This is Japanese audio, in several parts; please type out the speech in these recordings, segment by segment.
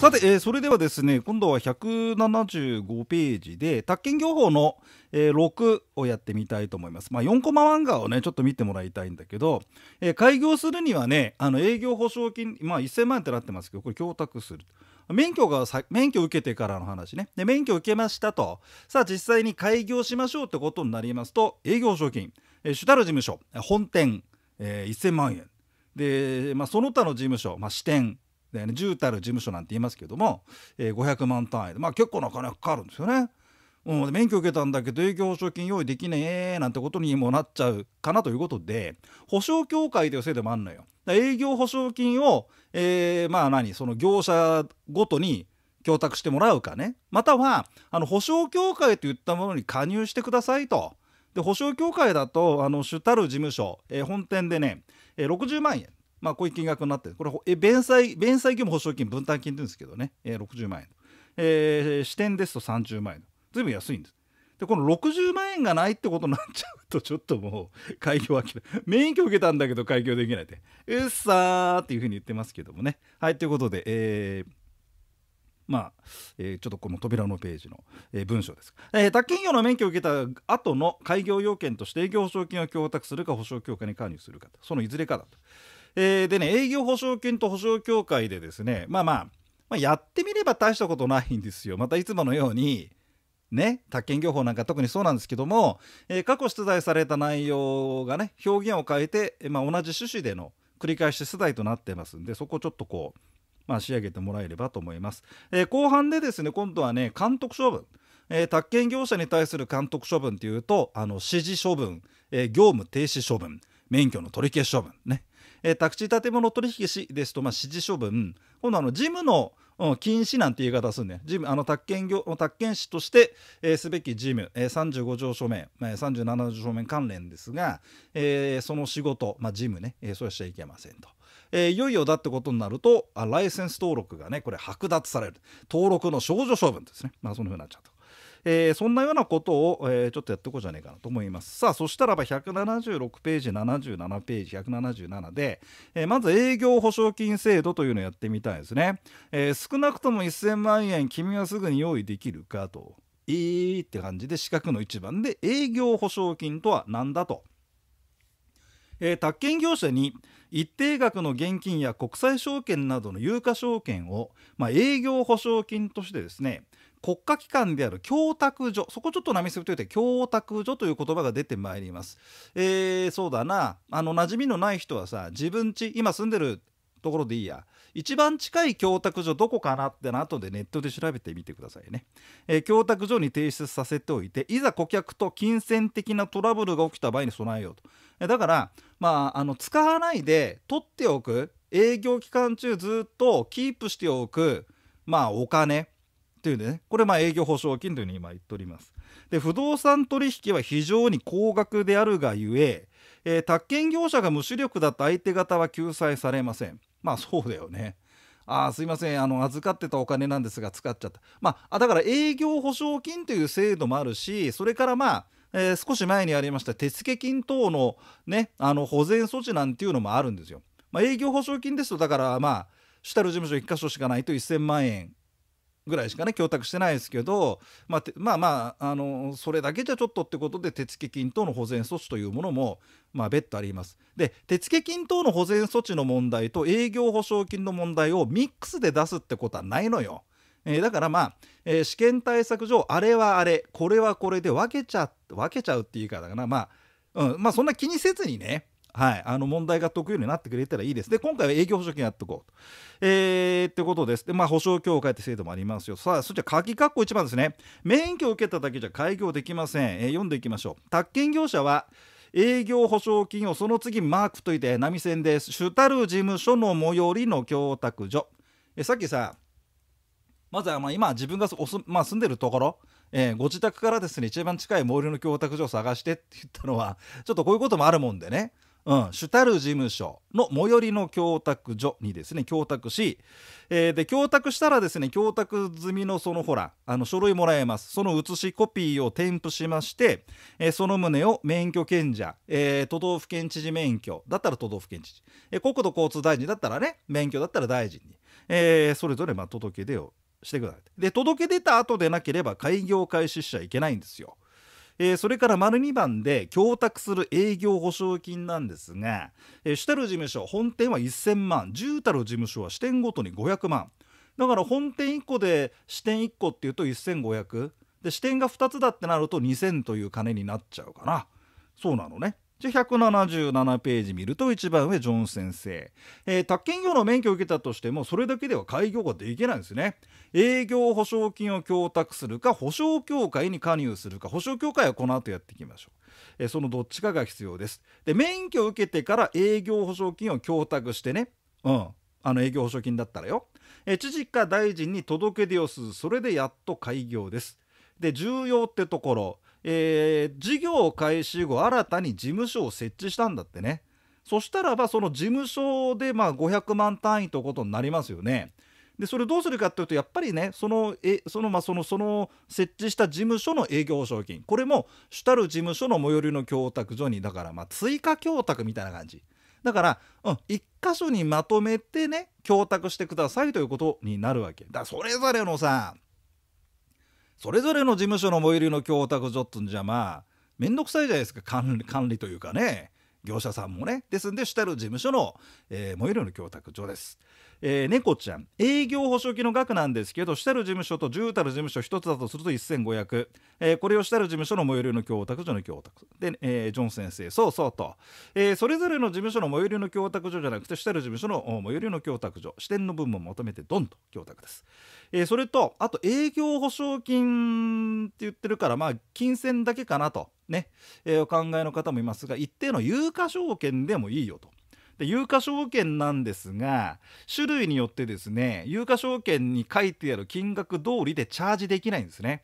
さて、えー、それではですね今度は175ページで宅建業法の、えー、6をやってみたいと思います、まあ、4コマ漫画をねちょっと見てもらいたいんだけど、えー、開業するにはねあの営業保証金、まあ、1000万円ってなってますけどこれ供託する免許が免許受けてからの話ねで免許受けましたとさあ実際に開業しましょうってことになりますと営業保証金、えー、主たる事務所本店、えー、1000万円で、まあ、その他の事務所、まあ、支店で、ね、重たる事務所なんて言いますけども、えー、500万単位で、まあ、結構な金がかかるんですよね。うん、免許受けたんだけど営業保証金用意できねえなんてことにもなっちゃうかなということで保証協会といういでもあるのよ。営業保証金を、えー、まあ何その業者ごとに供託してもらうかねまたはあの保証協会といったものに加入してくださいと。で保証協会だとあの主たる事務所、えー、本店でね、えー、60万円まあ、こういう金額になってこれえ弁済弁済業務保証金分担金って言うんですけどね、えー、60万円、えー、支店ですと30万円ずいぶん安いんですでこの60万円がないってことになっちゃうとちょっともう 開業は、め免許受けたんだけど開業できないってうっさーっていうふうに言ってますけどもねはいということで、えー、まあ、えー、ちょっとこの扉のページの、えー、文章です。えー、金業の免許を受けた後の開業要件として営業保証金を供託するか保証強化に加入するかそのいずれかだと。えー、でね営業保証金と保証協会でですねまあまあ、まあ、やってみれば大したことないんですよまたいつものようにね、宅建業法なんか特にそうなんですけども、えー、過去出題された内容がね表現を変えて、まあ、同じ趣旨での繰り返し出題となってますんでそこをちょっとこう、まあ、仕上げてもらえればと思います、えー、後半でですね今度はね監督処分、えー、宅建業者に対する監督処分というとあの指示処分、え業務停止処分免許の取り消し処分ねえー、宅地建物取引士ですと、まあ、指示処分今度あの事務の、うん、禁止なんて言い方するね事務あの宅建業宅建士として、えー、すべき事務、えー、35条書面、えー、37条書面関連ですが、えー、その仕事、まあ、事務ね、えー、そうしちゃいけませんと。えー、いよいよだってことになるとあライセンス登録がねこれ剥奪される登録の少女処分ですねまあそなふうになっちゃうと。えー、そんなようなことを、えー、ちょっとやっていこうじゃないかなと思いますさあそしたらば176ページ77ページ177で、えー、まず営業保証金制度というのをやってみたいですね、え少なくとも1000万円君はすぐに用意できるかとえーって感じで四角の一番で営業保証金とは何だとえー、宅建業者に一定額の現金や国際証券などの有価証券を、まあ、営業保証金としてですね、国家機関である供託所そこちょっと波するといて供託所という言葉が出てまいります。えー、そうだなあの馴染みのない人はさ自分家今住んでるところでいいや一番近い供託所どこかなっての後でネットで調べてみてくださいね、えー、供託所に提出させておいていざ顧客と金銭的なトラブルが起きた場合に備えようと、だからまああの使わないで取っておく営業期間中ずっとキープしておくまあお金というねこれまあ営業保証金というのに今言っておりますで不動産取引は非常に高額であるがゆええー、宅建業者が無視力だと相手方は救済されませんまあそうだよねああすいませんあの預かってたお金なんですが使っちゃったまあだから営業保証金という制度もあるしそれからまあえー、少し前にありました手付金等の,、ね、あの保全措置なんていうのもあるんですよ。まあ、営業保証金ですとだからまあ主たる事務所1箇所しかないと1000万円ぐらいしかね供託してないですけど、まあ、まあまああのそれだけじゃちょっとってことで手付金等の保全措置というものも、まあ、別途あります。で手付金等の保全措置の問題と営業保証金の問題をミックスで出すってことはないのよ。えー、だからまあ、えー、試験対策上あれはあれこれはこれで分けちゃ分けちゃうっていう言い方かなまあ、うん、まあそんな気にせずにねはい、あの問題が解くようになってくれたらいいです。で、今回は営業保証金やっとこうと。えー、ってことです。で、まあ、保証協会って制度もありますよ。さあ、そして、鍵括弧1番ですね。免許を受けただけじゃ開業できません。えー、読んでいきましょう。宅建業者は、営業保証金をその次マークといて、波線です。主たる事務所の最寄りの供託所。えさっきさ、まずはまあ今自分がおす、まあ、住んでるところ、えー、ご自宅からですね一番近い最寄りの供託所を探してって言ったのはちょっとこういうこともあるもんでねうん、主たる事務所の最寄りの供託所にですね供託し、えー、で供託したらですね供託済みのそのほらあの書類もらえますその写しコピーを添付しまして、えー、その旨を免許権者、えー、都道府県知事免許だったら都道府県知事、えー、国土交通大臣だったらね免許だったら大臣に、えー、それぞれまあ届け出をしてくださいで届け出た後でなければ開業開始しちゃいけないんですよえー、それから丸2番で供託する営業保証金なんですが、えー、主たる事務所本店は1000万10たる事務所は支店ごとに500万だから本店1個で支店1個っていうと1500で支店が2つだってなると2000という金になっちゃうかなそうなのねで177ページ見ると一番上ジョン先生、えー、宅建業の免許を受けたとしてもそれだけでは開業ができないんですね営業保証金を供託するか保証協会に加入するか保証協会はこの後やっていきましょう、えー、そのどっちかが必要ですで免許を受けてから営業保証金を供託してねうんあの営業保証金だったらよ、えー、知事か大臣に届け出をするそれでやっと開業ですで重要ってところえー、事業開始後新たに事務所を設置したんだってねそしたらばその事務所でまあ500万単位ということになりますよね。でそれどうするかっていうとやっぱりねそのえそのまあそのその設置した事務所の営業賞金これも主たる事務所の最寄りの供託所にだからまあ追加供託みたいな感じだから、うん、1箇所にまとめてね供託してくださいということになるわけだそれぞれのさそれぞれの事務所の最寄りの供託所っつんじゃまあ面倒くさいじゃないですか管理管理というかね業者さんもねですんで主たる事務所の、えー、最寄りの供託所です。えー、猫ちゃん営業保証金の額なんですけど主たる事務所と1たる事務所1つだとすると1500、えー、これを主たる事務所の最寄りの供託所の供託で、えー、ジョン先生そうそうと、えー、それぞれの事務所の最寄りの供託所じゃなくて主たる事務所の最寄りの供託所支店の分も求めてドンと供託です、えー、それとあと営業保証金って言ってるからまあ金銭だけかなとね、えー、お考えの方もいますが一定の有価証券でもいいよと。で有価証券なんですが種類によってですね有価証券に書いてある金額通りでチャージできないんですね。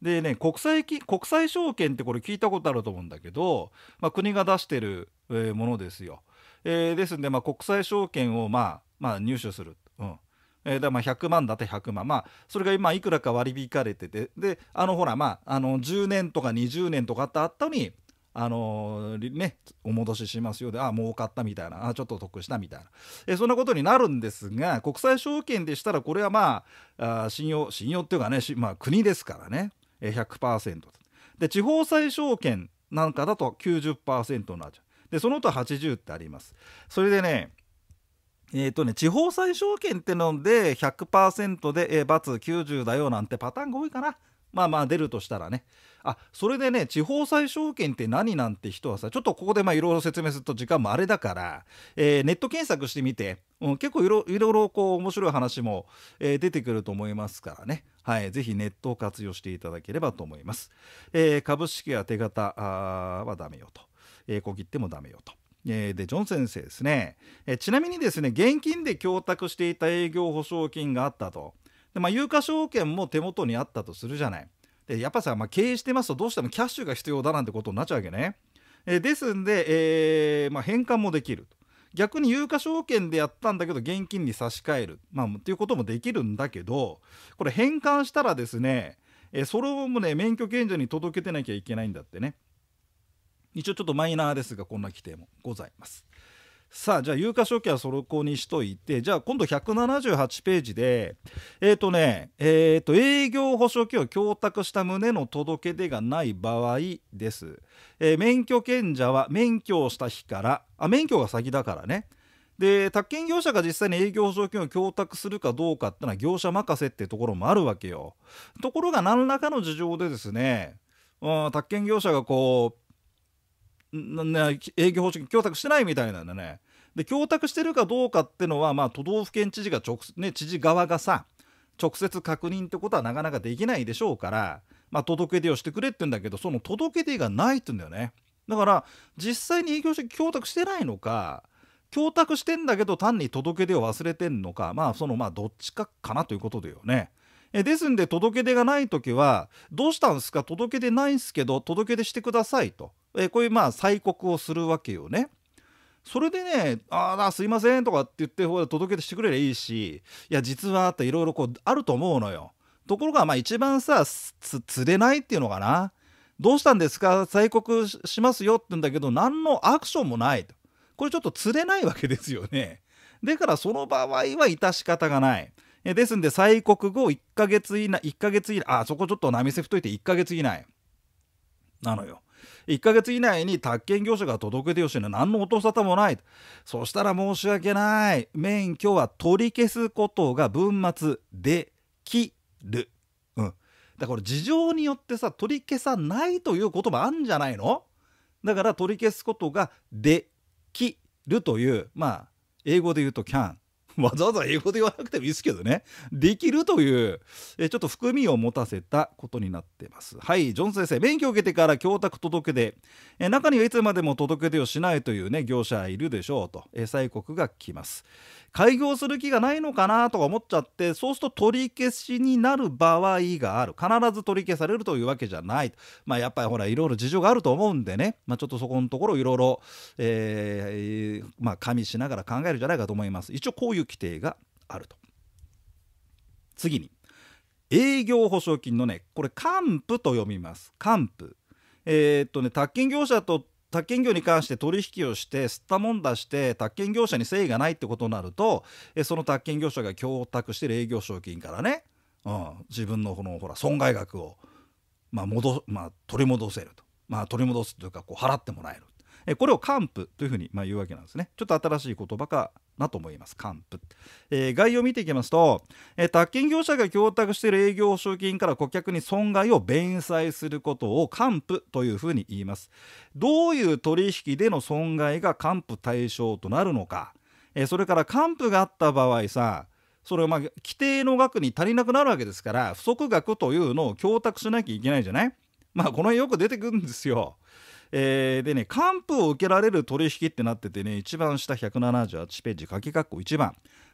でね国際国際証券ってこれ聞いたことあると思うんだけど、まあ、国が出してる、えー、ものですよ。えー、ですんで、まあ、国際証券を、まあ、まあ入手する、うん、えー、だまあ100万だって100万まあそれが今いくらか割り引かれててであのほらまああの10年とか20年とかってあったのにあのー、ね、お戻ししますよであ儲かったみたいなあちょっと得したみたいな、えー、そんなことになるんですが国際証券でしたらこれはまああ信用信用っていうかね、まあ、国ですからね100%で地方債証券なんかだと90%になっちゃうでその他80ってありますそれでねえーとね、地方債証券ってので100%で、え90だよなんてパターンが多いかな。まあまあ出るとしたらね。あそれでね地方債証券って何なんて人はさちょっとここでいろいろ説明すると時間もあれだから、えー、ネット検索してみて、うん、結構いろいろこう面白い話も、えー、出てくると思いますからね、はい、ぜひネットを活用していただければと思います。えー、株式や手形はダメよと、え小切手もダメよと。えでジョン先生ですね、えちなみにですね現金で供託していた営業保証金があったとで、まあ、有価証券も手元にあったとするじゃないでやっぱさ、まあ、経営してますとどうしてもキャッシュが必要だなんてことになっちゃうわけね、えですんで、えーまあ、返還もできると逆に有価証券でやったんだけど現金に差し替える、まあ、っていうこともできるんだけどこれ返還したらですね、えそれをもね免許検者に届けてなきゃいけないんだってね一応ちょっとマイナーですがこんな規定もございますさあじゃあ有価証券はそこにしといてじゃあ今度178ページでえっ、ー、とねえっ、ー、と営業保証金を供託した旨の届け出がない場合です、えー、免許権者は免許をした日からあ免許が先だからねで宅建業者が実際に営業保証金を供託するかどうかってのは業者任せってところもあるわけよところが何らかの事情でですね、うん、宅建業者がこうね、営業方針供託してないみたいなんだねで供託してるかどうかってのは、まあ、都道府県知事が直、ね、知事側がさ直接確認ってことはなかなかできないでしょうから、まあ、届け出をしてくれって言うんだけどその届け出がないって言うんだよねだから実際に営業所供託してないのか供託してんだけど単に届け出を忘れてんのかまあそのまあどっちかかなということだよね。えですんで届け出がない時は「どうしたんすか届け出ないんすけど届け出してください」と。えー、こういうまあ催告をするわけよね。それでね「ああすいません」とかって言ってほら届けてしてくれりゃいいし「いや実は」っていろいろこうあると思うのよ。ところがまあ一番さ釣れないっていうのかな。どうしたんですか催告しますよって言うんだけど何のアクションもないと。これちょっと釣れないわけですよね。だからその場合は致し方がない。ですんで催告後1ヶ月以内、1ヶ月以内、あ、そこちょっと波せ太いて1ヶ月以内なのよ。1ヶ月以内に宅建業者が届けてよしな何の音沙汰もないそしたら申し訳ない免許は取り消すことが文末できる、うん、だから事情によってさ取り消さないということもあるんじゃないのだから取り消すことができるというまあ英語で言うと can わざわざ英語で言わなくてもいいですけどねできるというえちょっと含みを持たせたことになってますはいジョン先生免許を受けてから供託届出え中にはいつまでも届出をしないというね業者いるでしょうとえ催告が来ます開業する気がないのかなとか思っちゃってそうすると取り消しになる場合がある必ず取り消されるというわけじゃないまあやっぱりほらいろいろ事情があると思うんでね、まあ、ちょっとそこのところいろいろ、えー、まあ加味しながら考えるんじゃないかと思います一応こういう規定があると次に営業保証金のねこれ還付と読みます還付えー、っとね宅建業者と宅建業に関して取引をして吸ったもんだして宅建業者に誠意がないってことになるとその宅建業者が供託してる営業賞金からね、うん、自分のこのほら損害額を、まあ戻まあ、取り戻せると、まあ、取り戻すというかこう払ってもらえるえこれを還付というふうにまあ言うわけなんですねちょっと新しい言葉かなと思います、還付。えー、概要を見ていきますと、えー、宅建業者が供託している営業証金から顧客に損害を弁済することを還付というふうに言います。どういう取引での損害が還付対象となるのか、えー、それから還付があった場合さ、それはまあ規定の額に足りなくなるわけですから不足額というのを供託しなきゃいけないじゃないまあこの辺よく出てくるんですよ。えー、でね還付を受けられる取引ってなっててね一番下178ページか括弧1番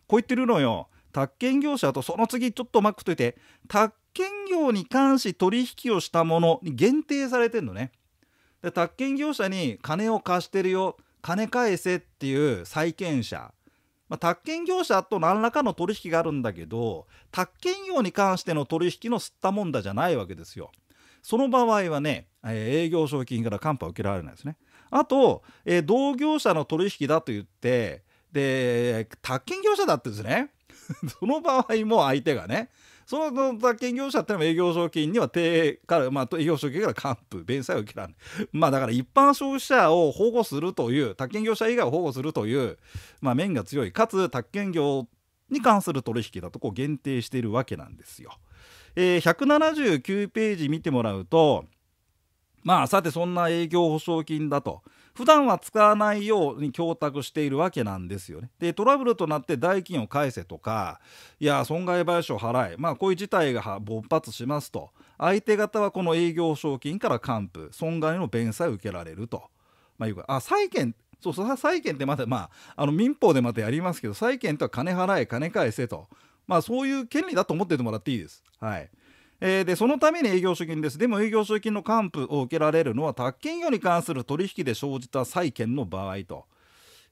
こう言ってるのよ宅建業者とその次ちょっとマックといて宅建業に関し取引をしたものに限定されてんのねで宅建業者に金を貸してるよ金返せっていう債権者まあ、宅建業者と何らかの取引があるんだけど宅建業に関しての取引の吸ったもんだじゃないわけですよ。その場合はねえ営業賞金から還付は受けられないですね。あと、え同業者の取引だと言ってで宅建業者だってですね その場合も相手がねその宅建業者ってのは営業賞金にはから、まあ、営業賞金から還付、弁済を受けられない。まあだから一般消費者を保護するという、宅建業者以外を保護するという、まあ、面が強い、かつ宅建業に関する取引だとこう限定しているわけなんですよ。えー、179ページ見てもらうと、まあさてそんな営業保証金だと普段は使わないように供託しているわけなんですよね。でトラブルとなって代金を返せとかいや損害賠償払えまあこういう事態が勃発しますと相手方はこの営業保証金から還付損害の弁済を受けられると。まあ、いうかあ債権そうそ債権ってまだまああの民法でまたやりますけど債権とは金払え金返せとまあそういう権利だと思っててもらっていいです。はい、えー、でそのために営業所金ですでも営業所金の還付を受けられるのは宅建業に関する取引で生じた債権の場合と、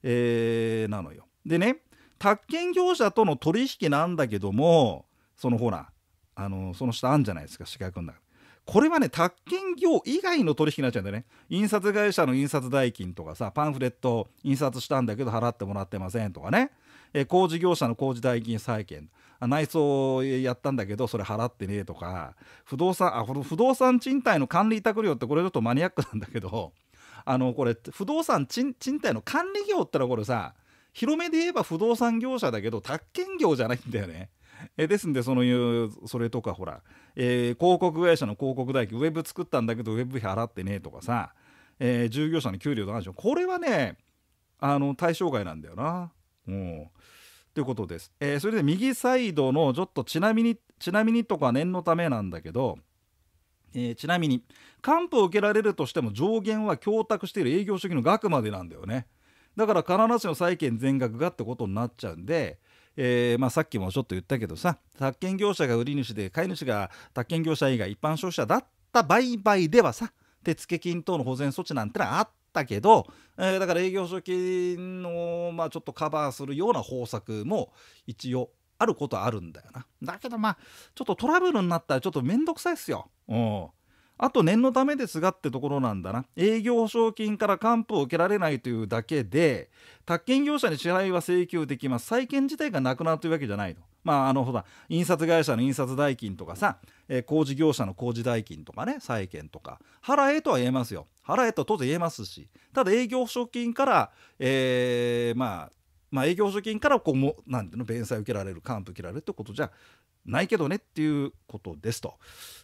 えー、なのよでね宅建業者との取引なんだけどもそのほらあのその下あんじゃないですか資格の中これはね宅建業以外の取引になっちゃうんだよね印刷会社の印刷代金とかさパンフレット印刷したんだけど払ってもらってませんとかね、えー、工事業者の工事代金債権内装やったんだけどそれ払ってねえとか不動産あこの不動産賃貸の管理委託料ってこれちょっとマニアックなんだけどあのこれ不動産賃貸の管理業ってのはこれさ広めで言えば不動産業者だけど宅建業じゃないんだよね。えですんでそのいうそれとかほら、えー、広告会社の広告代金ウェブ作ったんだけどウェブ費払ってねとかさ、えー、従業者の給料とかでしょこれはねあの対象外なんだよな。うんということです、えー、それで右サイドのちょっとちなみにちなみにとか念のためなんだけどえー、ちなみに還付を受けられるとしても上限は供託している営業主義の額までなんだよねだから必ずしも債権全額がってことになっちゃうんで、えー、まあ、さっきもちょっと言ったけどさ宅建業者が売り主で買い主が宅建業者以外一般消費者だった売買ではさ手付金等の保全措置なんてのはあっったけど、えー、だから営業所金の、まあ、ちょっとカバーするような方策も一応あることはあるんだよな。だけどまあちょっとトラブルになったらちょっと面倒くさいっすよ。うんあと念のためですがってところなんだな。営業保証金から還付を受けられないというだけで、宅建業者に支払いは請求できます。債権自体がなくなるというわけじゃないの。まあ、あの、ほら、印刷会社の印刷代金とかさ、えー、工事業者の工事代金とかね、債権とか、払えとは言えますよ。払えと当然言えますしただ営業保証金から、えー、まあまあ、営業所金からこうもなんていうの弁済受けられる還付受けられるってことじゃないけどねっていうことですと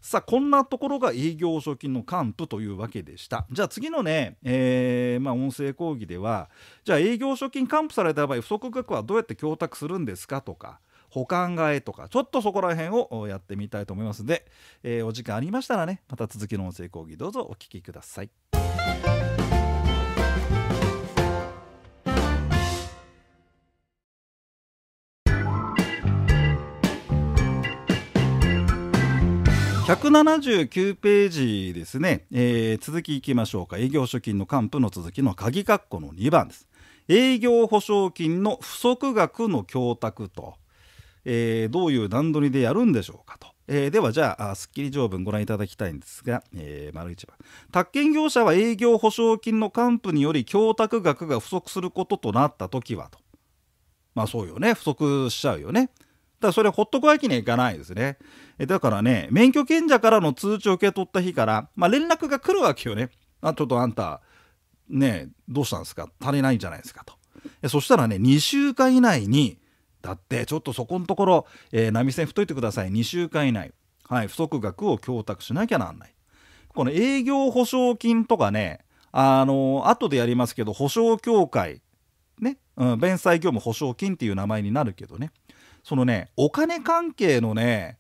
さあこんなところが営業所金の還付というわけでしたじゃあ次のね、えーまあ、音声講義ではじゃあ営業所金還付された場合不足額はどうやって供託するんですかとか保管替えとかちょっとそこら辺をやってみたいと思いますので、えー、お時間ありましたらねまた続きの音声講義どうぞお聴きください。179ページですね、えー、続きいきましょうか営業所金の還付の続きの鍵括弧の2番です営業保証金の不足額の供託と、えー、どういう段取りでやるんでしょうかとえー、ではじゃあすっきり条文ご覧いただきたいんですが、えー、丸1番宅建業者は営業保証金の還付により供託額が不足することとなった時はとまあそうよね不足しちゃうよねだそれほっとくわけにはいかないですね。えだからね、免許権者からの通知を受け取った日から、まあ、連絡が来るわけよね。あ、ちょっとあんた、ね、どうしたんですか足りないんじゃないですかと。そしたらね、2週間以内に、だってちょっとそこのところ、えー、波線太いてください。2週間以内。はい、不足額を供託しなきゃなんない。この営業保証金とかね、あの後でやりますけど、保証協会、ね、うん、弁済業務保証金っていう名前になるけどね。そのねお金関係のね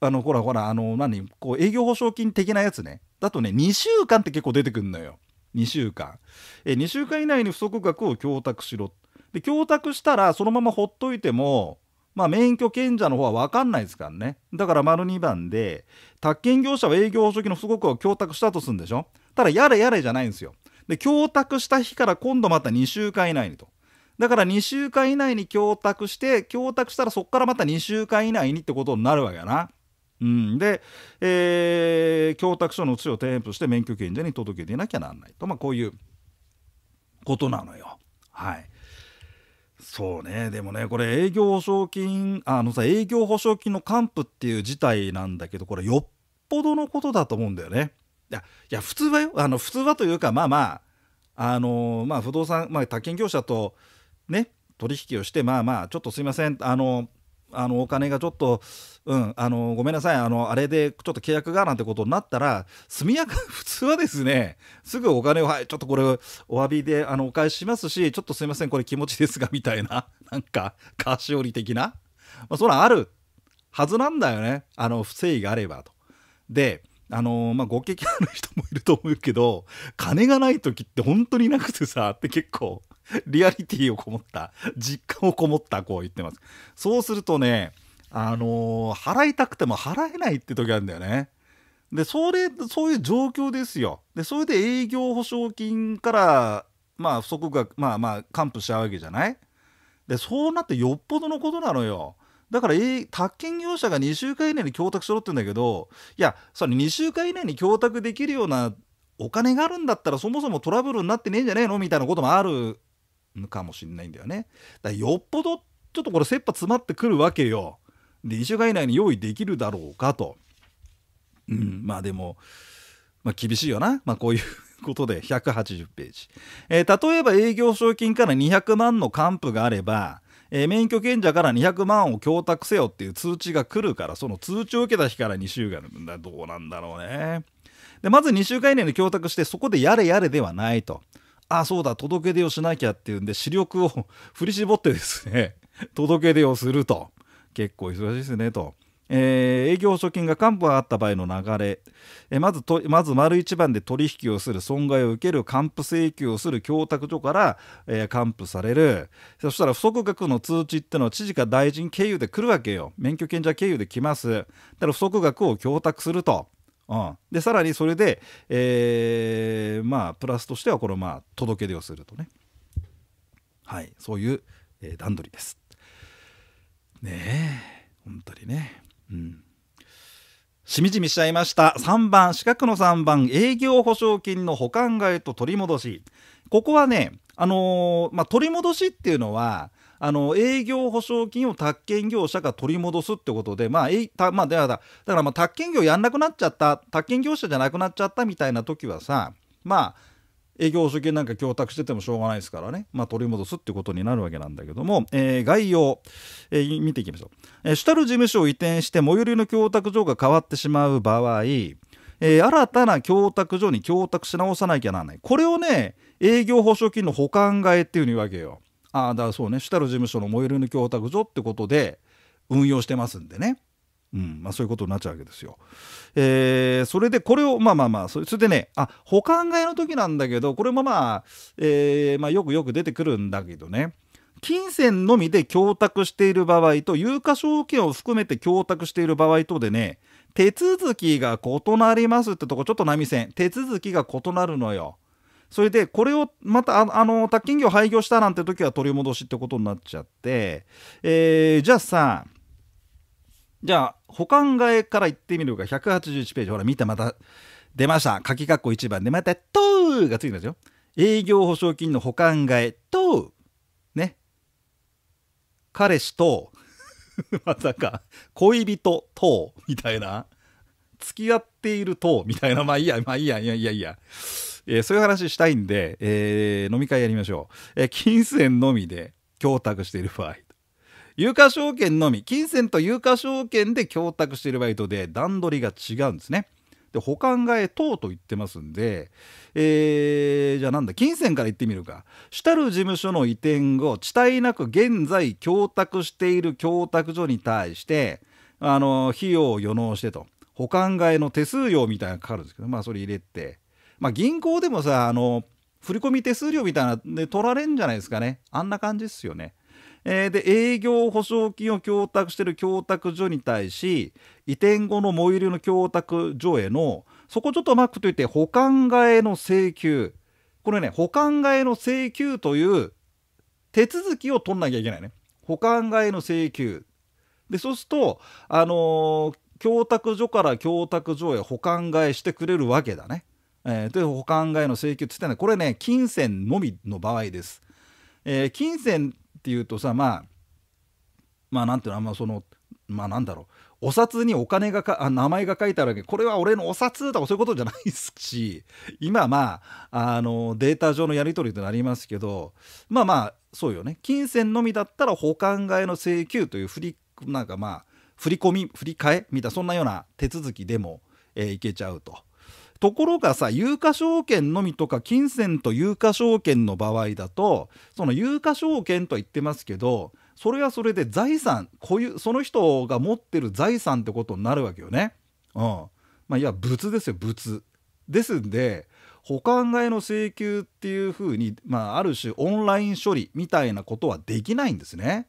あのほらほらあの何こう営業保証金的なやつねだとね2週間って結構出てくるのよ2週間え2週間以内に不足額を供託しろで供託したらそのままほっといてもまあ、免許権者の方は分かんないですからね。だから、丸2番で、宅建業者は営業保証金の不足を供託したとするんでしょただ、やれやれじゃないんですよ。で、供託した日から今度また2週間以内にと。だから2週間以内に供託して供託したらそこからまた2週間以内にってことになるわけやな。うん、で、えー、供託書の地を添付して免許権者に届けていなきゃなんないと、まあ、こういうことなのよ。はい、そうねでもねこれ営業保証金あのさ営業保証金の還付っていう事態なんだけどこれよっぽどのことだと思うんだよね。いやいや普通はよあの普通はというかまあまああのー、まあ不動産、まあ、他県業者とね取引をしてまあまあちょっとすいませんあのあのお金がちょっと、うん、あのごめんなさいあのあれでちょっと契約がなんてことになったら速やか普通はですねすぐお金をはいちょっとこれお詫びであのお返ししますしちょっとすいませんこれ気持ちですがみたいな なんか菓子折り的な、まあ、そらあるはずなんだよねあの不正義があればと。であのー、まあ、ご経験ある人もいると思うけど金がない時って本当になくてさって結構 リアリティをこもった、実感をこもった、こう言ってます。そうするとね、あのー、払いたくても払えないって時あるんだよね。で、それ、そういう状況ですよ。で、それで営業保証金から、まあ、不足が、まあまあ、還付しちゃうわけじゃないで、そうなってよっぽどのことなのよ。だから、えー、宅建業者が2週間以内に供託しろって言うんだけど、いや、それ2週間以内に供託できるようなお金があるんだったら、そもそもトラブルになってねえんじゃねえのみたいなこともあるかもしれないんだよね。だよっぽどちょっとこれ切羽詰まってくるわけよ。で1週間以内に用意できるだろうかと。うん、まあでも、まあ、厳しいよな、まあ、こういうことで180ページ、えー、例えば営業賞金から200万の還付があれば、えー、免許権者から200万を供託せよっていう通知が来るからその通知を受けた日から2週間だどうなんだろうねでまず2週間以内に供託してそこでやれやれではないとあそうだ届け出をしなきゃっていうんで視力を 振り絞ってですね 届け出をすると結構忙しいですねと。えー、営業保証金が還付があった場合の流れ、えー、まずとまず丸1番で取引をする損害を受ける還付請求をする供託所から、えー、還付されるそしたら不足額の通知ってのは知事か大臣経由で来るわけよ免許権者経由で来ますだから不足額を供託するとうん、でさらにそれで、えー、まあプラスとしてはこのまあ届け出をするとねはいそういう、えー、段取りですねえ本当にねうんしみじみしちゃいました3番四角の3番営業保証金の保管外と取り戻しここはねあのー、まあ、取り戻しっていうのはあの営業保証金を宅建業者が取り戻すってことで、まあ、えたまあ、だからだからまあ宅建業やんなくなっちゃった宅建業者じゃなくなっちゃったみたいな時はさまあ営業保証金なんか供託しててもしょうがないですからね、まあ、取り戻すってことになるわけなんだけども、えー、概要、えー、見ていきましょう、えー、主たる事務所を移転して最寄りの供託所が変わってしまう場合、えー、新たな供託所に供託し直さなきゃならないこれをね営業保証金の保管替えっていうふうに言うわけよああだそうね主たる事務所の燃えるの供託所ってことで運用してますんでね。うんまあ、そういうことになっちゃうわけですよ。えー、それでこれをまあまあまあそれでねあ保管外の時なんだけどこれもまあ、えー、まあ、よくよく出てくるんだけどね金銭のみで供託している場合と有価証券を含めて供託している場合とでね手続きが異なりますってとこちょっと波線手続きが異なるのよ。それでこれをまたあの宅建業廃業したなんて時は取り戻しってことになっちゃって、えー、じゃあさじゃあ保管替えから言ってみるか181ページほら見てまた出ました書き括弧1番でまた「とう」がついてますよ営業保証金の保管替えとね彼氏と まさか恋人とみたいな付き合っているとみたいなまあいいやまあいいやいやいやいやえー、そういう話したいんで、えー、飲み会やりましょう、えー、金銭のみで供託している場合有価証券のみ金銭と有価証券で供託している場合とで段取りが違うんですねで保管替え等と言ってますんで、えー、じゃあなんだ金銭から言ってみるか主たる事務所の移転後遅滞なく現在供託している供託所に対してあの費用を予納してと保管替えの手数料みたいなのがかかるんですけどまあそれ入れてまあ、銀行でもさあの振込手数料みたいなで取られんじゃないですかねあんな感じですよね。えー、で営業保証金を供託している供託所に対し移転後の最寄りの供託所へのそこちょっとマックといって保管替えの請求これね保管替えの請求という手続きを取んなきゃいけないね保管替えの請求でそうするとあのー、供託所から供託所へ保管替えしてくれるわけだねえー、という保管外の請求って言ってこれね金銭のみの場合です。えー、金銭っていうとさまあまあなんていうのあんまそのまあなんだろうお札にお金がかあ名前が書いてあるわけこれは俺のお札とかそういうことじゃないですし今まああのデータ上のやり取りとなりますけどまあまあそうよね金銭のみだったら保管外の請求という振りなんかまあ振り込み振り替えみたいなそんなような手続きでも、えー、いけちゃうと。ところがさ有価証券のみとか金銭と有価証券の場合だとその有価証券とは言ってますけどそれはそれで財産いうその人が持ってる財産ってことになるわけよね。うんまあ、いや物ですよ物。ですんで保管替えの請求っていうふうに、まあ、ある種オンライン処理みたいなことはできないんですね。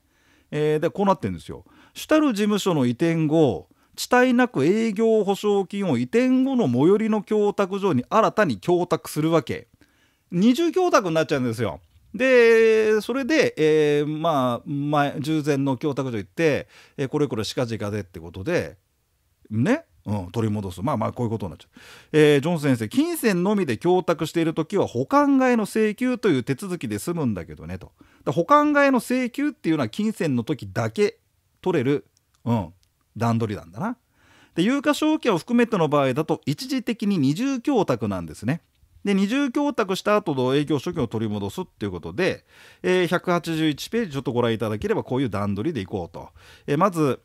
えー、でこうなってるんですよ。主たる事務所の移転後遅滞なく営業保証金を移転後の最寄りの供託所に新たに供託するわけ二重供託になっちゃうんですよ。でそれで、えー、まあ前従前の供託所行って、えー、これこれしかじかでってことでねうん、取り戻すまあまあこういうことになっちゃう、えー、ジョン先生金銭のみで供託している時は保管外の請求という手続きで済むんだけどねと保管外の請求っていうのは金銭の時だけ取れる、うん、段取りなんだな。で有価証券を含めての場合だと一時的に二重供託なんですね。で二重供託した後の営業所見を取り戻すっていうことで、えー、181ページちょっとご覧いただければこういう段取りでいこうと。えー、まず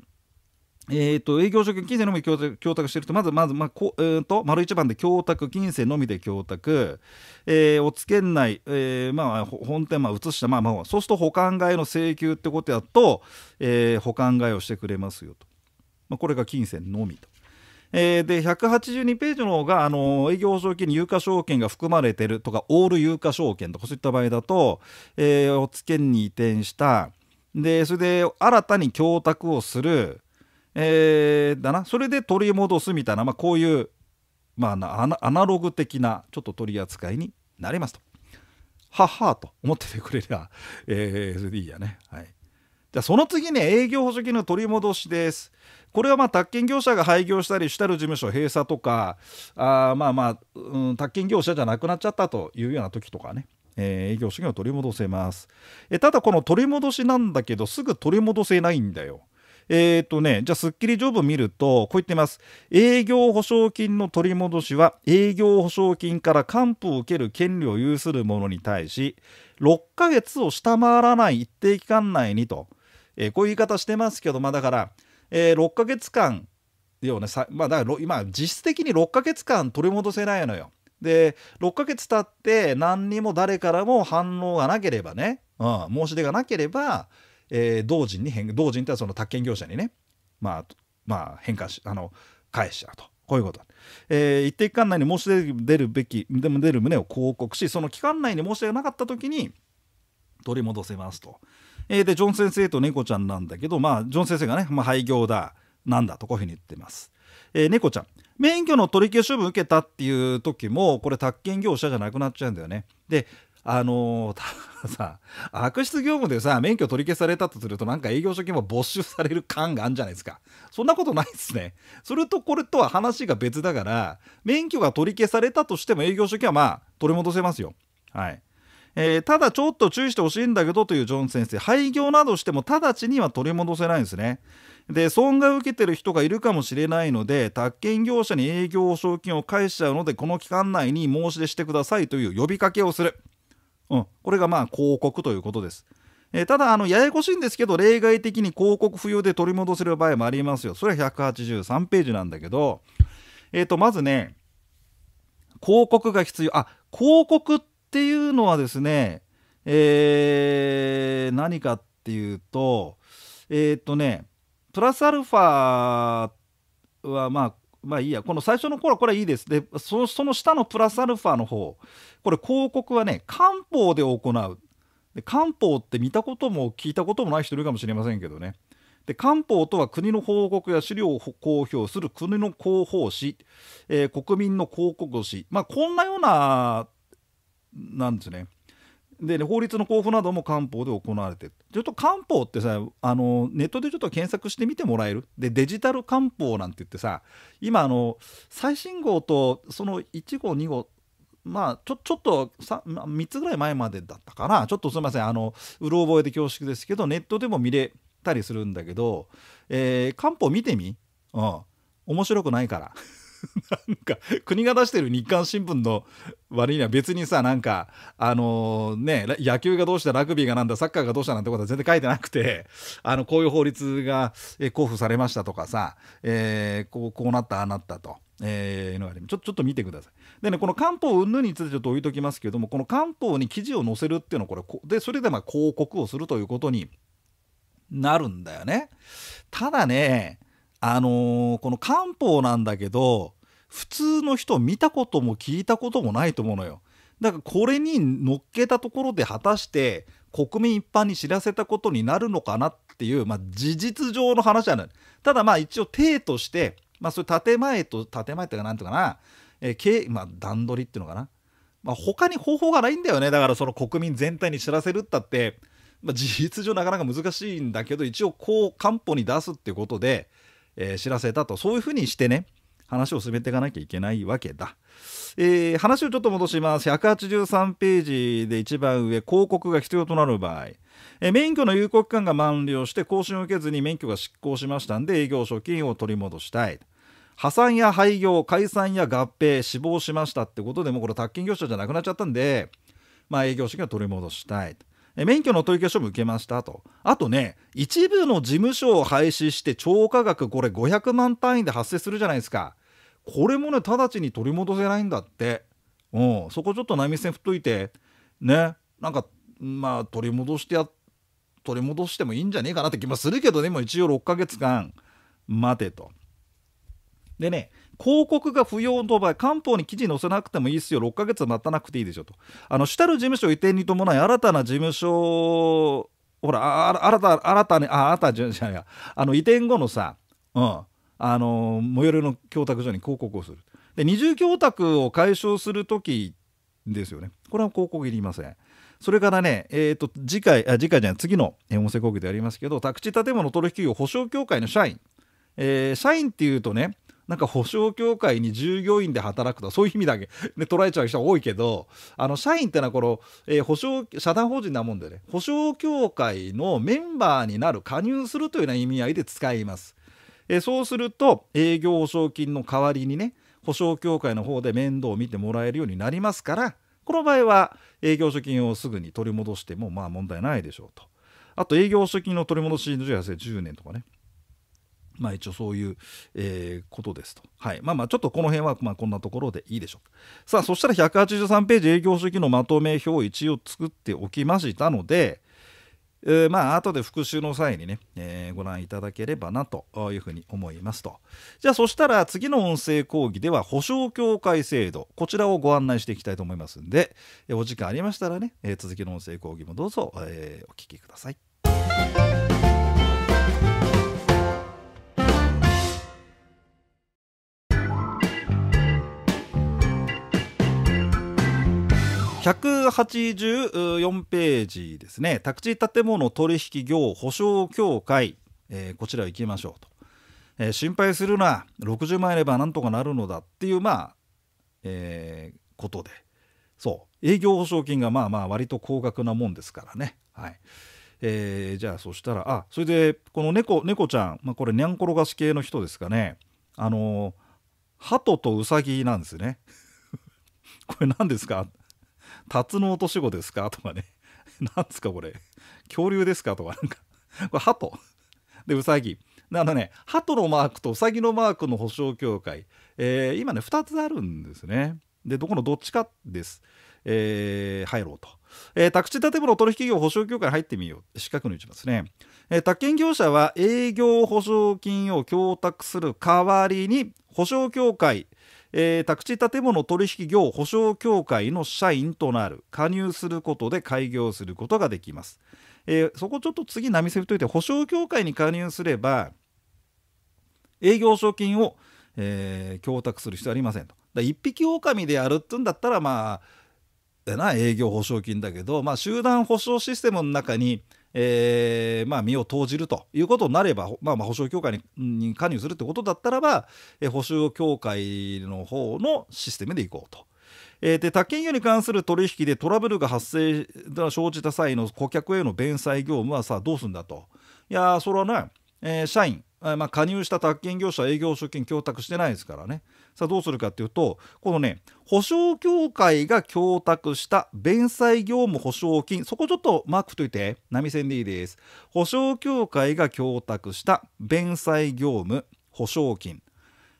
えーと、営業所金銭のみ供託してると、まず、まず、まあこえーと、丸一番で供託、金銭のみで供託、えー、おつけんない、えーまあ、本店、まあ、移した、まあまあ、そうすると保管外の請求ってことやと、えー、保管外をしてくれますよと。まあ、これが金銭のみと。えー、で182ページの方があの営業保証金に有価証券が含まれてるとかオール有価証券とかそういった場合だと、えー、おつけに移転したでそれで新たに供託をする、えー、だなそれで取り戻すみたいな、まあ、こういう、まあ、アナログ的なちょっと取り扱いになりますと。ははと思っててくれりゃ、えー、それでいいやね。はいでその次ね営業補助金の取り戻しですこれはまあ宅建業者が廃業したり主たる事務所閉鎖とかあまあまあ、うん、宅建業者じゃなくなっちゃったというような時とかねえー、営業資義を取り戻せますえただこの取り戻しなんだけどすぐ取り戻せないんだよえっ、とね、じゃあ、スッキリジョブ見ると、こう言ってます。営業保証金の取り戻しは、営業保証金から還付を受ける権利を有する者に対し、6ヶ月を下回らない一定期間内にと、えー、こういう言い方してますけど、まあ、だから、えー、6ヶ月間要ねまあ、だから今実質的に6ヶ月間取り戻せないのよ。で6ヶ月経って何にも誰からも反応がなければね、うん、申し出がなければ、えー、同人に変同人ってその宅建業者にね、まあ、まあ変しあの返しちゃうと。こういうこと、えー、一定期間内に申し出るべきでも出る旨を広告しその期間内に申し出がなかった時に取り戻せますと。えー、でジョン先生と猫ちゃんなんだけど、まあ、ジョン先生がね、まあ、廃業だなんだとこういうふうに言ってます。えー、猫ちゃん免許の取り消し処分受けたっていう時もこれ宅建業者じゃなくなっちゃうんだよね。であのー、さ悪質業務でさ免許取り消されたとするとなんか営業所金も没収される感があるんじゃないですかそんなことないですねそれとこれとは話が別だから免許が取り消されたとしても営業所金はまあ取り戻せますよはいえー、ただちょっと注意してほしいんだけどというジョン先生廃業などしても直ちには取り戻せないんですねで損害を受けてる人がいるかもしれないので宅建業者に営業保証金を返しちゃうのでこの期間内に申し出してくださいという呼びかけをする、うん、これがまあ広告ということですえただあの、ややこしいんですけど、例外的に広告不要で取り戻せる場合もありますよ。それは183ページなんだけど、えっ、ー、と、まずね、広告が必要。あ、広告ってっていうのはですね、えー、何かっていうと、えー、っとね、プラスアルファはまあ、まあいいや、この最初の頃はこれはいいです。で、そのその下のプラスアルファの方、これ広告はね、漢方で行う。で漢方って見たことも聞いたこともない人いるかもしれませんけどね。で漢方とは国の報告や資料を公表する国の広報誌、えー、国民の広告誌、まあ、こんなようななんですね。で法律の交付なども官報で行われてちょっと官報ってさあのネットでちょっと検索してみてもらえるでデジタル官報なんて言ってさ今あの最新号とその1号2号まあちょちょっと 3, 3つぐらい前までだったかなちょっとすいませんあのうろ覚えで恐縮ですけどネットでも見れたりするんだけど、えー、官報見てみ、うん、面白くないから。なんか国が出してる日刊新聞の割には別にさなんかあのー、ね野球がどうしたラグビーがなんだサッカーがどうしたなんてことは全然書いてなくて あのこういう法律が、え交付されましたとかさ、えー、こうこうなったああなったと。えー、のがありちょちょっと見てください。でね、この漢方云々についてちょっと置いときますけれども、この漢方に記事を載せるっていうのは、これ、で、それでまあ広告をするということになるんだよね。ただね、あのー、この漢方なんだけど普通の人見たことも聞いたこともないと思うのよ。だからこれに乗っけたところで果たして国民一般に知らせたことになるのかなっていう、まあ、事実上の話ないただまあ一応体として、まあ、それ建前と建前っいうかていうかな、えーまあ、段取りっていうのかな、まあ、他に方法がないんだよねだからその国民全体に知らせるったって、まあ、事実上なかなか難しいんだけど一応こう官報に出すっていうことでえー、知らせたとそういうふうにしてね話を進めていかなきゃいけないわけだ、えー、話をちょっと戻します183ページで一番上広告が必要となる場合え免許の有効期間が満了して更新を受けずに免許が失効しましたんで営業所金を取り戻したい破産や廃業解散や合併死亡しましたってことでもこれ宅建業者じゃなくなっちゃったんで、まあ、営業資金を取り戻したい免許の取り消し処受けましたとあとね一部の事務所を廃止して超過額これ500万単位で発生するじゃないですかこれもね直ちに取り戻せないんだってうんそこちょっと波線振っといてねなんかまあ取り戻してや取り戻してもいいんじゃねえかなって気もするけどねもう一応6ヶ月間待てと。でね広告が不要の場合、官報に記事載せなくてもいいですよ、6ヶ月待たなくていいでしょと。あの主たる事務所移転に伴い、新たな事務所、ほら、あ新た新たに、あ、新たじゃないや、あの移転後のさ、うん、あの最寄りの供託所に広告をする。で、二重供託を解消するときですよね。これは広告いりません。それからね、えっ、ー、と、次回、あ、次回じゃない、次の音声講義でやりますけど、宅地建物取引業保証協会の社員。えー、社員っていうとね、なんか保証協会に従業員で働くとそういう意味だけ、で 捉えちゃう人が多いけどあの社員ってのはこの、えー、保証社団法人なもんでね保証協会のメンバーになる加入するというような意味合いで使います。えー、そうすると営業保証金の代わりにね保証協会の方で面倒を見てもらえるようになりますからこの場合は営業所金をすぐに取り戻してもまあ問題ないでしょうと。あと営業所金の取り戻しの10年とかねまあ一応そういう、えー、ことですと。はい。まあまあちょっとこの辺はまあこんなところでいいでしょう。さあそしたら183ページ営業主義のまとめ表を一応作っておきましたので、えー、まあ後で復習の際にね、えー、ご覧いただければなというふうに思いますと。じゃあそしたら次の音声講義では保証協会制度、こちらをご案内していきたいと思いますんで、お時間ありましたらね、え続きの音声講義もどうぞ、えお聴きください。184ページですね宅地建物取引業保証協会、えー、こちら行きましょうと、えー、心配するな60万あればなんとかなるのだっていうまあ、えー、ことでそう営業保証金がまあまあ割と高額なもんですからねはいえー、じゃあそしたらあそれでこの猫猫ちゃん、まあ、これにゃんころがし系の人ですかねあのー、鳩とウサギなんですね これ何ですか辰の落とし子ですかとかね。なんですかこれ。恐竜ですかとか、なんか。これ、で、うさぎ。あのね、鳩のマークとうさぎのマークの保証協会。えー、今ね、2つあるんですね。で、どこのどっちかです。えー、入ろうと。えー、宅地建物取引業保証協会に入ってみよう。四角に打ちますね。えー、宅建業者は営業保証金を供託する代わりに、保証協会えー、宅地建物取引業保証協会の社員となる加入することで開業することができます、えー、そこちょっと次波線といて保証協会に加入すれば営業証金を、えー、供託する必要ありませんとだ一匹狼でやるってんだったらまあな営業保証金だけど、まあ、集団保証システムの中にえーまあ、身を投じるということになれば、まあ、まあ保証協会に加入するってことだったらば、えー、保証協会の方のシステムでいこうと。えー、で他金融に関する取引でトラブルが発生生じた際の顧客への弁済業務はさどうすんだと。いやそれはね、えー、社員まあ、加入した宅建業者営業所権供託してないですからねさあどうするかっていうとこのね保証協会が供託した弁済業務保証金そこちょっとマークといて波線でいいです保証協会が供託した弁済業務保証金、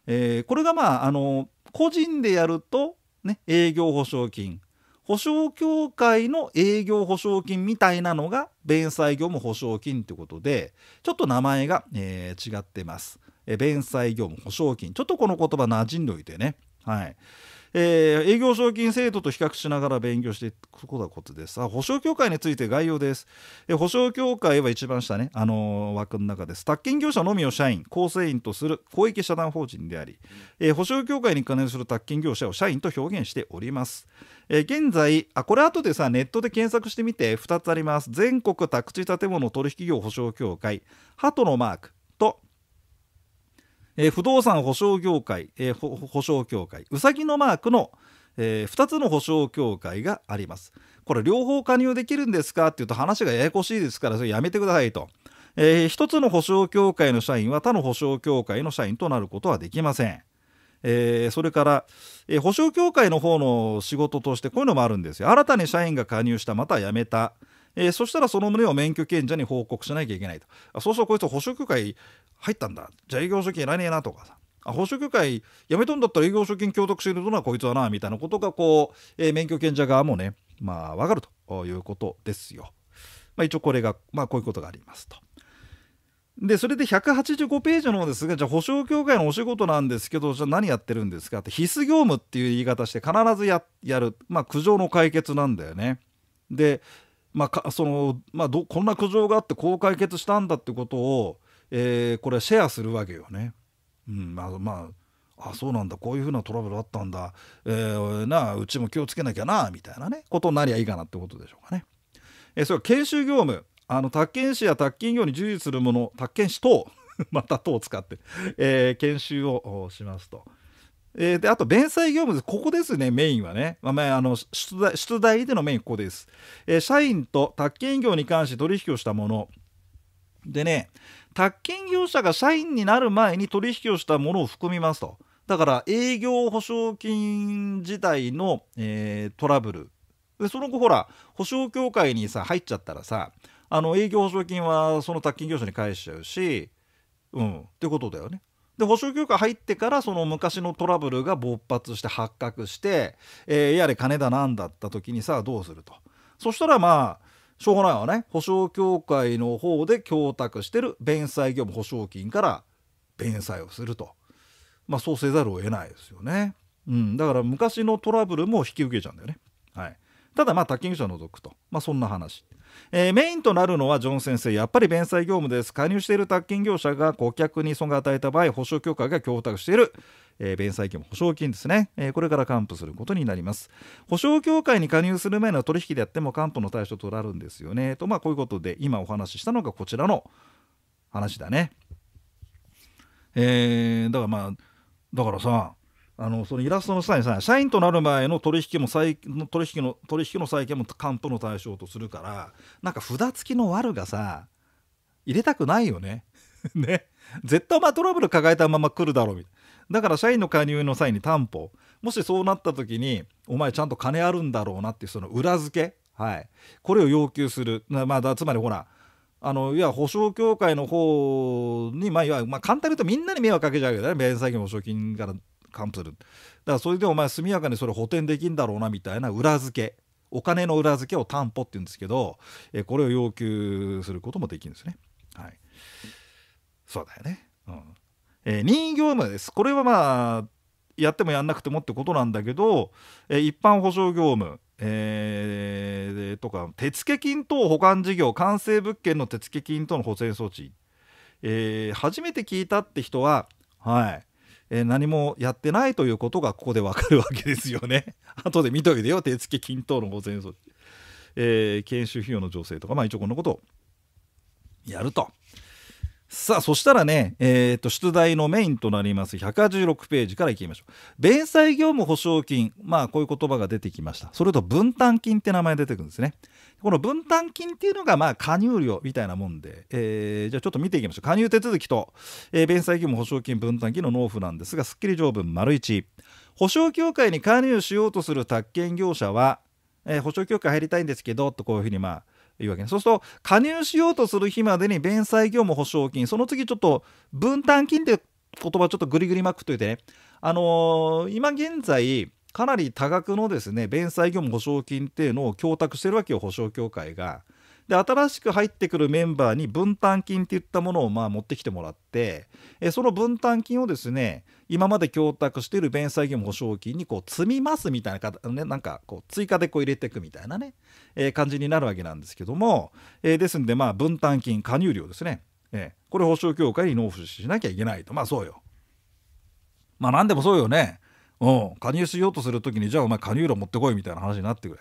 えー、これがまああの個人でやるとね営業保証金保証協会の営業保証金みたいなのが弁済業務保証金ということでちょっと名前が、えー、違ってます、え弁済業務保証金ちょっとこの言葉馴染んでおいてねはいえー、営業賞金制度と比較しながら勉強していくことです。あ、保証協会について概要です。え保証協会は一番下ね、あのー、枠の中です。宅建業者のみを社員、構成員とする公益社団法人であり、えー、保証協会に関連する宅建業者を社員と表現しております。え現在あこれ後でさネットで検索してみて2つあります全国宅地建物取引業保証協会鳩のマークとえー、不動産保証業界、えー、保証協会、うさぎのマークの、えー、2つの保証協会があります。これ両方加入できるんですかっていうと話がややこしいですからそれやめてくださいと。えー、1つの保証協会の社員は他の保証協会の社員となることはできません。えー、それから、えー、保証協会の方の仕事としてこういうのもあるんですよ新たに社員が加入したまた辞めた、えー、そしたらその旨を免許権者に報告しなきゃいけないとあそうするとこいつ保証協会入ったんだじゃあ営業所金いらねえなとかさあ保証協会辞めとんだったら営業所金協得してるのはこいつはなみたいなことがこう、え免許権者側もねまあ分かるということですよ。まあ、一応これが、まあ、こういうことがありますと。でそれで185ページのですがじゃあ保証協会のお仕事なんですけどじゃあ何やってるんですかって必須業務っていう言い方して必ずやるまあ苦情の解決なんだよね。で、まあ、そのまあ、どこんな苦情があってこう解決したんだってことを、えー、これシェアするわけよね。うん、まあ、まあ、あそうなんだこういうふうなトラブルあったんだ、えー、なあうちも気をつけなきゃなみたいなねことになりゃいいかなってことでしょうかね。えー、それは研修業務あの宅建士や宅建業に従事する者宅建士等 また等を使って、えー、研修をしますと。えー、であと、弁済業務です。ここですね、メインはね。まあ、あの出題出題でのメイン、ここです、えー、社員と宅建業に関して取引をしたもの。でね、宅建業者が社員になる前に取引をしたものを含みますと。だから、営業保証金自体の、えー、トラブル。でその後、ほら、保証協会にさ、入っちゃったらさ、あの営業保証金はその宅金業者に返しちゃうし、うん、ってことだよね。で保証協会入ってからその昔のトラブルが勃発して発覚して、えー、やれ金だなんだった時にさどうするとそしたらまあしょうがないわね保証協会の方で供託してる弁済業務保証金から弁済をするとまあそうせざるを得ないですよね、うん、だから昔のトラブルも引き受けちゃうんだよねはいただまあ他金者除くとまあそんな話えー、メインとなるのはジョン先生やっぱり弁済業務です加入している宅建業者が顧客に損害を与えた場合保証協会が供託しているえー、弁済金も保証金ですね、えー、これから還付することになります保証協会に加入する前の取引であっても還付の対象となるんですよねとまあこういうことで今お話ししたのがこちらの話だねえー、だからまあだからさあのそのイラストの際にさ社員となる前の取引も取引の取引の再建も還付の対象とするからなんか札付きの悪がさ入れたくないよね。ね絶対ま前トラブル抱えたまま来るだろうみたいだから社員の加入の際に担保もしそうなった時にお前ちゃんと金あるんだろうなっていうその裏付け、はい、これを要求するまあつまりほらあのいや保証協会の方に、まあ、いわまあ、簡単に言うとみんなに迷惑かけちゃうけどね弁済金保証金から還付するだからそれでお前速やかにそれ補填できんだろうなみたいな裏付けお金の裏付けを担保って言うんですけど、えこれを要求することもできるんですね。はい、そうだよね、うんえー、任意業務ですこれはまあやってもやんなくてもってことなんだけど、え一般保証業務えー、とか手付金等保管事業完成物件の手付金等の保全措置、えー、初めて聞いたって人ははいえ何もやってないということがここでわかるわけですよね。後で見といてよ手付金等の保全措置、えー、研修費用の助成とか、まあ、一応こんなことをやると。さあそしたらね、えー、と出題のメインとなります186ページからいきましょう弁済業務保証金まあこういう言葉が出てきましたそれと分担金って名前が出てくるんですねこの分担金っていうのがまあ加入料みたいなもんで、えー、じゃあちょっと見ていきましょう加入手続きと、えー、弁済義務保証金分担金の納付なんですがすっきり条文丸1保証協会に加入しようとする宅建業者は、えー、保証協会入りたいんですけどとこういうふうにまあいうわけね、そうすると加入しようとする日までに弁済業務保証金その次ちょっと分担金って言葉ちょっとグリグリまくっといてねあのー、今現在かなり多額のですね弁済業務保証金っていうのを供託してるわけよ保証協会が。で新しく入ってくるメンバーに分担金っていったものをまあ持ってきてもらってえその分担金をですね今まで供託している弁済業務保証金にこう積みますみたいなか、ね、なんかこう追加でこう入れていくみたいなね、えー、感じになるわけなんですけども、えー、ですんでまあ分担金加入料ですね、えー、これ保証協会に納付しなきゃいけないとまあそうよまあ何でもそうよねうん、加入しようとする時にじゃあお前加入料持ってこいみたいな話になってくれ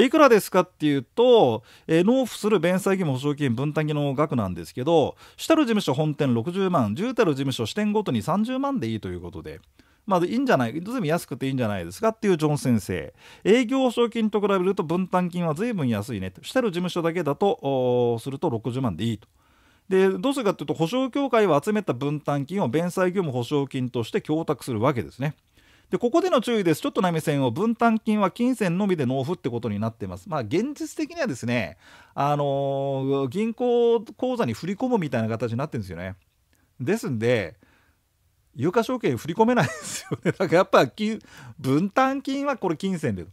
でいくらですかっていうと、えー、納付する弁済義務保証金分担金の額なんですけど主たる事務所本店60万重たる事務所支店ごとに30万でいいということで。まあ、いいんじゃない、ずいぶん安くていいんじゃないですかっていうジョン先生。営業保証金と比べると分担金はずいぶん安いね。主たる事務所だけだと、すると60万でいいと。でどうするかというと保証協会は集めた分担金を弁済業務保証金として供託するわけですね。でここでの注意ですちょっとな目線を分担金は金銭のみで納付ってことになってますまあ現実的にはですねあのー、銀行口座に振り込むみたいな形になってるんですよねですんで有価証券振り込めないですよね だからやっぱ分担金はこれ金銭で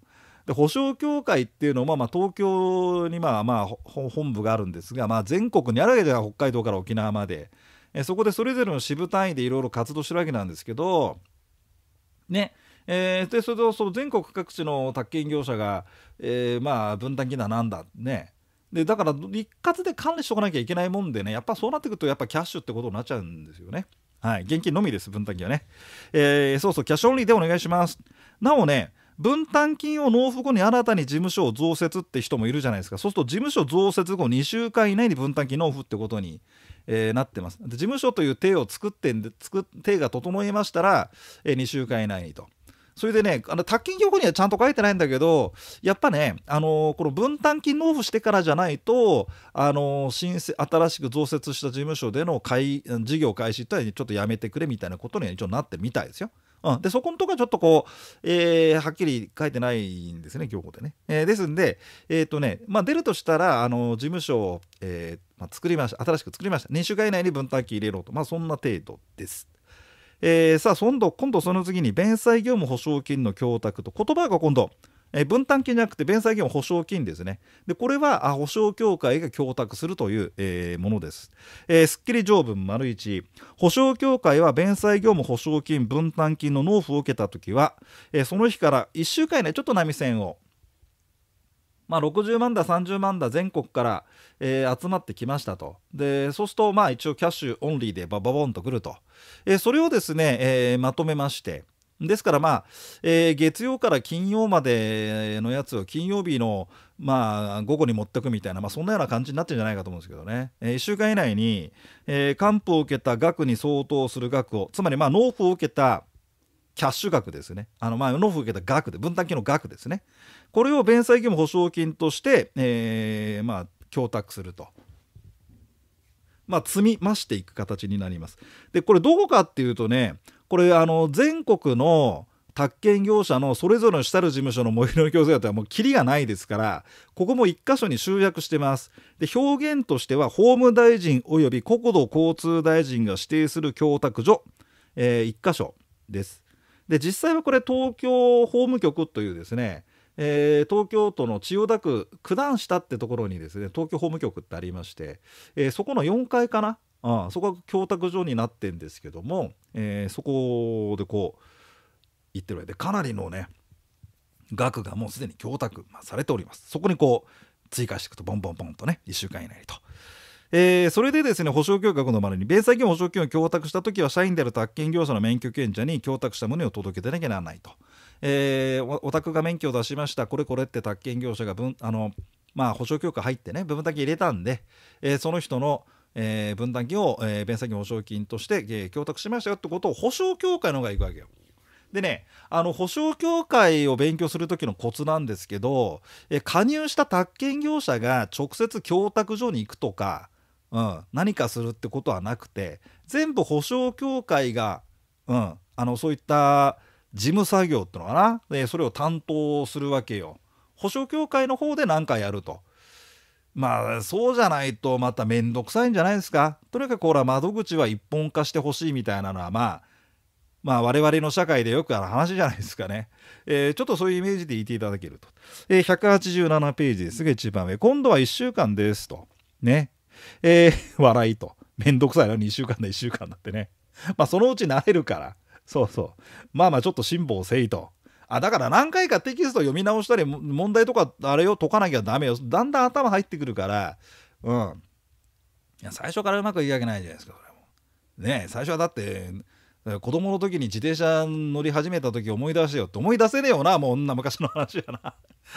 で保証協会っていうのも、まあ、東京にまあまあ本部があるんですが、まあ、全国にあるわけでは北海道から沖縄までえそこでそれぞれの支部単位でいろいろ活動してるわけなんですけどねえー、でそれとその全国各地の宅建業者が、えー、まあ分担機能なんだねでだから一括で管理しておかなきゃいけないもんでねやっぱそうなってくるとやっぱキャッシュってことになっちゃうんですよねはい現金のみです分担金はね、えー、そうそうキャッシュオンリーでお願いしますなおね分担金を納付後に新たに事務所を増設って人もいるじゃないですかそうすると事務所増設後2週間以内に分担金納付ってことにえー、なってます。で事務所という体を作ってんで作体が整いましたら、えー、2週間以内にと。それでね、あの宅金業にはちゃんと書いてないんだけど、やっぱね、あのー、この分担金納付してからじゃないと、あのー、新せ新しく増設した事務所での会事業開始ってのはちょっとやめてくれみたいなことには一応なってるみたいですよ。うん、でそこのとこはちょっとこう、えー、はっきり書いてないんですね行法でね、えー、ですんでえっ、ー、とね、まあ、出るとしたらあの事務所を、えーまあ、作りました新しく作りました2週間以内に分担金入れろとまあそんな程度ですえー、さあ今度今度その次に弁済業務保証金の供託と言葉が今度え分担金じゃなくて弁済金は保証金ですねでこれはあ保証協会が供託するという、えー、ものです、えー、すっきり条文丸1保証協会は弁済業務保証金分担金の納付を受けたときは、えー、その日から1週間ねちょっと波線をまあ、60万だ30万だ全国から、えー、集まってきましたとでそうするとまあ一応キャッシュオンリーでババボンとくると、えー、それをですね、えー、まとめましてですからまあ、えー、月曜から金曜までのやつを金曜日の、まあ、午後に持ってくみたいな、まあ、そんなような感じになってるんじゃないかと思うんですけどね、えー、1週間以内に、えー、還付を受けた額に相当する額をつまりまあ納付を受けたキャッシュ額ですね。あの、まあ、納付を受けた額で、分担金の額ですね。これを弁済義務保証金として、えー、まあ、供託すると。まあ、積み増していく形になります。で、これどこかっていうとね、これあの全国の宅建業者のそれぞれの主たる事務所の最寄りの行政だっはもうキリがないですからここも1箇所に集約してますで表現としては法務大臣及び国土交通大臣が指定する供託所、えー、1箇所ですで実際はこれ東京法務局というですねえー、東京都の千代田区九段下ってところにですね東京法務局ってありまして、えー、そこの4階かなあそこが教託所になってんですけども、えー、そこでこう言ってるわけでかなりのね額がもうすでに供託、まあ、されておりますそこにこう追加していくとボンボンボンとね1週間以内と。えー、それでですね保証計画のまでに弁済金保証金を供託した時は社員である宅建業者の免許権者に供託した旨を届け出なきゃならないと、えー、お宅が免許を出しましたこれこれって宅建業者が分あのまあ保証協会入ってね部分だけ入れたんで、えー、その人のえー、分担金を、えー、弁済金保証金として、えー、供託しましたよってことを保証協会の方が行くわけよ。でね、あの保証協会を勉強する時のコツなんですけど、え加入した宅建業者が直接供託所に行くとか、うん、何かするってことはなくて全部保証協会が、うん、あのそういった事務作業ってのかな、えそれを担当するわけよ。保証協会の方で何かやると。まあそうじゃないとまた面倒くさいんじゃないですかとにかくほら窓口は一本化してほしいみたいなのはまあまあ我々の社会でよくある話じゃないですかね。えー、ちょっとそういうイメージで言っていただけると。えー、187ページですが一番上。今度は1週間ですと。ね。えー、笑いと。めんどくさいな、2週間だ、1週間だってね。まあそのうち慣れるから。そうそう。まあまあちょっと辛抱せいと。あだから何回かテキスト読み直したり問題とかあれを解かなきゃダメよだんだん頭入ってくるからうんいや最初からうまくい訳けないじゃないですかこれもね最初はだって子供の時に自転車乗り始めた時思い出してよって思い出せねえよなもう女昔の話やな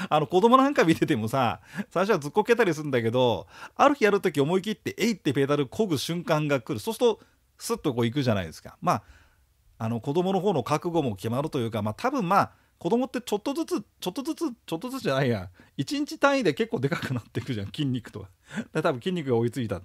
あの子供なんか見ててもさ最初はずっこけたりするんだけどある日やる時思い切ってえいってペダルこぐ瞬間が来るそうするとスッとこう行くじゃないですかまああの子供の方の覚悟も決まるというかまあ多分まあ子供ってちょっとずつちょっとずつちょっとずつじゃないや1日単位で結構でかくなっていくじゃん筋肉とはで多分筋肉が追いついた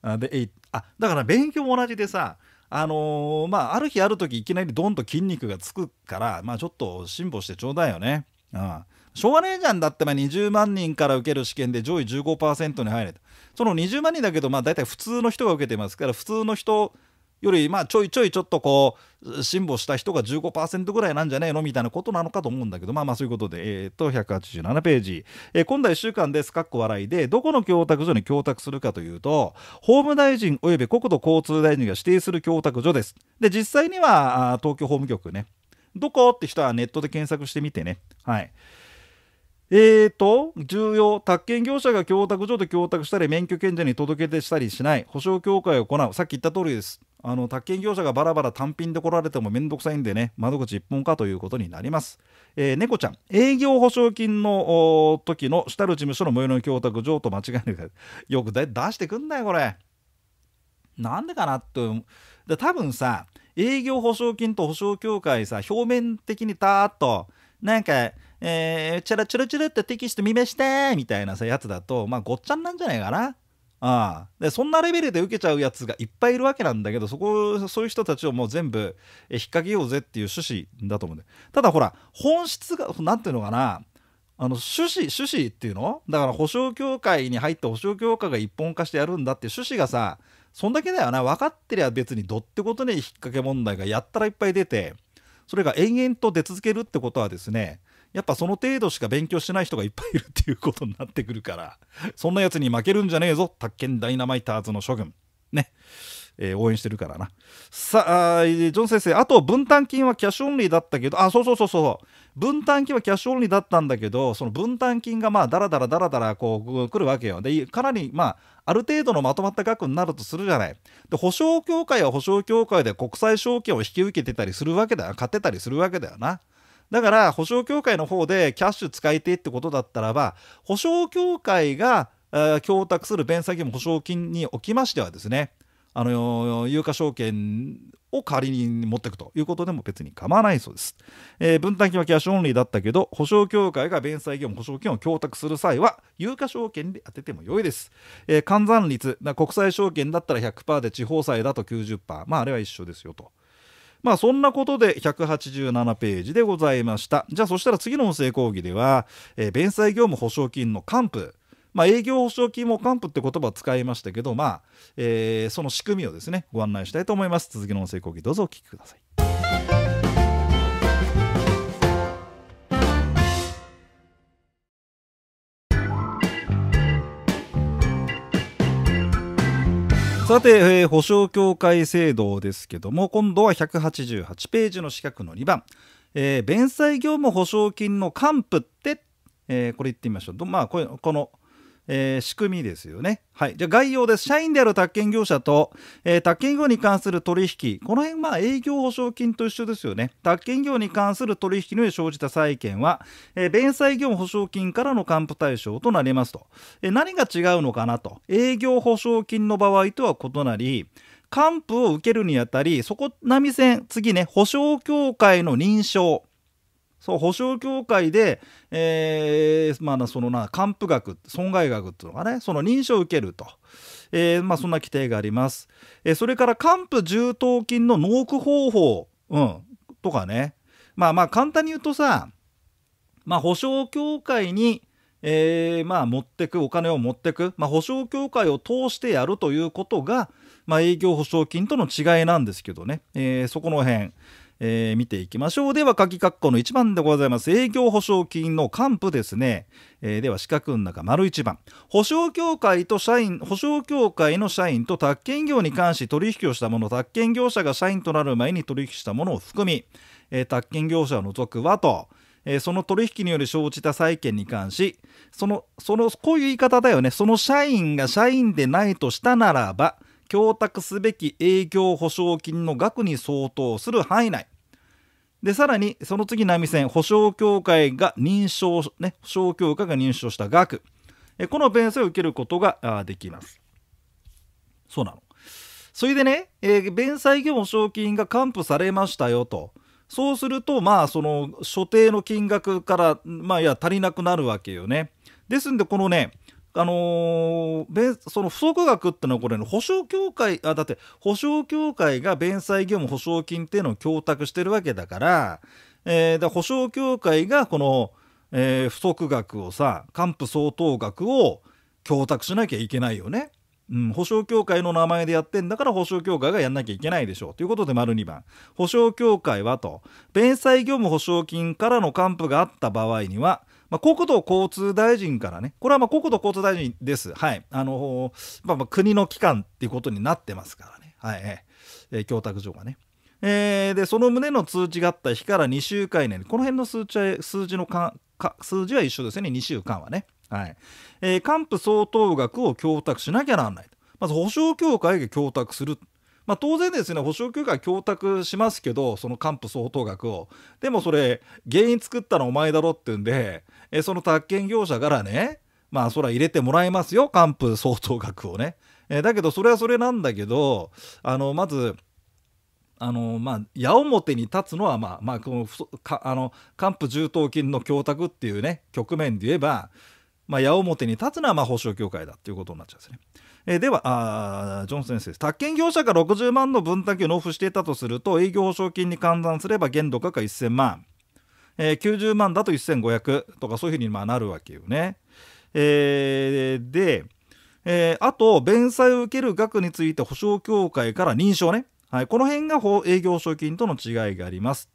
あでえあだから勉強も同じでさあのー、まあある日ある時いきなりドンと筋肉がつくからまあちょっと辛抱してちょうだいよねああしょうがねえじゃんだってまあ20万人から受ける試験で上位15%に入れとその20万人だけどまあ大体普通の人が受けてますから普通の人よりまあちょいちょいちょっとこう辛抱した人が15%ぐらいなんじゃねえのみたいなことなのかと思うんだけどまあまあそういうことで、えー、と187ページ、えー、今度は1週間ですかっこ笑いでどこの供託所に供託するかというと法務大臣および国土交通大臣が指定する供託所ですで実際には東京法務局ねどこって人はネットで検索してみてねはいえーと、重要、宅建業者が供託所で供託したり、免許権者に届け出したりしない、保証協会を行う、さっき言った通りです。あの宅建業者がバラバラ単品で来られてもめんどくさいんでね、窓口一本化ということになります。えー、猫ちゃん、営業保証金の時の主たる事務所の最寄りの供託所と間違える よく出してくんだよ、これ。なんでかなって。で多分さ、営業保証金と保証協会さ、表面的にたーっと、なんか、えー、チャラチュルチュルってテキスト見ましてみたいなさやつだと、まあ、ごっちゃんなんじゃないかな。ああでそんなレベルで受けちゃうやつがいっぱいいるわけなんだけどそこそういう人たちをもう全部引っ掛けようぜっていう趣旨だと思うんだよただほら本質が何ていうのかなあの趣旨趣旨っていうのだから保証協会に入って保証協会が一本化してやるんだって趣旨がさそんだけだよな分かってりゃ別にどってことね引っ掛け問題がやったらいっぱい出てそれが延々と出続けるってことはですねやっぱその程度しか勉強してない人がいっぱいいるっていうことになってくるからそんなやつに負けるんじゃねえぞ宅建ダイナマイターズの諸君ねえー、応援してるからな。さあ、ジョン先生、あと分担金はキャッシュオンリーだったけど、あ、そうそうそうそう、分担金はキャッシュオンリーだったんだけどその分担金がまあだらだらだらだらこう来るわけよでかなりまあある程度のまとまった額になるとするじゃない。で、保証協会は保証協会で国際証券を引き受けてたりするわけだよ。買ってたりするわけだよな。だから、保証協会の方でキャッシュ使いてってことだったらば、保証協会が、供託する弁済義務保証金におきましてはですね、あの有価証券を仮に持っていくということでも別に構わないそうです、えー、分担金はキャッシュオンリーだったけど保証協会が弁済業務保証金を供託する際は有価証券で当てても良いです、えー、換算率国際証券だったら100%で地方債だと90%まああれは一緒ですよとまあそんなことで187ページでございましたじゃあそしたら次の音声講義では、えー、弁済業務保証金の還付まあ、営業保証金も還付って言葉を使いましたけど、まあえー、その仕組みをですねご案内したいと思います続きの音声講義どうぞお聞きくださいさて、えー、保証協会制度ですけども今度は188ページの四角の2番、えー、弁済業務保証金の還付って、えー、これ言ってみましょうまあ、このえー、仕組みですよね。はい。じゃあ概要です。社員である宅建業者と、えー、宅建業に関する取引。この辺、まあ、営業保証金と一緒ですよね。宅建業に関する取引のように生じた債権は、えー、弁済業務保証金からの還付対象となりますと。え何が違うのかなと。営業保証金の場合とは異なり、還付を受けるにあたり、そこ並み線、次ね、保証協会の認証。そう保証協会で、えー、まあ、そのな還付額損害額っていうのがねその認証を受けると、えー、まあ、そんな規定があります、えー、それから還付充当金の納付方法、うん、とかねまあまあ簡単に言うとさ、まあ、保証協会に、えー、まあ持ってくお金を持ってく、まあ、保証協会を通してやるということが、まあ、営業保証金との違いなんですけどね、えー、そこの辺えー、見ていきましょう。では、鍵括弧の1番でございます。営業保証金の還付ですね。えー、では、四角の中、丸1番。保証協会と社員、保証協会の社員と宅建業に関し取引をしたもの、宅建業者が社員となる前に取引したものを含み、えー、宅建業者を除くはと、えその取引により生じた債権に関し、その、その、こういう言い方だよね。その社員が社員でないとしたならば、供託すべき営業保証金の額に相当する範囲内でさらにその次波線保証協会が認証、ね、保証協会が認証した額この弁済を受けることができますそうなのそれでね、えー、弁済業保証金が還付されましたよとそうするとまあその所定の金額からまあいや足りなくなるわけよねですんでこのねあのー、その不足額ってのはこれ、ね、保証協会あだって保証協会が弁済業務保証金っていうのを供託してるわけだから,、えー、だ保証協会がこの、えー、不足額をさ還付相当額を供託しなきゃいけないよね。うん、保証協会の名前でやってんだから保証協会がやんなきゃいけないでしょう。ということで、丸2番。保証協会はと、弁済業務保証金からの還付があった場合には、まあ、国土交通大臣からね、これはまあ国土交通大臣です。はい。あのまあ、まあ国の機関っていうことになってますからね。はい。えー、供託所がね。えー、で、その旨の通知があった日から2週間以内に、この辺の数値数字のかか数字は一緒ですよね、2週間はね。はい。えー、相当額を供託しなきゃならないと。まず保証協会が供託する。まあ、当然ですね、保証協会は供託しますけど、その還付相当額を。でもそれ、原因作ったのお前だろっていうんで、えその宅建業者からねまあそら入れてもらえますよ還付相当額をね、えだけどそれはそれなんだけどあのまずあのまあ、矢面に立つのは、まあまあ、このかあの還付充当金の供託っていうね局面で言えば、まあ、矢面に立つのはまあ保証協会だっていうことになっちゃうんですね。えー、ではあジョン先生宅建業者が60万の分だけを納付していたとすると営業保証金に換算すれば限度価が1000万。えー、90万だと1500とかそういうふうにまあなるわけよね。えー、で、えー、あと、弁済を受ける額について保証協会から認証ね。はい、この辺が営業証金との違いがあります。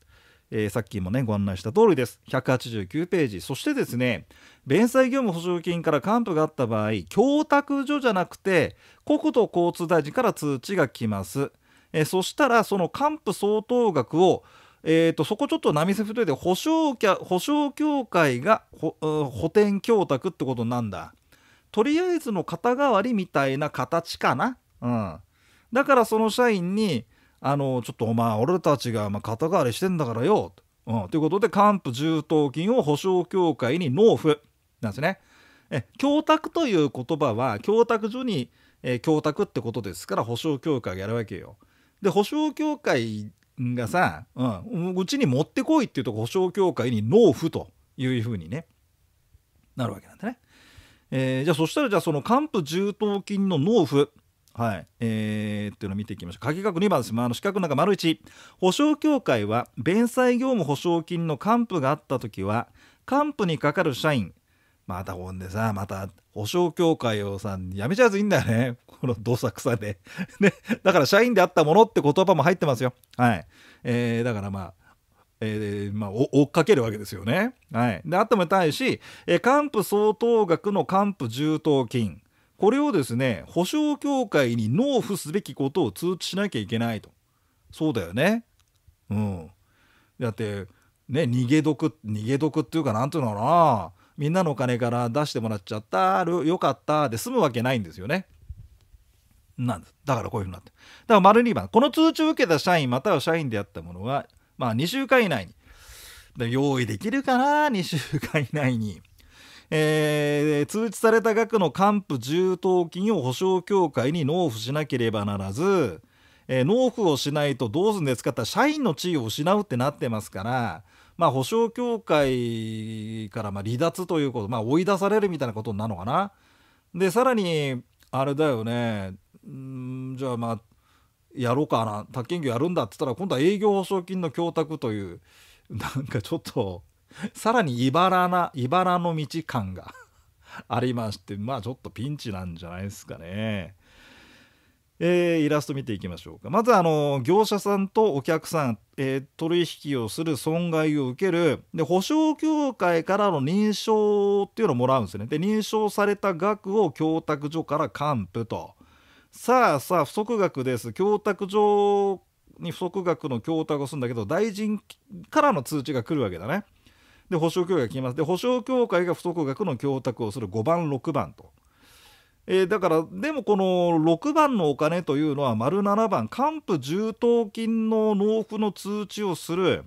えー、さっきもね、ご案内した通りです。189ページ。そしてですね、弁済業務保証金から還付があった場合、供託所じゃなくて、国土交通大臣から通知が来ます。えー、そしたら、その還付相当額をえーと、そこちょっと波瀬太いで保証保証協会が補填供託ってことなんだとりあえずの肩代わりみたいな形かな、うん、だからその社員にあのちょっとお前俺たちがまあ肩代わりしてんだからよと,、うん、ということで還付充当金を保証協会に納付なんですねえ供託という言葉は供託所に、えー、供託ってことですから保証協会がやるわけよで保証協会がさ、うん、うちに持ってこいっていうと保証協会に納付というふうにねなるわけなんだね。えー、じゃあそしたらじゃあその還付充当金の納付はい、えー、っていうのを見ていきましょう。鍵額2番です。まあ、あの四角の中丸1。保証協会は、弁済業務保証金の還付があったときは、還付にかかる社員、またほんでさまた保証協会をさやめちゃうといいんだよね このどさくさで ねだから社員であったものって言葉も入ってますよはいえー、だからまあえー、まあ、追っかけるわけですよね。はい、であっても対し、えー、還付相当額の還付充当金これをですね保証協会に納付すべきことを通知しなきゃいけないとそうだよね。うん、だってね逃げ得逃げ得っていうかなんていうのかなみんなのお金から出してもらっちゃった良かったで済むわけないんですよね。なんですだからこういうふうになってだから丸2番この通知を受けた社員または社員であったものが、まあ、2週間以内に用意できるかな2週間以内に、えー、通知された額の還付充当金を保証協会に納付しなければならず、えー、納付をしないとどうするんですかって社員の地位を失うってなってますからまあ、保証協会からま離脱ということ、まあ、追い出されるみたいなことなのかな。でさらにあれだよねんじゃあまあやろうかな宅建業やるんだって言ったら今度は営業保証金の供託というなんかちょっとさらに茨な茨の道感が ありましてまあちょっとピンチなんじゃないですかね。えー、イラスト見ていきましょうかまずあの業者さんとお客さん、えー、取引をする損害を受けるで保証協会からの認証っていうのをもらうんですねで認証された額を供託所から還付とさあさあ不足額です供託所に不足額の供託をするんだけど大臣からの通知が来るわけだねで保証協会が来ますで保証協会が不足額の供託をする5番6番とえー、だからでもこの6番のお金というのは丸7番還付充当金の納付の通知をする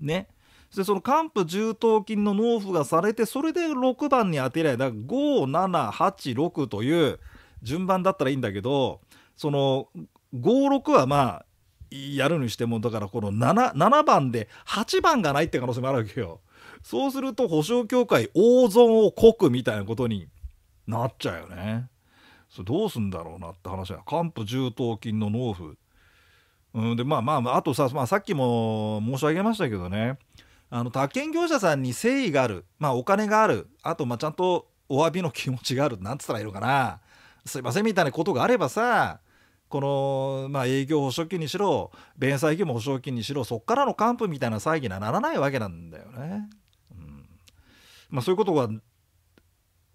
ねでその還付充当金の納付がされてそれで6番に当てりゃだから5786という順番だったらいいんだけどその56はまあやるにしてもだからこの 7, 7番で8番がないって可能性もあるわけよ。そうすると保証協会大損を濃くみたいなことになっちゃうよね。それどうすんだろうなって話や還付充当金の納付、うん、でまあまああとさ、まあ、さっきも申し上げましたけどねあの宅建業者さんに誠意がある、まあ、お金があるあとまあちゃんとお詫びの気持ちがあるなんつったらいいのかなすいませんみたいなことがあればさこの、まあ、営業保証金にしろ弁済義務保証金にしろそっからの還付みたいな騒ぎにはならないわけなんだよね。うんまあ、そういうことが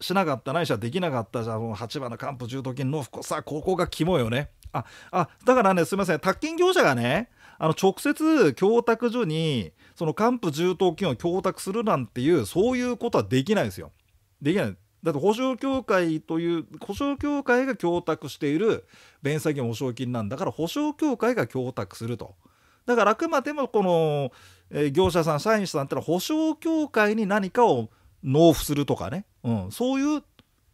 しなかったないしはできなかったじゃあ8番の還付中途金納付さあここが肝よねああだからねすいません宅建業者がねあの直接供託所にその還付充当金を供託するなんていうそういうことはできないですよ。できない。だって保証協会という保証協会が供託している弁済金保証金なんだから保証協会が供託すると。だからあくまでもこの、えー、業者さん社員さんってのは保証協会に何かを納付するとかね、うん、そういう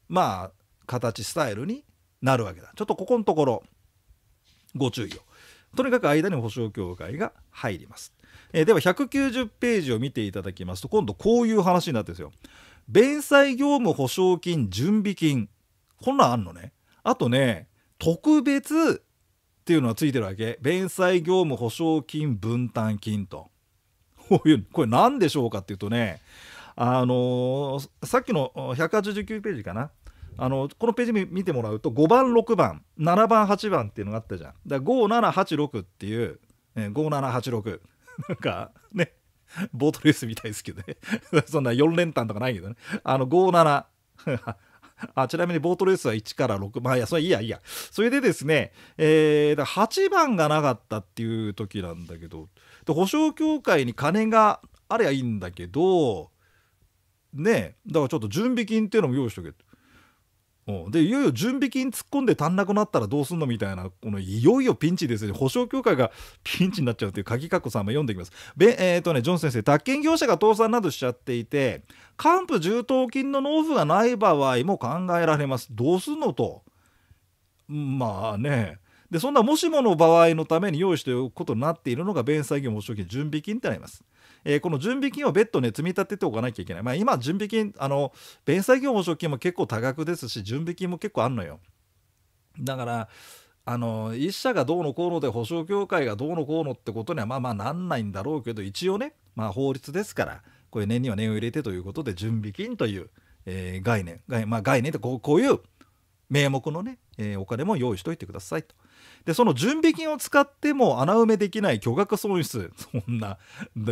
まあ形スタイルになるわけだちょっとここのところご注意をとにかく間に保証協会が入ります、えー、では190ページを見ていただきますと今度こういう話になってるんですよ弁済業務保証金準備金こんなんあんのねあとね特別っていうのはついてるわけ弁済業務保証金分担金とこういうこれ何でしょうかっていうとねあのさっきの189ページかなあのこのページ見てもらうと5番6番7番8番っていうのがあったじゃんだ5786っていう、えー、5786 なんかねボートレースみたいですけどね そんな4連単とかないけどねあの57 あちなみにボートレースは1から6まあいやそれいいやいいやそれでですね、えー、だ8番がなかったっていう時なんだけどで保証協会に金があればいいんだけどねだからちょっと準備金っていうのも用意しとけうん、でいよいよ準備金突っ込んで足んなくなったらどうすんのみたいなこのいよいよピンチですよ保証協会がピンチになっちゃうっていう鍵っこさんも読んでいきます。べえーとね、ジョン先生宅建業者が倒産などしちゃっていて還付充当金の納付がない場合も考えられますどうすんのとまあねでそんなもしもの場合のために用意しておくことになっているのが弁済業務保証金準備金ってなります。えー、この準備金を別途ね積み立てておかなきゃいけない、まあ、今準備金あの弁済業保証金も結構多額ですし準備金も結構あんのよだからあの一社がどうのこうので保証協会がどうのこうのってことにはまあまあなんないんだろうけど一応ね、まあ、法律ですからこういう年には年を入れてということで準備金という、えー、概念概,、まあ、概念ってこうこういう名目のね、えー、お金も用意しといてくださいとでその準備金を使っても穴埋めできない巨額損失 そんな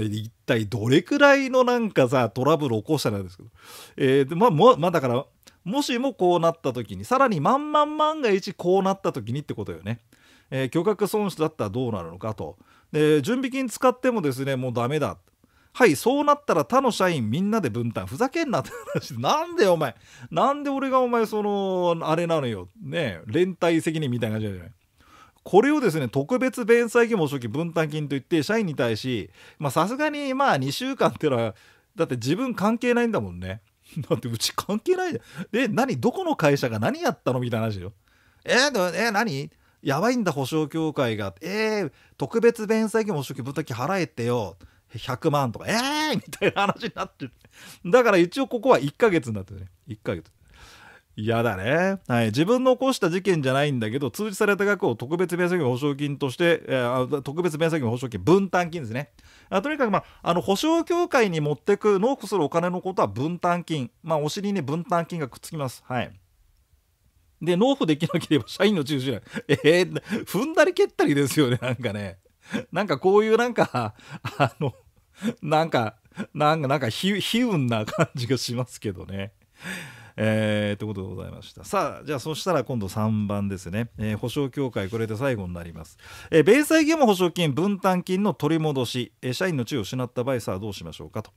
一体どれくらいのなんかさトラブルを起こしたらですけど、えー、でまあまあだからもしもこうなった時にさらに万万万が一こうなった時にってことよね。えー、巨額損失だったらどうなるのかと。で準備金使ってもですねもうダメだ。はいそうなったら他の社員みんなで分担ふざけんなって話 なんでお前なんで俺がお前そのあれなのよね連帯責任みたいな感じじゃないこれをですね特別弁済義務保期分担金といって社員に対しさすがにまあ2週間っていうのはだって自分関係ないんだもんね だってうち関係ないじゃんえ何どこの会社が何やったのみたいな話よえー、えー、何やばいんだ保証協会がえー、特別弁済義務保期分担金払えってよ100万とかえーみたいな話になってるだから一応ここは1ヶ月になってるね1ヶ月嫌だね、はい、自分の起こした事件じゃないんだけど通知された額を特別弁済金保証金として、えー、特別弁済金保証金分担金ですねあとにかく、まあ、あの保証協会に持ってく納付するお金のことは分担金、まあ、お尻に分担金がくっつきますはいで納付できなければ社員の中止えー、踏んだり蹴ったりですよねなんかねなんかこういうなんかあのなんかなんかなんか悲運な感じがしますけどねえー、ということでございましたさあじゃあそしたら今度3番ですね、えー、保証協会これで最後になります、えー、米債業務保証金分担金の取り戻し、えー、社員の地位を失った場合さあどうしましょうかと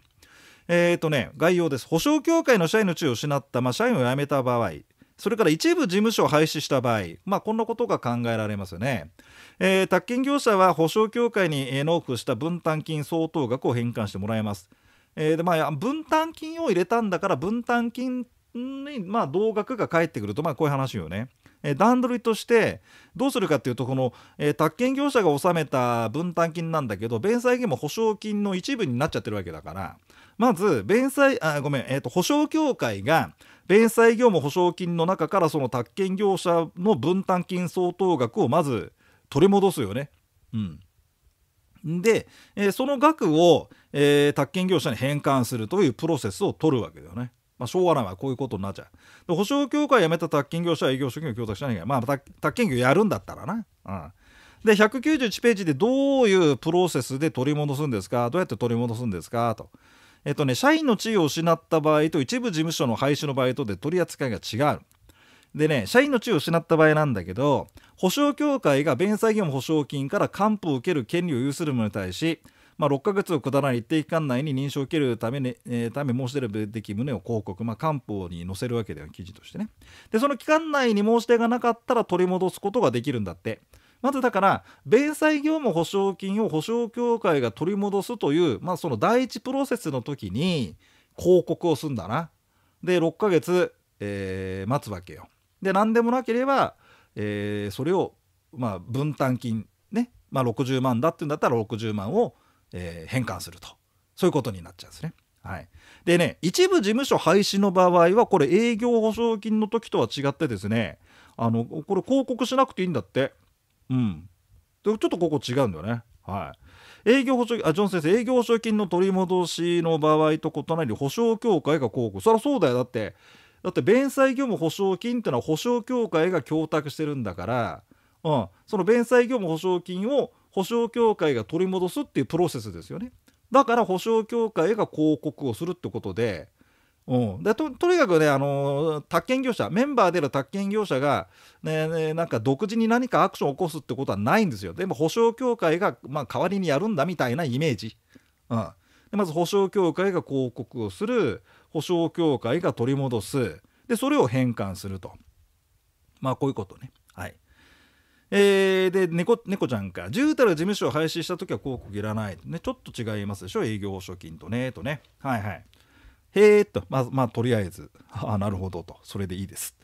えーとね、概要です。保証協会の社員の地位を失った、まあ、社員を辞めた場合、それから一部事務所を廃止した場合、まあ、こんなことが考えられますよね。えー、宅建業者は保証協会に納付した分担金相当額を返還してもらえます。えーでまあ、分担金を入れたんだから分担金に、まあ、同額が返ってくると、まあ、こういう話よね。えー、段取りとしてどうするかっていうとこの、えー、宅建業者が納めた分担金なんだけど弁済義務保証金の一部になっちゃってるわけだからまず弁済あごめん、えーと、保証協会が弁済業務保証金の中からその宅建業者の分担金相当額をまず取り戻すよね。うんで、えー、その額を、え宅建業者に返還するというプロセスを取るわけだよね。まあ、しょうがないわこういうことになっちゃうで保証協会辞めた宅建業者は営業職業協託しないんいけないまあ宅建業やるんだったらなうんで191ページでどういうプロセスで取り戻すんですかどうやって取り戻すんですかと。えっとね、社員の地位を失った場合と一部事務所の廃止の場合とで取り扱いが違う。でね、社員の地位を失った場合なんだけど、保証協会が弁済業務保証金から還付を受ける権利を有するものに対し、まあ、6ヶ月をくだらない一定期間内に認証を受けるため,、ねえー、ため申し出るべき旨を広告、まあ、官報に載せるわけでは記事としてねでその期間内に申し出がなかったら取り戻すことができるんだってまずだから、弁済業務保証金を保証協会が取り戻すという、まあ、その第一プロセスの時に広告をすんだな。で、6ヶ月、えー、待つわけよ。で、何でもなければ、えー、それを、まあ、分担金、ね、まあ、60万だっていうんだったら60万をえー、変換するとそういうことになっちゃうんですね。はい、でね一部事務所廃止の場合はこれ営業保証金の時とは違ってですねあのこれ広告しなくていいんだって。うん、ちょっとここ違うんだよね。はい、営業保証あジョン先生営業保証金の取り戻しの場合と異なり保証協会が広告そりゃそうだよだってだって弁済業務保証金ってのは保証協会が供託してるんだから、うん、その弁済業務保証金を保証協会が取り戻すっていうプロセスですよね。だから保証協会が広告をするってことで、うん、でとにかくね、あの宅建業者メンバーである宅建業者がね、ねなんか独自に何かアクションを起こすってことはないんですよでも保証協会が、まあ、代わりにやるんだみたいなイメージ、うん、でまず保証協会が広告をする保証協会が取り戻すでそれを返還するとまあこういうことねえー、で猫猫ちゃんかじゅうたる事務所を廃止した時は広告いらない、ね、ちょっと違いますでしょ営業保証金とねとねはいはいへえとままあとりあえずあなるほどとそれでいいです、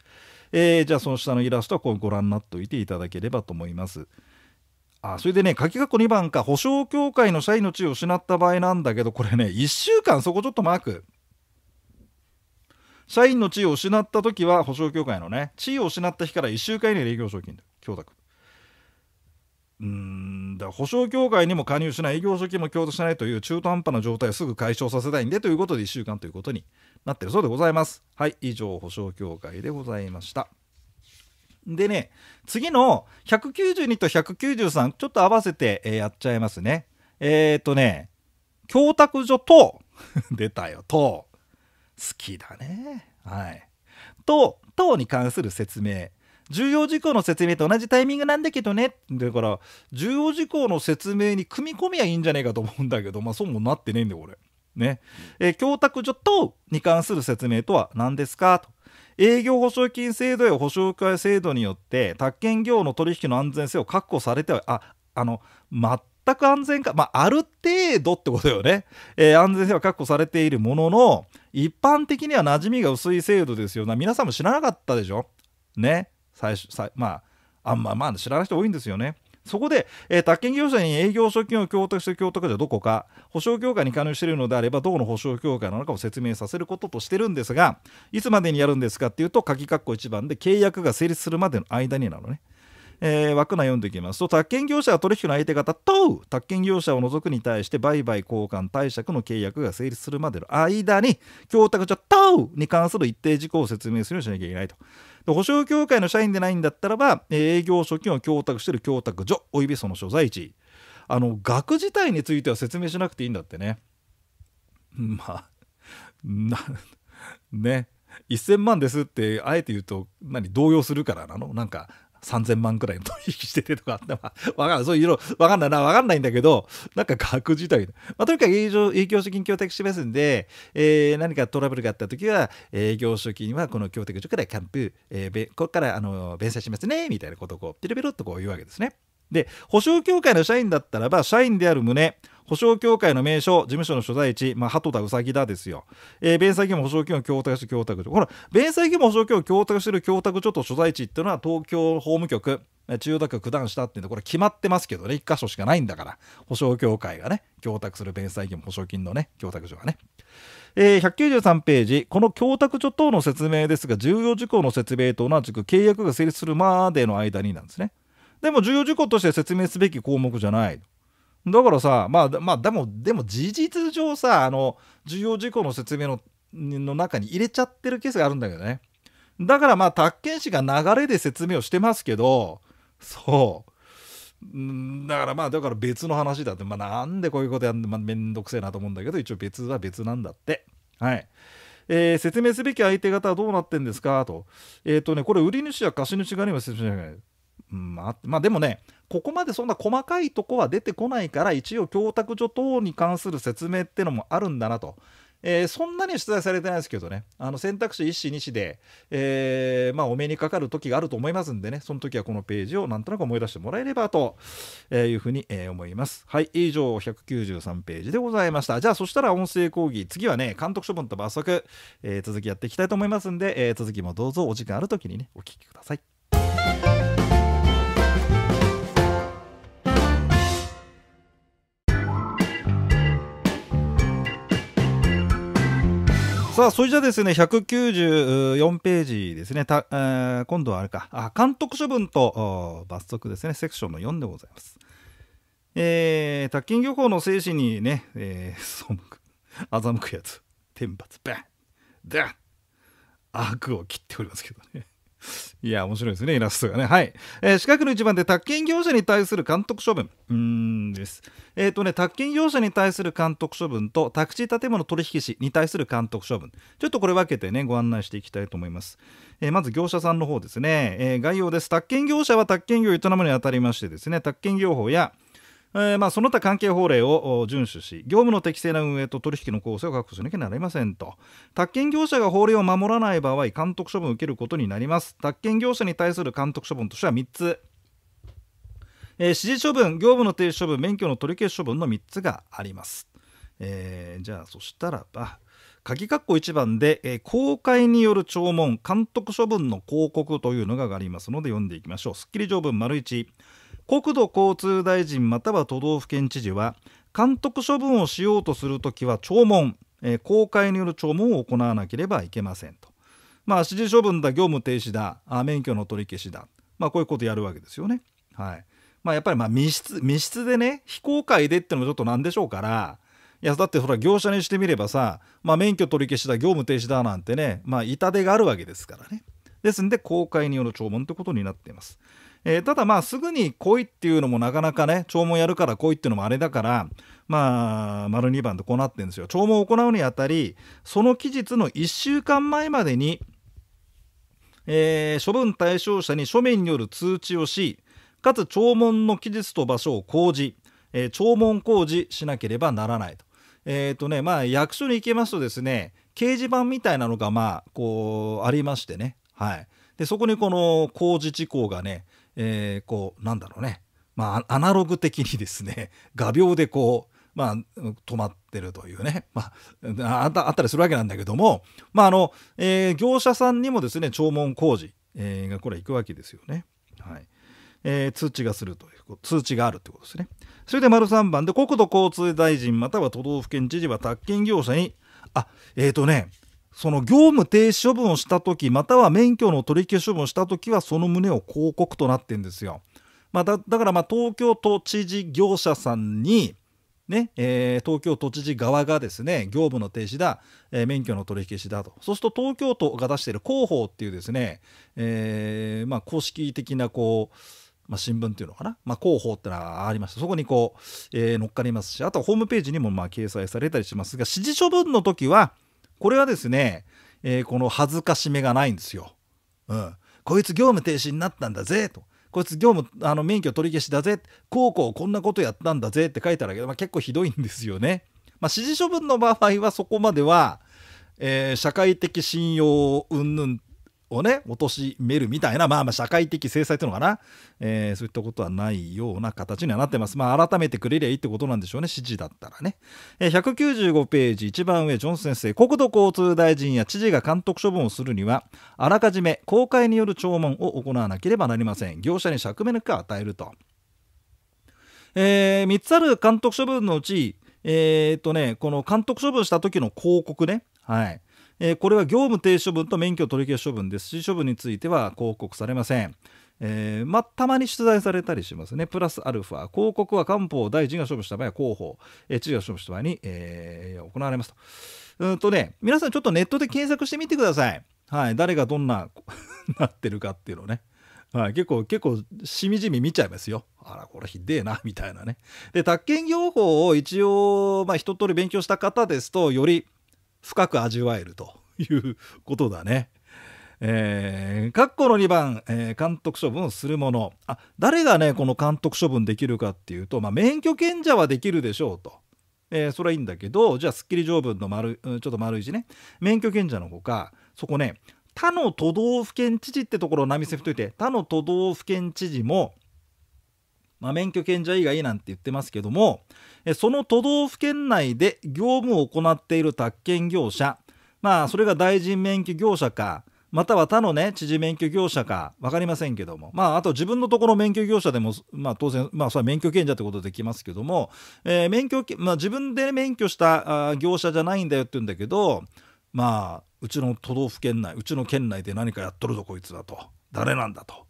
えー、じゃあその下のイラストはこうご覧になっておいていただければと思いますあそれでね、書きかっこ2番か、保証協会の社員の地位を失った場合なんだけど、これね、1週間、そこちょっとマーク。社員の地位を失った時は、保証協会のね、地位を失った日から1週間以内で営業賞金だ。供託。うんだ保証協会にも加入しない営業所金も共同しないという中途半端な状態をすぐ解消させたいんでということで1週間ということになってるそうでございます。はい以上保証協会でございました。でね次の192と193ちょっと合わせて、えー、やっちゃいますね。えっ、ー、とね供託所と 出たよと好きだね。はい。と等に関する説明重要事項の説明と同じタイミングなんだけどねだから重要事項の説明に組み込みはいいんじゃねえかと思うんだけどまあそうもなってねえんだよこれ。ね、えー、供託所等に関する説明とは何ですかと営業保証金制度や保証会制度によって宅建業の取引の安全性を確保されてはああの全く安全か、まあ、ある程度ってことよね、えー、安全性は確保されているものの一般的には馴染みが薄い制度ですよな皆さんも知らなかったでしょね最初最まああんままあ知らない人多いんですよね。そこで、えー、宅建業者に営業所金を供託した供託者はどこか、保証協会に加入しているのであれば、どこの保証協会なのかを説明させることとしてるんですが、いつまでにやるんですかっていうと、鍵括弧1番で契約が成立するまでの間になのね。えー、枠内読んでいきますと、宅建業者は取引の相手方と、宅建業者を除くに対して、売買交換、貸借の契約が成立するまでの間に、供託者とに関する一定事項を説明するようにしなきゃいけないと。保証協会の社員でないんだったらば、えー、営業所金を供託している供託所およびその所在地あの額自体については説明しなくていいんだってね まあなね1000万ですってあえて言うと何動揺するからなのなんか3000万くらいの取引しててとかわ、まあ、わかんない。そういう色、わかんないな、わかんないんだけど、なんか額自体。まあ、とにかく営業、営業所金供託しますんで、えー、何かトラブルがあったときは、営業所金はこの供託所からキャンプ、えー、ここから、あの、弁済しますね、みたいなことをこう、ピロピロっとこう言うわけですね。で、保証協会の社員だったらば、社員である旨、保証協会の名称、事務所の所在地、まあ、鳩田うさぎだですよ、えー、弁済義務保証金を供託して供託所。ほら弁済義務保証金を供託してる供託所と所在地っていうのは東京法務局中央大学九段下ってうでこれ決まってますけどね一箇所しかないんだから保証協会がね供託する弁済義務保証金のね供託所がね、えー、193ページこの供託所等の説明ですが重要事項の説明と同じく契約が成立するまでの間になんですねでも重要事項として説明すべき項目じゃないだからさ、まあ、まあ、でも、でも事実上さ、あの、重要事項の説明のの中に入れちゃってるケースがあるんだけどね。だからまあ、宅建士が流れで説明をしてますけど、そう。だからまあだから別の話だって、まあ、なんでこういうことやんの、まあ、めんどくせえなと思うんだけど一応別は別なんだって。はいえー、説明すべき相手方はどうなってんですかと。えっ、ー、とね、これ、売り主や貸主側には説明しない。うんあまあ、でもねここまでそんな細かいとこは出てこないから一応供託所等に関する説明ってのもあるんだなと。えー、そんなに出題されてないですけどねあの選択肢1子2子で、えー、まあ、お目にかかる時があると思いますんでねその時はこのページをなんとなく思い出してもらえればというふうに、え思いますはい以上193ページでございましたじゃあそしたら音声講義次はね監督処分と罰則、え続きやっていきたいと思いますんで、え続きもどうぞお時間ある時にねお聞きくださいさあ、それじゃですね、194ページですね、たえー、今度はあれか、あ監督処分と罰則ですね、セクションの4でございます。えー、宅禁漁法の精神にね、えー、背く、欺くやつ、天罰、ばん、ダ悪を切っておりますけどね。いや、面白いですね、イラストがね。はい。えー、近の一番で、宅建業者に対する監督処分。うんです。えっ、ー、とね、宅建業者に対する監督処分と、宅地建物取引士に対する監督処分。ちょっとこれ分けてね、ご案内していきたいと思います。えー、まず、業者さんの方ですね。え概要です。宅建業者は宅建業を営むにあたりましてですね、宅建業法や、えー、まあ、その他関係法令を遵守し業務の適正な運営と取引の構成を確保しなきゃなりませんと宅建業者が法令を守らない場合監督処分を受けることになります宅建業者に対する監督処分としては3つえー、指示処分、業務の停止処分、免許の取り消し処分の3つがあります。えー、じゃあ、そしたらば、鍵括弧1番で、えー、公開による聴聞監督処分の広告というのがありますので読んでいきましょう。すっきり条文丸1国土交通大臣または都道府県知事は監督処分をしようとするときは聴聞、えー、公開による聴聞を行わなければいけませんと、まあ、指示処分だ業務停止だあ免許の取り消しだ、まあ、こういうことやるわけですよね。はいまあ、やっぱりまあ密室密室でね非公開でってのもちょっとなんでしょうからいやだってほら業者にしてみればさ、まあ、免許取り消しだ業務停止だなんてね、まあ、痛手があるわけですからねですんで公開による聴聞ってことになっています。えー、ただまあすぐに来いっていうのもなかなかね弔問やるから来いっていうのもあれだからまあ丸2番でこうなってるんですよ弔問を行うにあたりその期日の1週間前までに、えー、処分対象者に書面による通知をしかつ弔問の期日と場所を公示、えー、弔問公示しなければならないと。えーとねまあ、役所に行けますとですね掲示板みたいなのがまあこうありましてね、はい、でそこにこの工事事項がね、えー、こうなんだろうね、まあ、アナログ的にですね 画鋲でこうまあ、止まってるというね、まあ、あったりするわけなんだけども、まああのえー、業者さんにもですね弔問工事、えー、がこれ行くわけですよね。はいえー、通知がするという通知があるということですね。それで丸3番で国土交通大臣または都道府県知事は宅建業者にあえっ、ー、とねその業務停止処分をした時または免許の取り消し処分をした時はその旨を広告となってんですよ。まあ、だだからまあ東京都知事業者さんに、ねえー、東京都知事側がですね業務の停止だ、えー、免許の取り消しだとそうすると東京都が出している広報っていうですね、えーまあ、公式的なこうまあ、新聞っていうのかな、まあ、広報ってのはありましたそこにこう、えー、乗っかりますしあとはホームページにもまあ掲載されたりしますが指示処分の時はこれはですね、えー、この恥ずかしめがないんですよ。うん、こいつ業務停止になったんだぜと。こいつ業務あの免許取り消しだぜこうこうこんなことやったんだぜって書いてあるけど、まあ、結構ひどいんですよね。まあ、指示処分の場合はそこまでは、えー、社会的信用云々をね貶めるみたいな、まあ、まあ社会的制裁というのかな、えー、そういったことはないような形にはなってます。まあ、改めてくれりゃいいってことなんでしょうね、指示だったらね。えー、195ページ、一番上、ジョン先生、国土交通大臣や知事が監督処分をするには、あらかじめ公開による聴聞を行わなければなりません。業者に釈明の許可を与えると。えー、3つある監督処分のうち、えー、っとね、この監督処分した時の広告ね、はい、えー、これは業務停止処分と免許取り消し処分ですし処分については広告されません。えー、まあ、たまに出題されたりしますね。プラスアルファ。広告は官報大臣が処分した場合は広報、えー、知事が処分した場合に、えー、行われますと。うんとね、皆さんちょっとネットで検索してみてください。はい、誰がどんな なってるかっていうのね。はい、結構、結構、しみじみ見ちゃいますよ。あら、これひでえな、みたいなね。で、宅建業法を一応、まあ、一通り勉強した方ですと、より、深く味わえるということだね。えー、括弧の2番、えー、監督処分をするものあ誰がねこの監督処分できるかっていうと、まあ、免許権者はできるでしょうと、えー、それはいいんだけどじゃあ『スッキリ』条文の丸ちょっと丸1ね免許権者のほかそこね他の都道府県知事ってところを波線振っといて他の都道府県知事もまあ、免許権者以外なんて言ってますけどもその都道府県内で業務を行っている宅建業者まあそれが大臣免許業者かまたは他のね知事免許業者か分かりませんけどもまああと自分のところ免許業者でもまあ当然まあそれは免許権者ってことできますけども、えー、免許、まあ、自分で免許した業者じゃないんだよって言うんだけどまあうちの都道府県内うちの県内で何かやっとるぞこいつだと誰なんだと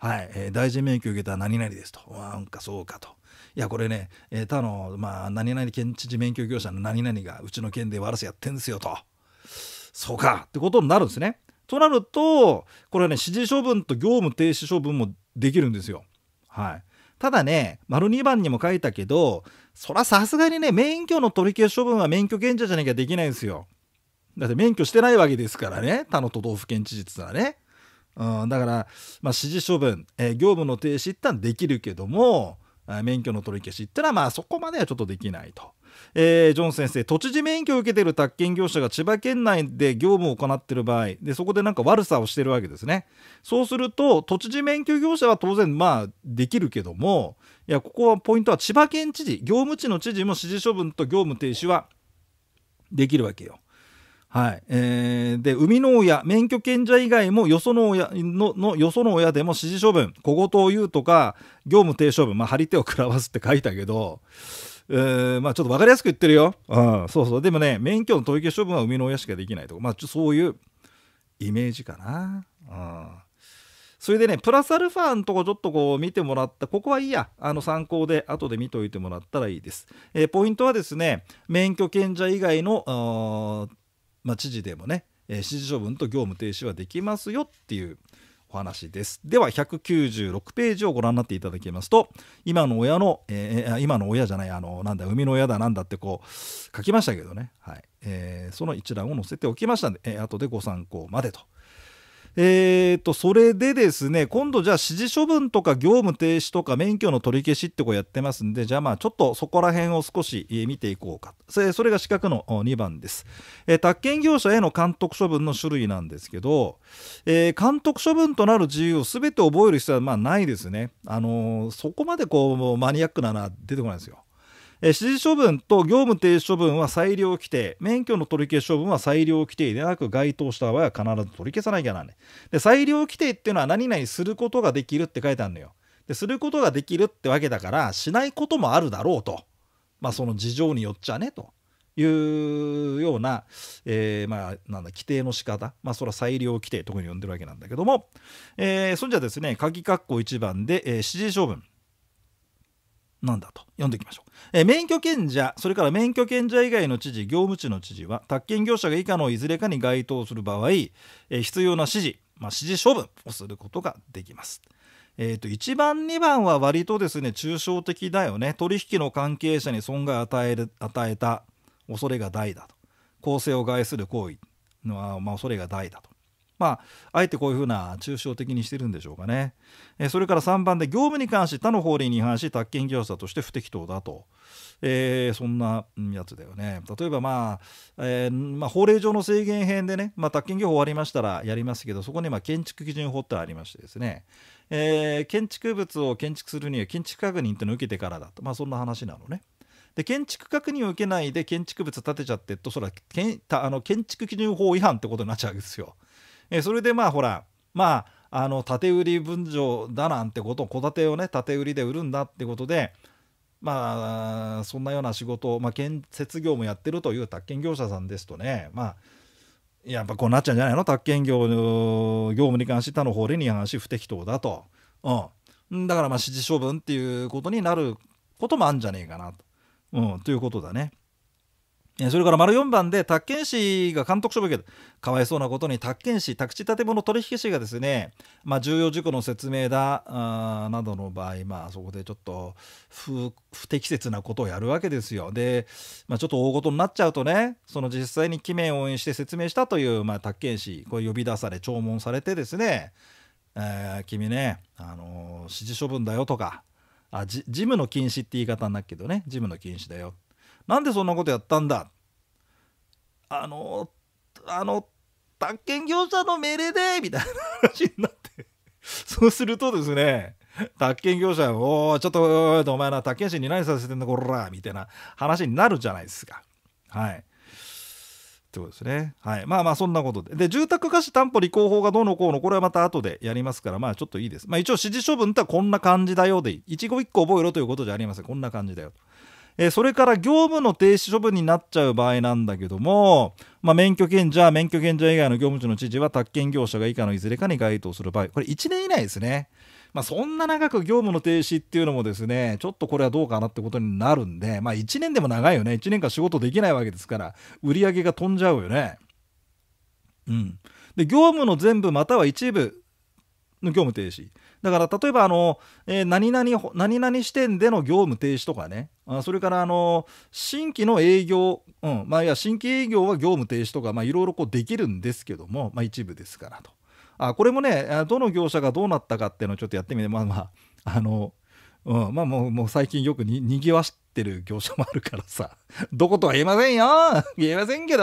はい、えー、大臣免許受けた何々ですとなんかそうかといやこれね、えー、他の、まあ、何々県知事免許業者の何々がうちの県でワラスやってんですよとそうかってことになるんですね。となるとこれはね指示処分と業務停止処分もできるんですよ。はい、ただね、丸2番にも書いたけど、そゃさすがにね、免許の取り消し処分は免許権者じゃなきゃできないんですよ。だって免許してないわけですからね、他の都道府県知事ってのはね。うん、だから、まあ、指示処分、えー、業務の停止ってのはできるけども、免許の取り消しってのはまあそこまではちょっとできないと。えー、ジョン先生都知事免許を受けている宅建業者が千葉県内で業務を行っている場合でそこでなんか悪さをしているわけですねそうすると都知事免許業者は当然まあできるけどもいやここはポイントは千葉県知事業務地の知事も指示処分と業務停止はできるわけよ。はい。えー、で、生みの親、免許権者以外もよその親の、のよその親でも指示処分、小言を言うとか、業務停止処分、まあ、張り手を食らわすって書いたけど、えー、まあ、ちょっと分かりやすく言ってるよ。うん、そうそう。でもね、免許の取り消し処分は生みの親しかできないとか、まあ、ちょそういうイメージかな。うんそれでね、プラスアルファのとこちょっとこう見てもらった、ここはいいや、あの参考で後で見ておいてもらったらいいです。えー、ポイントはですね、免許権者以外のまあ、知事でもね、えー、指示処分と業務停止はできますよっていうお話ですでは196ページをご覧になっていただきますと今の親の、えー、今の親じゃないあのなんだ生みの親だなんだってこう書きましたけどね、はいえー、その一覧を載せておきましたので、えー、後でご参考までとえー、とそれでですね今度じゃあ指示処分とか業務停止とか免許の取り消しってこうやってますんでじゃあまあちょっとそこら辺を少し見ていこうかそれが資格の2番です、えー、宅建業者への監督処分の種類なんですけど、えー、監督処分となる自由をすべて覚える必要はまあないですねあのー、そこまでこうマニアックなのは出てこないですよえー、指示処分と業務停止処分は裁量規定、免許の取り消し処分は裁量規定でなく、該当した場合は必ず取り消さなきゃならない。で、裁量規定っていうのは何々することができるって書いてあるのよ。で、することができるってわけだから、しないこともあるだろうと。まあ、その事情によっちゃね、と。いうような、えー、まあ、なんだ、規定の仕方。まあ、それは裁量規定とに呼んでるわけなんだけども、えー、そんじゃですね、鍵括弧1番で、えー、指示処分。なんだと読んでいきましょう、えー、免許権者それから免許権者以外の知事業務地の知事は宅建業者が以下のいずれかに該当する場合、えー、必要な指示、まあ、指示処分をすることができます。えーと、1番2番は割とですね抽象的だよね取引の関係者に損害を与える与えた恐れが大だと公正を害する行為の、まあ、恐れが大だとまあ、あえてこういうふうな抽象的にしてるんでしょうかね。えそれから3番で、業務に関し他の法令に違反し、宅建業者として不適当だと。えー、そんなやつだよね。例えば、まあえー、まあ、法令上の制限編でね、まあ、宅建業法終わりましたらやりますけど、そこにま建築基準法ってありましてですね、えー、建築物を建築するには建築確認っていうのを受けてからだと、まあ、そんな話なのね。で建築確認を受けないで建築物建てちゃってとそれはけんたあの建築基準法違反ってことになっちゃうわけですよ。えそれでまあほらまああの縦売り分譲だなんてこと戸建てをね縦売りで売るんだってことでまあそんなような仕事、まあ、建設業もやってるという宅建業者さんですとねまあやっぱこうなっちゃうんじゃないの宅建業業務に関して他の法令に反し不適当だと、うん、だからまあ指示処分っていうことになることもあるんじゃねえかなと、うん、ということだね。それから丸4番で、宅建士が監督処分を受けかわいそうなことに、宅建士、宅地建物取引士がですね、まあ、重要事項の説明だ、あなどの場合、まあ、そこでちょっと不、不適切なことをやるわけですよ。で、まあ、ちょっと大ごとになっちゃうとね、その実際に記名を応援して説明したという、まあ、宅建士、これ呼び出され、聴聞されてですね、えー、君ね、あのー、指示処分だよとか、あ、事務の禁止って言い方になっけどね、事務の禁止だよ。なんでそんなことやったんだあのあの宅建業者の命令でみたいな話になってそうするとですね宅建業者おおちょっとおいお前な宅建士に何させてんだこらみたいな話になるじゃないですかはいってことですね。はい。まあまあ、そんなことで。で、住宅貸し担保履行法がどうのこうの、これはまた後でやりますから、まあちょっといいです。まあ一応、指示処分とはこんな感じだよでい一語一個覚えろということじゃありません。こんな感じだよと。えー、それから業務の停止処分になっちゃう場合なんだけども、まあ、免許権者、免許権者以外の業務中の知事は、宅建業者が以下のいずれかに該当する場合、これ1年以内ですね。まあ、そんな長く業務の停止っていうのもですね、ちょっとこれはどうかなってことになるんで、まあ、1年でも長いよね。1年間仕事できないわけですから、売り上げが飛んじゃうよね。うん。で、業務の全部または一部の業務停止。だから例えばあの、えー、何々何々視点での業務停止とかねあそれからあの新規の営業、うんまあ、いや新規営業は業務停止とかいろいろできるんですけども、まあ、一部ですからとあこれもねどの業者がどうなったかっていうのをちょっとやってみてまあまああのうん、まあもうもう最近よくににぎわしてる業者もあるからさどことは言えませんよ言えませんけど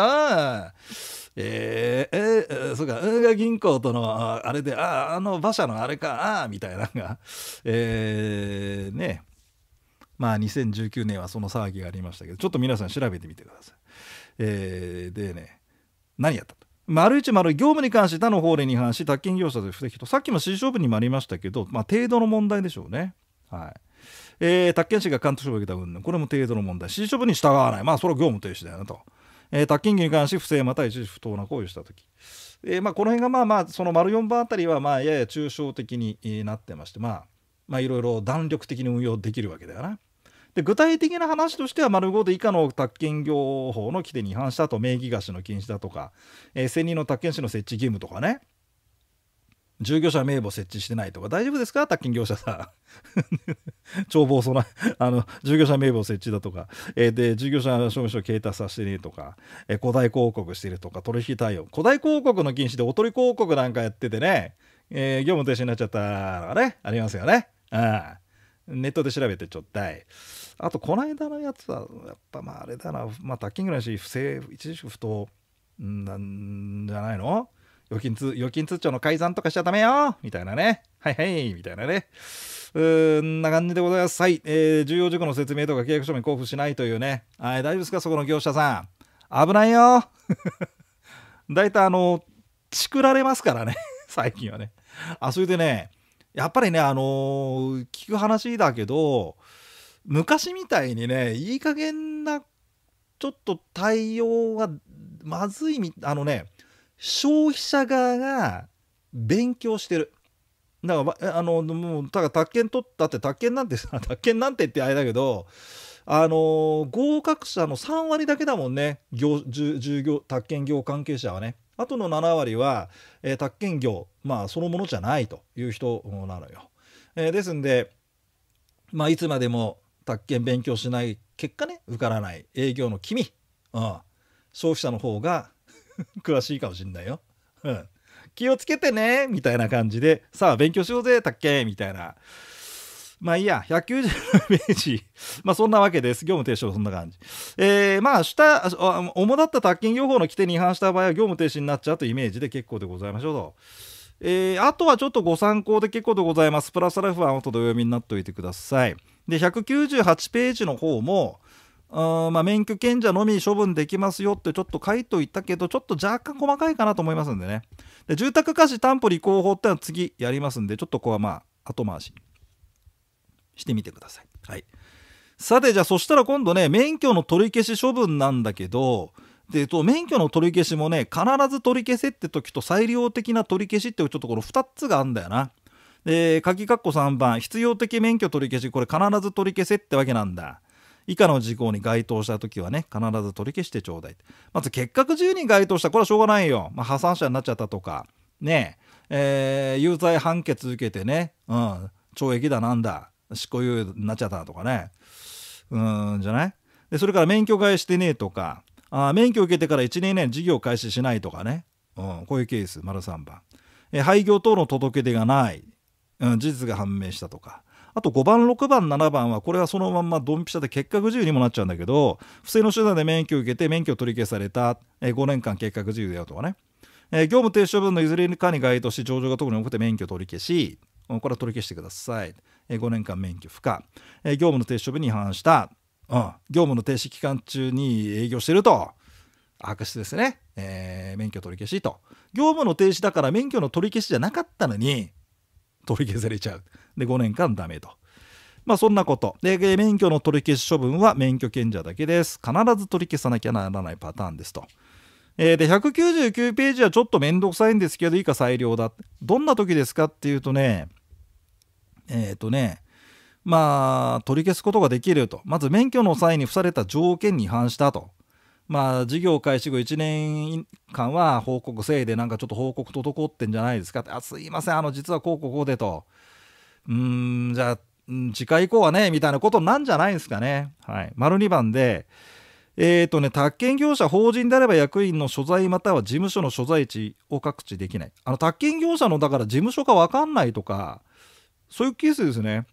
えー、えー、そうか、運河銀行との、あれで、ああ、あの馬車のあれか、ああ、みたいなのが、えー、ね、まあ2019年はその騒ぎがありましたけど、ちょっと皆さん調べてみてください。えー、でね、何やったと。丸一丸業務に関し他の法令に反し、宅建業者で不適と、さっきも指示処分にもありましたけど、まあ程度の問題でしょうね。はい。えー、宅建士が監督処分を受けた分、々、これも程度の問題、指示処分に従わない、まあそれは業務停止だよなと。えー、宅近義に関し不正または一時不当な行為をしたとき、えーまあ、この辺がまあまあその丸4番あたりはまあやや抽象的になってましてまあいろいろ弾力的に運用できるわけだよな。で具体的な話としては丸5で以下の宅建業法の規定に違反したと名義貸しの禁止だとか、えー、専任の宅建士の設置義務とかね従業者名簿設置してないとか、大丈夫ですか宅建業者さん。帳簿をその、あの、従業者名簿設置だとか、えー、で、従業者証明書を携帯させてねとか、えー、古代広告してるとか、取引対応。古代広告の禁止でおとり広告なんかやっててね、えー、業務停止になっちゃったのがね、ありますよね。うん。ネットで調べてちょっとい。あと、この間のやつは、やっぱまああれだな、まあ、宅建ぐらいし、不正、一時不当なんじゃないの預金通、預金通帳の改ざんとかしちゃダメよみたいなね。はいはい、みたいなね。うーんな感じでございます。はい。えー、重要事項の説明とか契約書面交付しないというね。はい、大丈夫ですかそこの業者さん。危ないよ 大体あの、チクられますからね。最近はね。あ、それでね、やっぱりね、あのー、聞く話だけど、昔みたいにね、いい加減な、ちょっと対応がまずいみ、あのね、消費者側が勉強してる。だからあのもうだ宅建取ったって宅建なんてさ 宅建なんてってあれだけどあの合格者の3割だけだもんね業従業宅建業関係者はねあとの7割は、えー、宅建業まあそのものじゃないという人なのよ、えー、ですんでまあいつまでも宅建勉強しない結果ね受からない営業の君、うん、消費者の方が 詳しいかもしんないよ。うん。気をつけてねみたいな感じで、さあ勉強しようぜ、たっけみたいな。まあいいや、190ページ。まあそんなわけです。業務停止はそんな感じ。えー、まあ、下、主だった宅建業法の規定に違反した場合は業務停止になっちゃうというイメージで結構でございましょうと。えー、あとはちょっとご参考で結構でございます。プラスアルファをとど読みになっておいてください。で、198ページの方も、うんまあ、免許権者のみ処分できますよってちょっと書いといたけどちょっと若干細かいかなと思いますんでねで住宅貸し担保履行法ってのは次やりますんでちょっとここはまあ後回ししてみてください、はい、さてじゃあそしたら今度ね免許の取り消し処分なんだけどでと免許の取り消しもね必ず取り消せって時と裁量的な取り消しっていうちょっとこの2つがあるんだよなで鍵括弧3番必要的免許取り消しこれ必ず取り消せってわけなんだ以下の事項に該当した時はね必ず取り消してちょうだいまず結核自由に該当したこれはしょうがないよ、まあ、破産者になっちゃったとかねええー、有罪判決受けてね、うん、懲役だなんだ執行猶予になっちゃったとかねうんじゃないでそれから免許返してねえとかあ免許受けてから1年以内に事業開始しないとかね、うん、こういうケース丸3番、え廃業等の届け出がない、うん、事実が判明したとかあと5番、6番、7番は、これはそのまんまドンピシャで結核自由にもなっちゃうんだけど、不正の手段で免許を受けて免許取り消された、えー、5年間結核自由だよとかね。えー、業務停止処分のいずれかに該当し、上場が特に多くて免許取り消し、これは取り消してください。えー、5年間免許不可。えー、業務の停止処分に違反した。うん、業務の停止期間中に営業してると。悪質ですね。えー、免許取り消しと。業務の停止だから免許の取り消しじゃなかったのに、取り消されちゃうで5年間ダメと。まあそんなこと。で、免許の取り消し処分は免許権者だけです。必ず取り消さなきゃならないパターンですと。えー、で、199ページはちょっとめんどくさいんですけど、以下裁量だ。どんな時ですかっていうとね、えっ、ー、とね、まあ、取り消すことができると。まず免許の際に付された条件に違反したと。まあ、事業開始後1年間は報告せいで、なんかちょっと報告滞ってんじゃないですかって、あ、すいません、あの、実はこうこうこうでと、うん、じゃあ、次回以降はね、みたいなことなんじゃないですかね。はい。丸2番で、えっ、ー、とね、宅建業者、法人であれば役員の所在または事務所の所在地を各地できない。あの、宅建業者の、だから事務所か分かんないとか、そういうケースですね。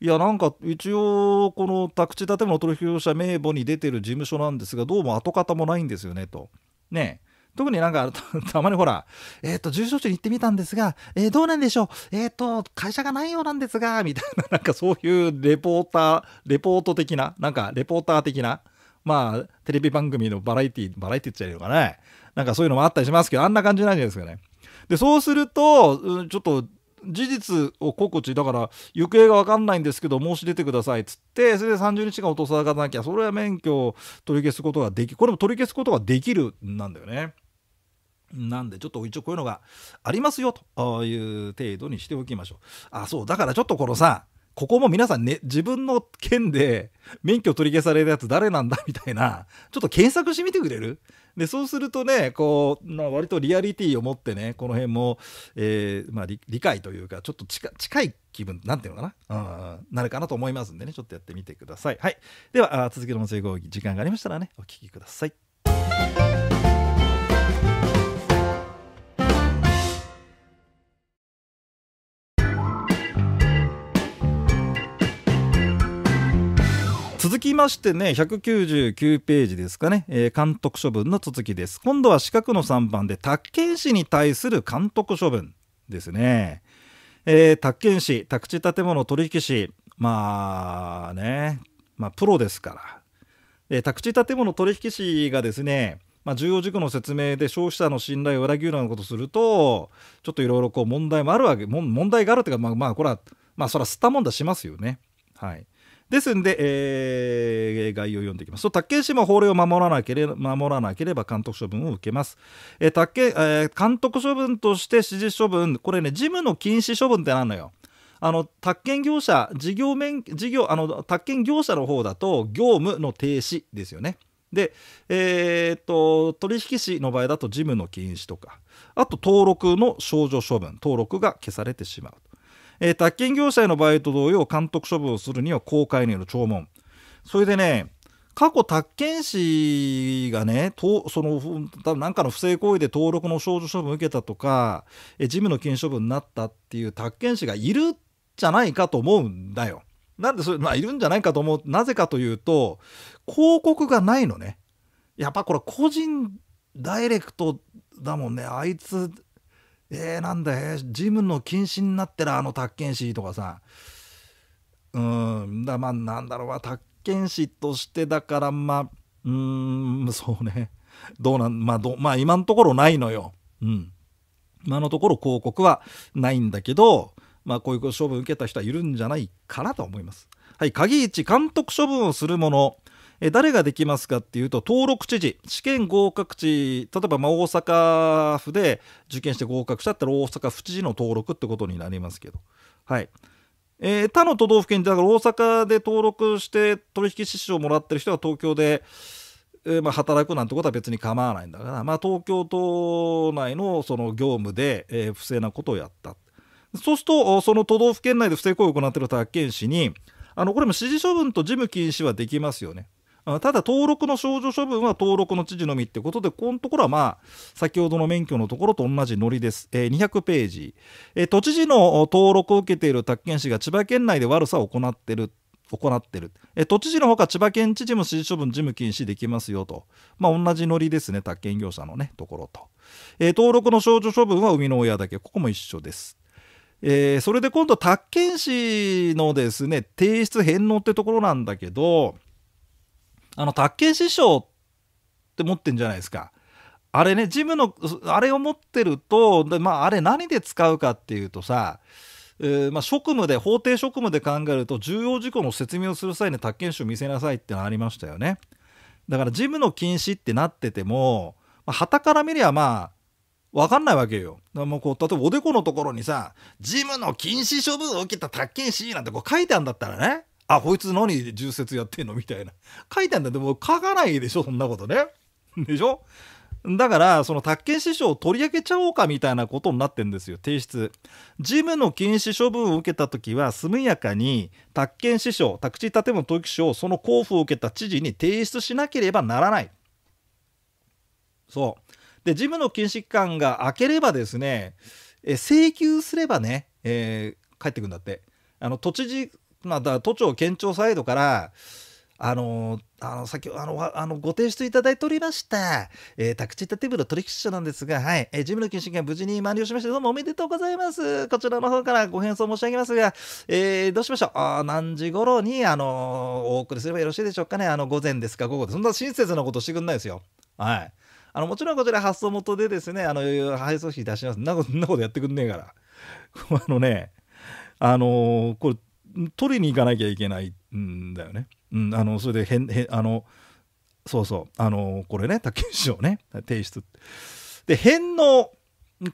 いやなんか一応この宅地建物取引業者名簿に出てる事務所なんですがどうも跡形もないんですよねと。ね特になんか たまにほら、えっ、ー、と、住所地に行ってみたんですが、えー、どうなんでしょう、えっ、ー、と、会社がないようなんですが、みたいな、なんかそういうレポーター、レポート的な、なんかレポーター的な、まあ、テレビ番組のバラエティバラエティって言っちゃうのかね。なんかそういうのもあったりしますけど、あんな感じなんじゃないですかね。で、そうすると、うん、ちょっと、事実を告知だから行方が分かんないんですけど申し出てくださいっつってそれで30日間落とさなきゃそれは免許を取り消すことができこれも取り消すことができるなんだよね。なんでちょっと一応こういうのがありますよという程度にしておきましょう。あそうだからちょっとこのさここも皆さんね、自分の県で免許取り消されるやつ誰なんだ みたいな、ちょっと検索してみてくれるで、そうするとね、こう、まあ、割とリアリティを持ってね、この辺も、えー、まあ、理解というか、ちょっと近い気分、なんていうのかな、うん、なるかなと思いますんでね、ちょっとやってみてください。はい。では、続きの音声講義、時間がありましたらね、お聴きください。きましてね、199ページですかね、えー、監督処分の続きです。今度は四角の3番で、宅建士に対する監督処分ですね。えー、宅建士、宅地建物取引士、まあね、まあ、プロですから。え宅地建物取引士がですね、まあ、重要事項の説明で消費者の信頼を裏切るようなことすると、ちょっといろいろこう問題もあるわけ、問題があるというか、まあ、まあ、これは、まあ、それは吸ったもんだしますよね。はい。ですんで、えー、概要を読んでいきます。と宅建市も法令を守らなけれ守らなければ監督処分を受けます。えー宅建えー、監督処分として指示処分、これね、事務の禁止処分ってなんのよ。あの宅建業者事業面事業あの宅建業者の方だと業務の停止ですよね。で、えー、っと取引士の場合だと事務の禁止とかあと登録の少女処分登録が消されてしまう。えー、宅建業者への場合と同様監督処分をするには公開による聴聞それでね過去、宅建士がね、とその多分なんかの不正行為で登録の少女処分を受けたとか、え事務の禁止処分になったっていう宅建士がいるじゃないかと思うんだよ。なんでそれ、まあ、いるんじゃないかと思う、なぜかというと、広告がないのね。やっぱこれ、個人ダイレクトだもんね。あいつ、えー、なんだ、えー、ジムの禁止になってるあの宅建士とかさうんだまあなんだろう宅建士としてだからまあうんそうねどうなんまあどまあ今のところないのようん今のところ広告はないんだけどまあこういう処分受けた人はいるんじゃないかなと思いますはい鍵1監督処分をするものえ誰ができますかっていうと登録知事試験合格地例えばま大阪府で受験して合格したったら大阪府知事の登録ってことになりますけどはい。えー、他の都道府県だから大阪で登録して取引支出をもらってる人は東京で、えー、まあ、働くなんてことは別に構わないんだから、まあ、東京都内のその業務で、えー、不正なことをやったそうするとその都道府県内で不正行為を行っている宅建市にあのこれも指示処分と事務禁止はできますよねただ登録の少女処分は登録の知事のみってことで、このところはまあ、先ほどの免許のところと同じノリです。えー、200ページ、えー、都知事の登録を受けている宅建士が千葉県内で悪さを行ってる。行ってるえー、都知事のほか千葉県知事も指示処分事務禁止できますよと、まあ、同じノリですね、宅建業者の、ね、ところと、え登録の少女処分は生みの親だけ、ここも一緒です。えー、それで今度、宅建士のですね、提出返納ってところなんだけど、あの、卓球師匠って持ってんじゃないですか。あれね、ジムの、あれを持ってると、でまあ、あれ何で使うかっていうとさ、えー、まあ、職務で、法定職務で考えると、重要事項の説明をする際に宅建書を見せなさいってのありましたよね。だから、事務の禁止ってなってても、まあ、から見りゃ、まあ、わかんないわけよ。だもうこう、例えばおでこのところにさ、事務の禁止処分を受けた宅建士なんてこう書いてあるんだったらね、あこいつ何重説やってんのみたいな書いたんだでも書かないでしょそんなことねでしょだから、その、宅建師匠を取り上げちゃおうかみたいなことになってんですよ、提出。事務の禁止処分を受けたときは、速やかに、宅建師匠、宅地建物登記書をその交付を受けた知事に提出しなければならない。そう。で、事務の禁止期間が明ければですね、え請求すればね、えー、帰ってくんだって。あの、都知事まあ、だ都庁県庁サイドから、あのあの先ほどあのあのご提出いただいておりました、えー、宅地建物の取引所なんですが、はいえー、事務の謹慎が無事に満了しましてどうもおめでとうございますこちらの方からご返送申し上げますが、えー、どうしましょうあ何時頃に、あのお送りすればよろしいでしょうかねあの午前ですか午後でそんな親切なことしてくんないですよはいあのもちろんこちら発送元でですねあの配送費出しますなそんなことやってくんねえから あのねあのこれ取りに行かなきゃいけないんだよね。うん、あのそれでへんへんあのそうそうあのこれね竹内賞ね 提出。で返納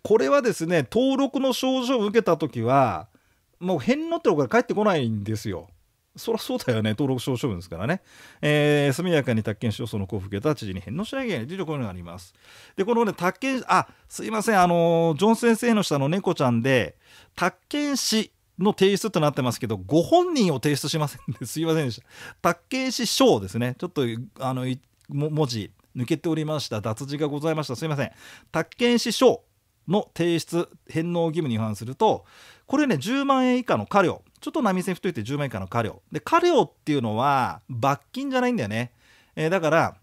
これはですね登録の証書を受けた時はもう返納ってのが返ってこないんですよ。そりゃそうだよね、登録証書分ですからね。えー、速やかに宅建証書の交付受けた知事に返納しなきゃいけないというところがあります。で、このね、宅建、あ、すいません、あのー、ジョン先生の下の猫ちゃんで、宅建士の提出となってますけど、ご本人を提出しませんで すいませんでした。パッ賞ですね。ちょっと、あの、文字、抜けておりました。脱字がございました。すいません。宅建士証の提出、返納義務に違反すると、これね、10万円以下の過料。ちょっと波線太いて10万円以下の過料。で、過料っていうのは、罰金じゃないんだよね。えー、だから、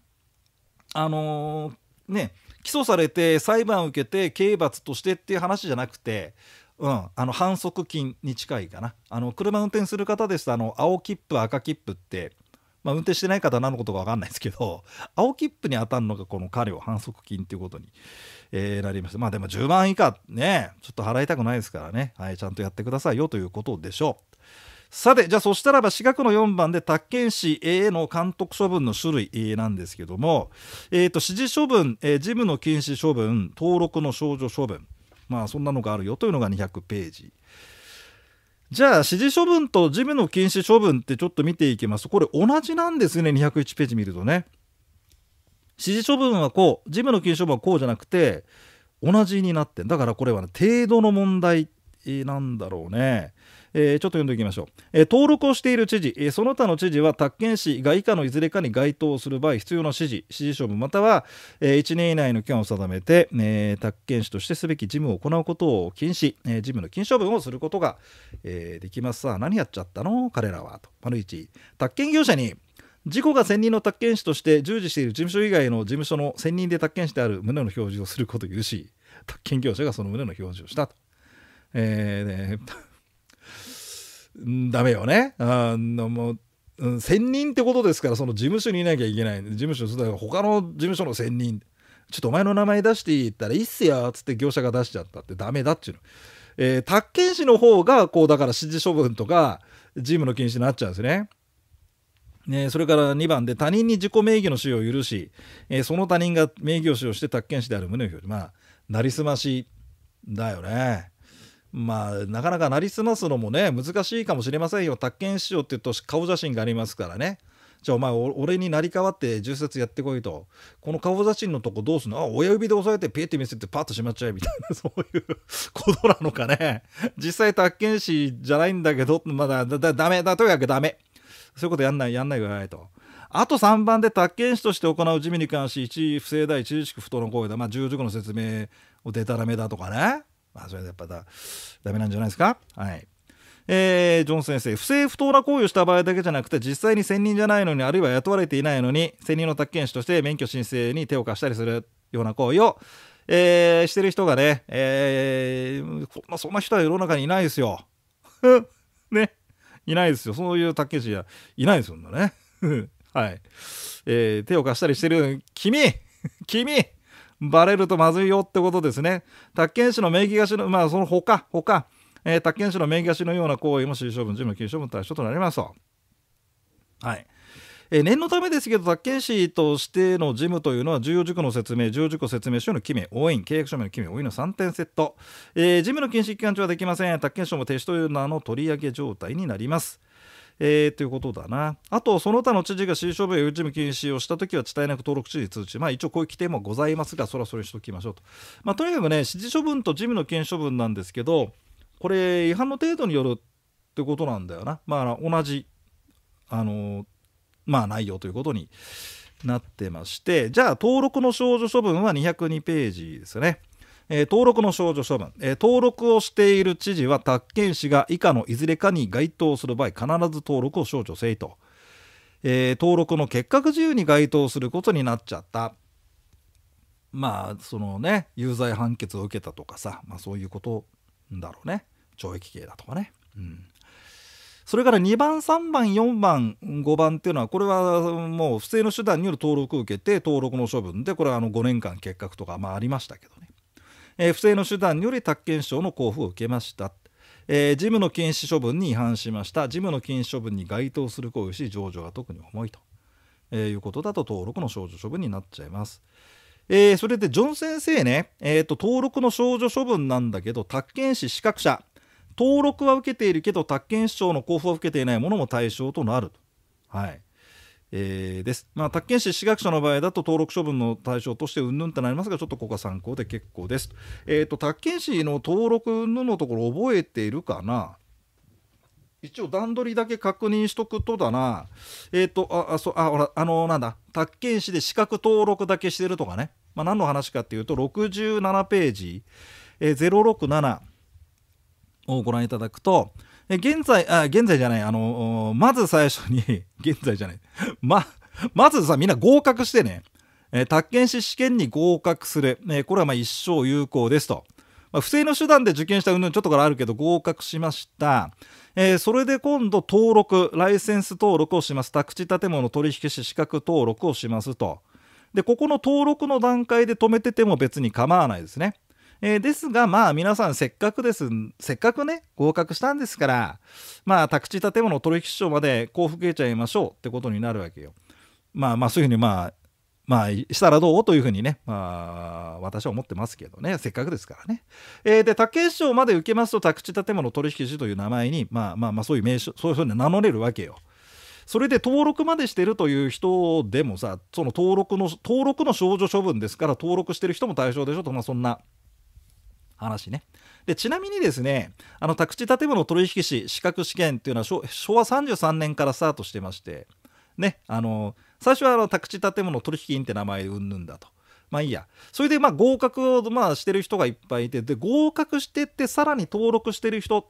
あのー、ね、起訴されて裁判を受けて刑罰としてっていう話じゃなくてうん、あの反則金に近いかなあの車運転する方ですとあの青切符赤切符って、まあ、運転してない方何のことか分かんないですけど 青切符に当たるのがこの彼を反則金っていうことに、えー、なりましてまあでも10万以下ねちょっと払いたくないですからね、はい、ちゃんとやってくださいよということでしょう。さて、じゃあそしたらば四角の4番で、宅建市 A の監督処分の種類なんですけども、えー、と指示処分、えー、事務の禁止処分、登録の少女処分、まあそんなのがあるよというのが200ページ。じゃあ指示処分と事務の禁止処分ってちょっと見ていきますとこれ同じなんですね201ページ見るとね。指示処分はこう事務の禁止処分はこうじゃなくて同じになってだからこれは、ね、程度の問題なんだろうね。えー、ちょっと読んでおきましょう、えー、登録をしている知事、えー、その他の知事は宅建士が以下のいずれかに該当する場合必要な指示指示処分または、えー、1年以内の期間を定めて、えー、宅建士としてすべき事務を行うことを禁止、えー、事務の禁止処分をすることが、えー、できますさあ何やっちゃったの彼らはと丸1宅建業者に事故が専任の宅建士として従事している事務所以外の事務所の専任で宅建士である旨の表示をすることを許し宅建業者がその旨の表示をしたと、えー、ねダメよね。あのもう専任ってことですからその事務所にいなきゃいけない事務所だから他の事務所の専任ちょっとお前の名前出していったらいいっすよっつって業者が出しちゃったってダメだっちゅうの。えー、宅建士の方がこうだから指示処分とか事務の禁止になっちゃうんですね。ね、それから2番で他人に自己名義の使用を許し、えー、その他人が名義を使用して宅建士である旨を表示まあなりすましだよね。まあなかなかなりすますのもね難しいかもしれませんよ宅建師匠って言うと顔写真がありますからねじゃあお前俺になり代わって重説やってこいとこの顔写真のとこどうすんのあ親指で押さえてピエって見せてパッとしまっちゃえみたいな そういうことなのかね実際宅建師じゃないんだけどまだだだダメだとにかくダメそういうことやんないやんないぐないと。あと3番で、宅建士として行う事務に関し、1不正だ、一しく不当の行為だ、まあ、従属の説明をでたらめだとかね、まあ、それでやっぱだダメなんじゃないですかはい。えー、ジョン先生、不正不当な行為をした場合だけじゃなくて、実際に専任じゃないのに、あるいは雇われていないのに、専任の宅建士として免許申請に手を貸したりするような行為を、えー、してる人がね、えー、こんなそんな人は世の中にいないですよ。ね。いないですよ。そういう宅建士はいないですよね。はい。えー、手を貸したりしてる君君バレるとまずいよってことですね。宅建士の名義貸しの、まあその他、他、えー、宅建士の名義貸しのような行為も死処分、事務禁止処分対象となりますと。はい。えー、念のためですけど、宅建士としての事務というのは、重要事項の説明、重要事項説明書の記名、応援、契約書面の記名、応援の3点セット、えー、事務の禁止期間中はできません。宅建証も停止という名の取り上げ状態になります。えー、ということだな。あと、その他の知事が市処分や事務禁止をしたときは、地帯なく登録知事通知。まあ、一応こういう規定もございますが、それはそれにしときましょうと。まあ、とにかくね、指示処分と事務の禁止処分なんですけど、これ、違反の程度によるってことなんだよな。まあ、同じ、あの、まあ、内容ということになってまして、じゃあ、登録の少女処分は202ページですよね。えー、登録の少女処分、えー、登録をしている知事は宅建士が以下のいずれかに該当する場合必ず登録を少女せいと、えー、登録の結核自由に該当することになっちゃったまあそのね有罪判決を受けたとかさ、まあ、そういうことだろうね懲役刑だとかね、うん、それから2番3番4番5番っていうのはこれはもう不正の手段による登録を受けて登録の処分でこれはあの5年間結核とかまあありましたけどねえー、不正の手段により宅建証の交付を受けました。えー、事務の禁止処分に違反しました。事務の禁止処分に該当する行為し、上場が特に重いと、えー、いうことだと登録の少女処分になっちゃいます。えー、それでジョン先生ね、えーと、登録の少女処分なんだけど、宅建士資格者、登録は受けているけど、宅建証の交付は受けていないものも対象となると。はいえー、です。まあ、宅建市私学所の場合だと登録処分の対象としてうんぬんってなりますが、ちょっとここは参考で結構です。えっ、ー、と、宅建市の登録のところ覚えているかな一応段取りだけ確認しとくとだな。えっ、ー、と、あ、あ、そう、あ、ほら、あの、なんだ、宅建市で資格登録だけしてるとかね。まあ、何の話かっていうと、67ページ、えー、067をご覧いただくと、現在、あ、現在じゃない、あの、まず最初に 現在じゃないま、まずさ、みんな合格してね、えー、宅建士試験に合格する。えー、これはまあ一生有効ですと。まあ、不正の手段で受験した云々ちょっとからあるけど合格しました。えー、それで今度登録、ライセンス登録をします。宅地建物取引士資格登録をしますと。で、ここの登録の段階で止めてても別に構わないですね。えー、ですが、まあ皆さんせっかくです、せっかくね、合格したんですから、まあ宅地建物取引所まで交付受けちゃいましょうってことになるわけよ。まあまあそういうふうにまあ、まあ、したらどうというふうにね、まあ、私は思ってますけどね、せっかくですからね。えー、で、竹市長まで受けますと、宅地建物取引所という名前に、まあまあまあ、そういう名称、そういうふうに名乗れるわけよ。それで登録までしてるという人でもさ、その登録の、登録の少女処分ですから、登録してる人も対象でしょと、まあ、そんな話ね。でちなみにですねあの宅地建物取引士資格試験っていうのは昭和33年からスタートしてましてねあの最初はあの宅地建物取引員って名前でうんぬんだと。まあいいやそれでまあ合格をまあしてる人がいっぱいいてで合格してってさらに登録してる人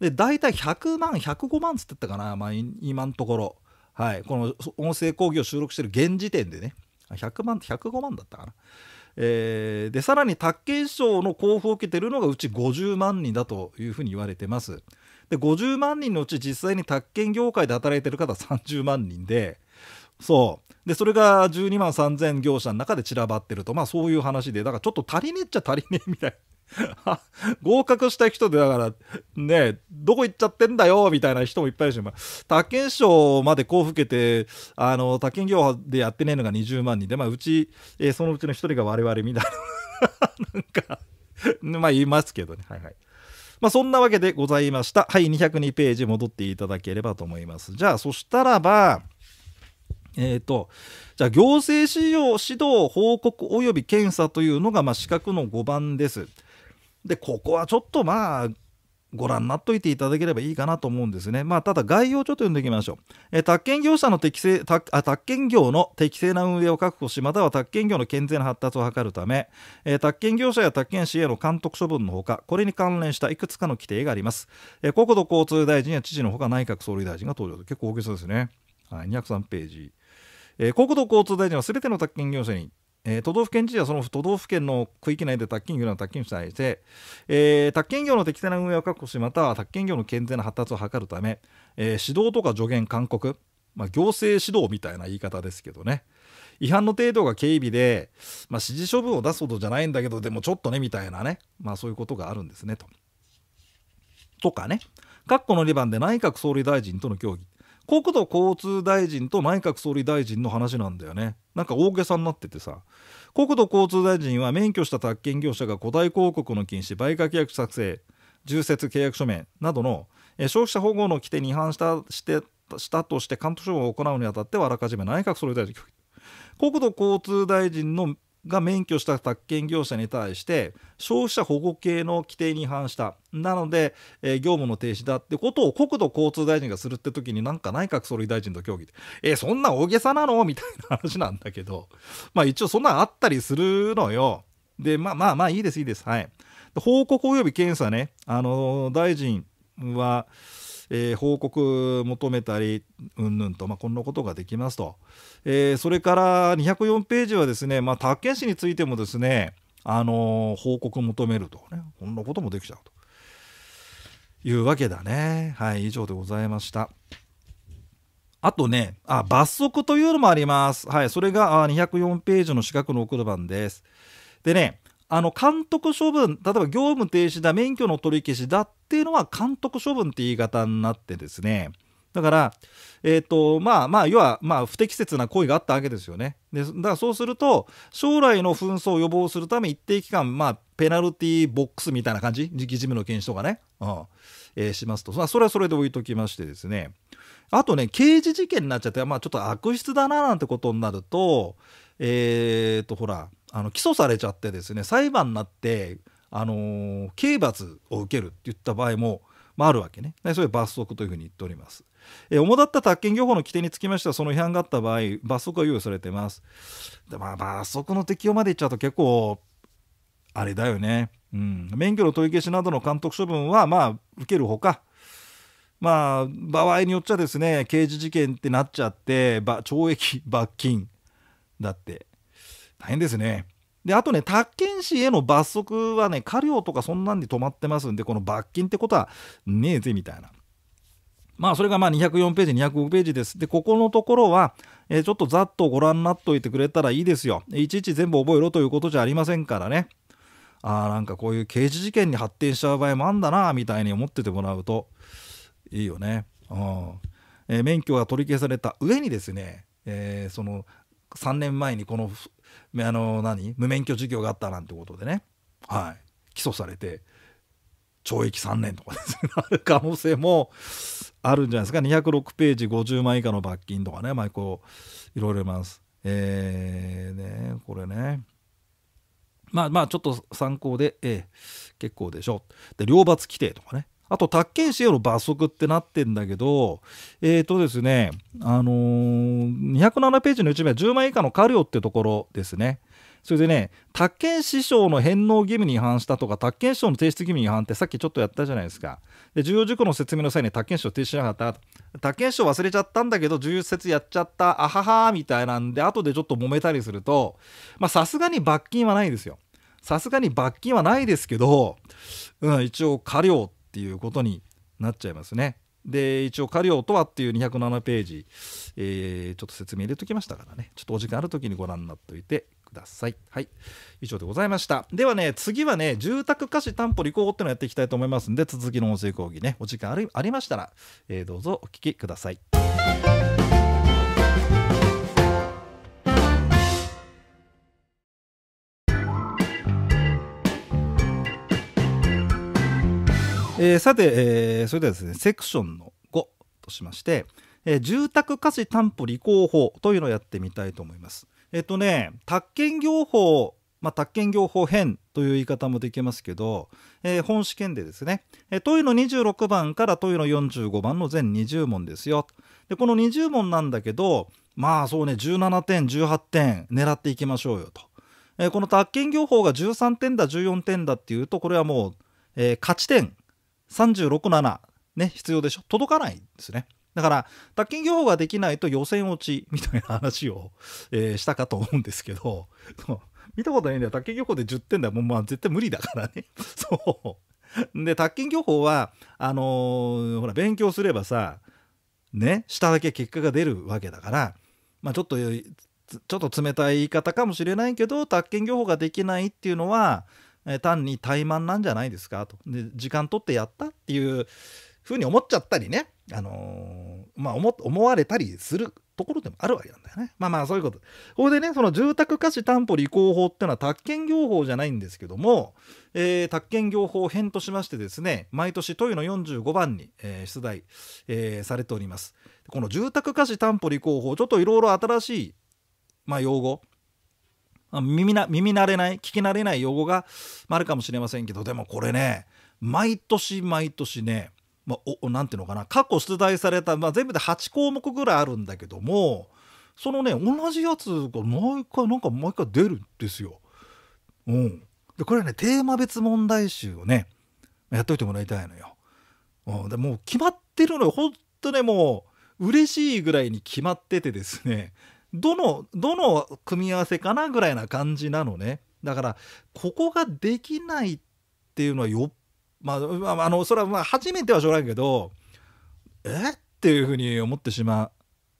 で大体100万105万つってったかな、まあ、今のところ、はい、この音声講義を収録してる現時点でね100万105万だったかなえー、でさらに宅建賞の交付を受けているのがうち50万人だというふうに言われてます。で50万人のうち実際に宅建業界で働いている方30万人でそうでそれが12万3000業者の中で散らばってるとまあそういう話でだからちょっと足りねえっちゃ足りねえみたいな。合格した人でだからねどこ行っちゃってんだよみたいな人もいっぱいいるし、他県省まで交付受けてあの他県業でやってねえのが20万人で、まあ、うち、えー、そのうちの1人が我々みたいな なんかまあ言いますけどねはいはい。まあ、そんなわけでございました。はい、202ページ戻っていただければと思います。じゃあ、そしたらば、えーとじゃあ行政指導指導報告及び検査というのが、まあ、資格の5番です。で、ここはちょっとまあ、ご覧になっといていただければいいかなと思うんですね。まあ、ただ概要をちょっと読んでいきましょう。えー、宅建業者の適正あ、宅建業の適正な運営を確保し、または宅建業の健全な発達を図るため、えー、宅建業者や宅建士への監督処分のほか、これに関連したいくつかの規定があります。えー、国土交通大臣や知事のほか内閣総理大臣が登場結構大げさですね。はい、203ページ。えー、国土交通大臣はすべての宅建業者にえー、都道府県知事はその都道府県の区域内で宅建業の宅建主体で、えー、宅建業の適正な運営を確保しまたは宅建業の健全な発達を図るため、えー、指導とか助言勧告、まあ、行政指導みたいな言い方ですけどね違反の程度が軽微で、まあ、指示処分を出すことじゃないんだけどでもちょっとねみたいなね、まあ、そういうことがあるんですねと。とかね。括弧の2番で内閣総理大臣との協議国土交通大臣と内閣総理大臣の話なんだよねなんか大げさになっててさ国土交通大臣は免許した宅建業者が古代広告の禁止売価契約作成重説契約書面などの、え消費者保護の規定に違反したしてしたとして監督処分を行うにあたってはあらかじめ内閣総理大臣国土交通大臣のが免許した宅建業者に対して消費者保護系の規定に違反したなので、えー、業務の停止だってことを国土交通大臣がするって時になんか内閣総理大臣と協議でえー、そんな大げさなのみたいな話なんだけど まあ一応そんなあったりするのよでまあまあまあいいですいいですはい報告及び検査ねあのー、大臣はえー、報告求めたりうんぬんと、まあ、こんなことができますと、えー、それから204ページはですね、まあ、宅建士についてもですね、あのー、報告求めると、ね、こんなこともできちゃうというわけだねはい以上でございましたあとねあ罰則というのもありますはいそれが204ページの四角の送る番ですでねあの監督処分例えば業務停止だ免許の取り消しだっていうのは監督処分って言い方になってですねだから、えーとまあまあ、要は、まあ、不適切な行為があったわけですよね。でだからそうすると将来の紛争を予防するため一定期間、まあ、ペナルティーボックスみたいな感じ時期事務の検視とかね、うんえー、しますと、まあ、それはそれで置いときましてですねあとね刑事事件になっちゃって、まあ、ちょっと悪質だななんてことになるとえっ、ー、とほらあの起訴されちゃってですね裁判になって、あのー、刑罰を受けるっていった場合も、まあ、あるわけねそれ罰則というふうに言っております。え主だった宅建業法の規定につきましてはその違反があった場合罰則が用意されてます。でまあ罰則の適用までいっちゃうと結構あれだよね。うん、免許の取り消しなどの監督処分はまあ受けるほかまあ場合によっちゃですね刑事事件ってなっちゃって懲役罰金だって大変ですね。であとね、宅建士への罰則はね、過料とかそんなんで止まってますんで、この罰金ってことはねえぜみたいな。まあ、それがまあ204ページ、205ページです。で、ここのところは、えー、ちょっとざっとご覧になっておいてくれたらいいですよ。いちいち全部覚えろということじゃありませんからね。ああ、なんかこういう刑事事件に発展しちゃう場合もあんだな、みたいに思っててもらうといいよね。うん。えー、免許が取り消された上にですね、えー、その3年前にこのあの何無免許授業があったなんてことでね、はい、起訴されて懲役3年とかですね ある可能性もあるんじゃないですか206ページ50万以下の罰金とかねまあこういろいろります。えー、ねこれね。まあまあちょっと参考で、え結構でしょう。で、両罰規定とかね。あと、宅建使用の罰則ってなってんだけど、えっ、ー、とですね、あのー、207ページの1名は10万以下の過料ってところですね。それでね、宅建師匠の返納義務に違反したとか、宅建師匠の提出義務に違反ってさっきちょっとやったじゃないですか。で、重要事項の説明の際に宅建師匠提出しなかった。宅建師匠忘れちゃったんだけど、重要説やっちゃった、あははみたいなんで、後でちょっと揉めたりすると、まあ、さすがに罰金はないですよ。さすがに罰金はないですけど、うん、一応、過料っていうことになっちゃいますね。で一応「家業とは」っていう207ページ、えー、ちょっと説明入れときましたからねちょっとお時間ある時にご覧になっておいてください。はい。以上でございました。ではね、次はね、住宅貸し担保履行っていうのをやっていきたいと思いますんで、続きの音声講義ね、お時間ありましたら、えー、どうぞお聞きください。えー、さて、えー、それではですねセクションの5としまして、えー、住宅貸し担保履行法というのをやってみたいと思います。えっとね宅建業法まあ、宅建業法編という言い方もできますけど、えー、本試験でですね、えー、問いの26番から問いの45番の全20問ですよ。でこの20問なんだけどまあそうね17点18点狙っていきましょうよと、えー、この宅建業法が13点だ14点だっていうとこれはもう、えー、勝ち点36-7、ね、必要でしょ。届かないんですね。だから、宅建業法ができないと予選落ちみたいな話を、えー、したかと思うんですけど、見たことないんだよ。宅建業法で10点だもうまあ絶対無理だからね。そう。で、宅建業法は、あのー、ほら、勉強すればさ、ね、下だけ結果が出るわけだから、まあちょっと、ちょっと冷たい言い方かもしれないけど、宅建業法ができないっていうのは、え単に怠慢なんじゃないですかとで時間取ってやったっていうふうに思っちゃったりね、あのー、まあ思、思われたりするところでもあるわけなんだよね。まあまあそういうこと。ここでね、その住宅貸し担保履行法っていうのは宅建業法じゃないんですけども、えー、宅建業法編としましてですね、毎年問いの45番に、えー、出題、えー、されております。この住宅貸し担保履行法、ちょっといろいろ新しい、まあ、用語、耳な耳慣れない聞き慣れない用語があるかもしれませんけどでもこれね毎年毎年ねまあ、おなんていうのかな過去出題された、まあ、全部で8項目ぐらいあるんだけどもそのね同じやつが毎回なんか毎回出るんですよ。うん、でこれねテーマ別問題集をねやっといてもらいたいのよ。うん、でもう決まってるのよほんとねもう嬉しいぐらいに決まっててですねどの、どの組み合わせかなぐらいな感じなのね。だから、ここができないっていうのはよっ、まあ、あの、それはまあ初めてはしょうがないけど、えっていうふうに思ってしま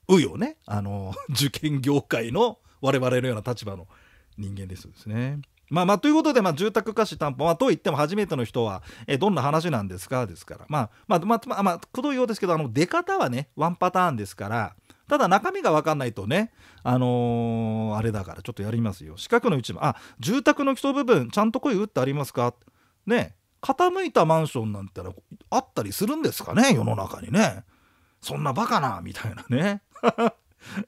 うよね。あの、受験業界の我々のような立場の人間ですですね。まあまあということで、まあ、住宅貸し担保、まあ、といっても初めての人は、えどんな話なんですかですから、まあ、まあまあまあまあくどいようですけどあの出方はねワンパターンですからただ中身が分かんないとね、あのー、あれだからちょっとやりますよ四角の一番あ住宅の基礎部分ちゃんと声打ってありますかね傾いたマンションなんてのあったりするんですかね世の中にねそんなバカなみたいなね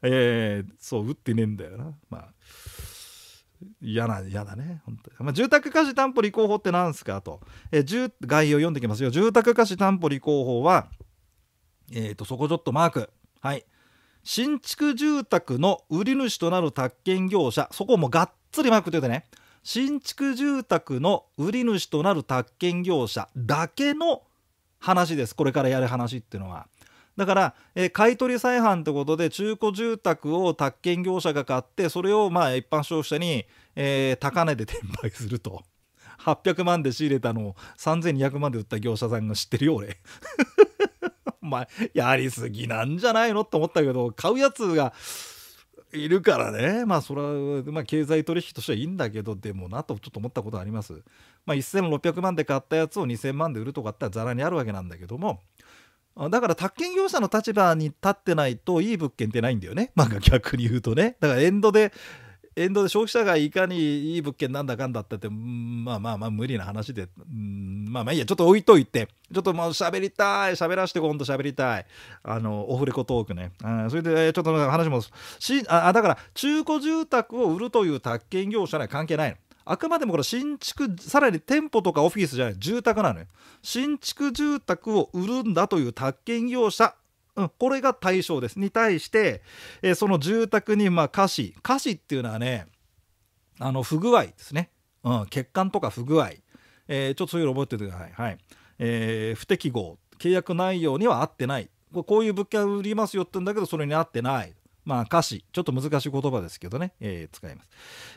えー、そう打ってねえんだよなまあ嫌な、嫌だね。本当にまあ、住宅貸し担保立候補って何すかと。えー、概要読んできますよ。住宅貸し担保立候補は、えっ、ー、と、そこちょっとマーク。はい。新築住宅の売り主となる宅建業者そこもがっつりマークというとね新築住宅の売り主となる宅建業者だけの話ですこれからやる話っていうのは。だから、えー、買取再販ってことで中古住宅を宅建業者が買ってそれをまあ一般消費者に、えー、高値で転売すると800万で仕入れたのを3200万で売った業者さんが知ってるよ俺まやりすぎなんじゃないのって思ったけど買うやつがいるからねまあそれは、まあ、経済取引としてはいいんだけどでもなとちょっと思ったことあります。まあ、1600万で買ったやつを2000万で売るとかってざらにあるわけなんだけどもだから宅建業者の立場に立ってないといい物件ってないんだよね。まあ逆に言うとね。だからエンドでエンドで消費者がいかにいい物件なんだかんだってって、まあまあまあ無理な話で、まあまあいいや、ちょっと置いといて、ちょっともう喋りたい、喋らせて今度喋りたい。あの、オフレコトークね。それで、ちょっと話も、しあだから、中古住宅を売るという宅建業者には関係ないの。あくまでもこれ新築、さらに店舗とかオフィスじゃない、住宅なのよ。新築住宅を売るんだという宅建業者うん、これが対象です。に対して、えー、その住宅に、まあ、瑕疵。瑕疵っていうのはね、あの、不具合ですね。うん、欠陥とか不具合。えー、ちょっとそういうの覚えておいてください。はい。えー、不適合。契約内容には合ってない。こういう物件売りますよって言うんだけど、それに合ってない。まあ、瑕疵。ちょっと難しい言葉ですけどね、えー、使います。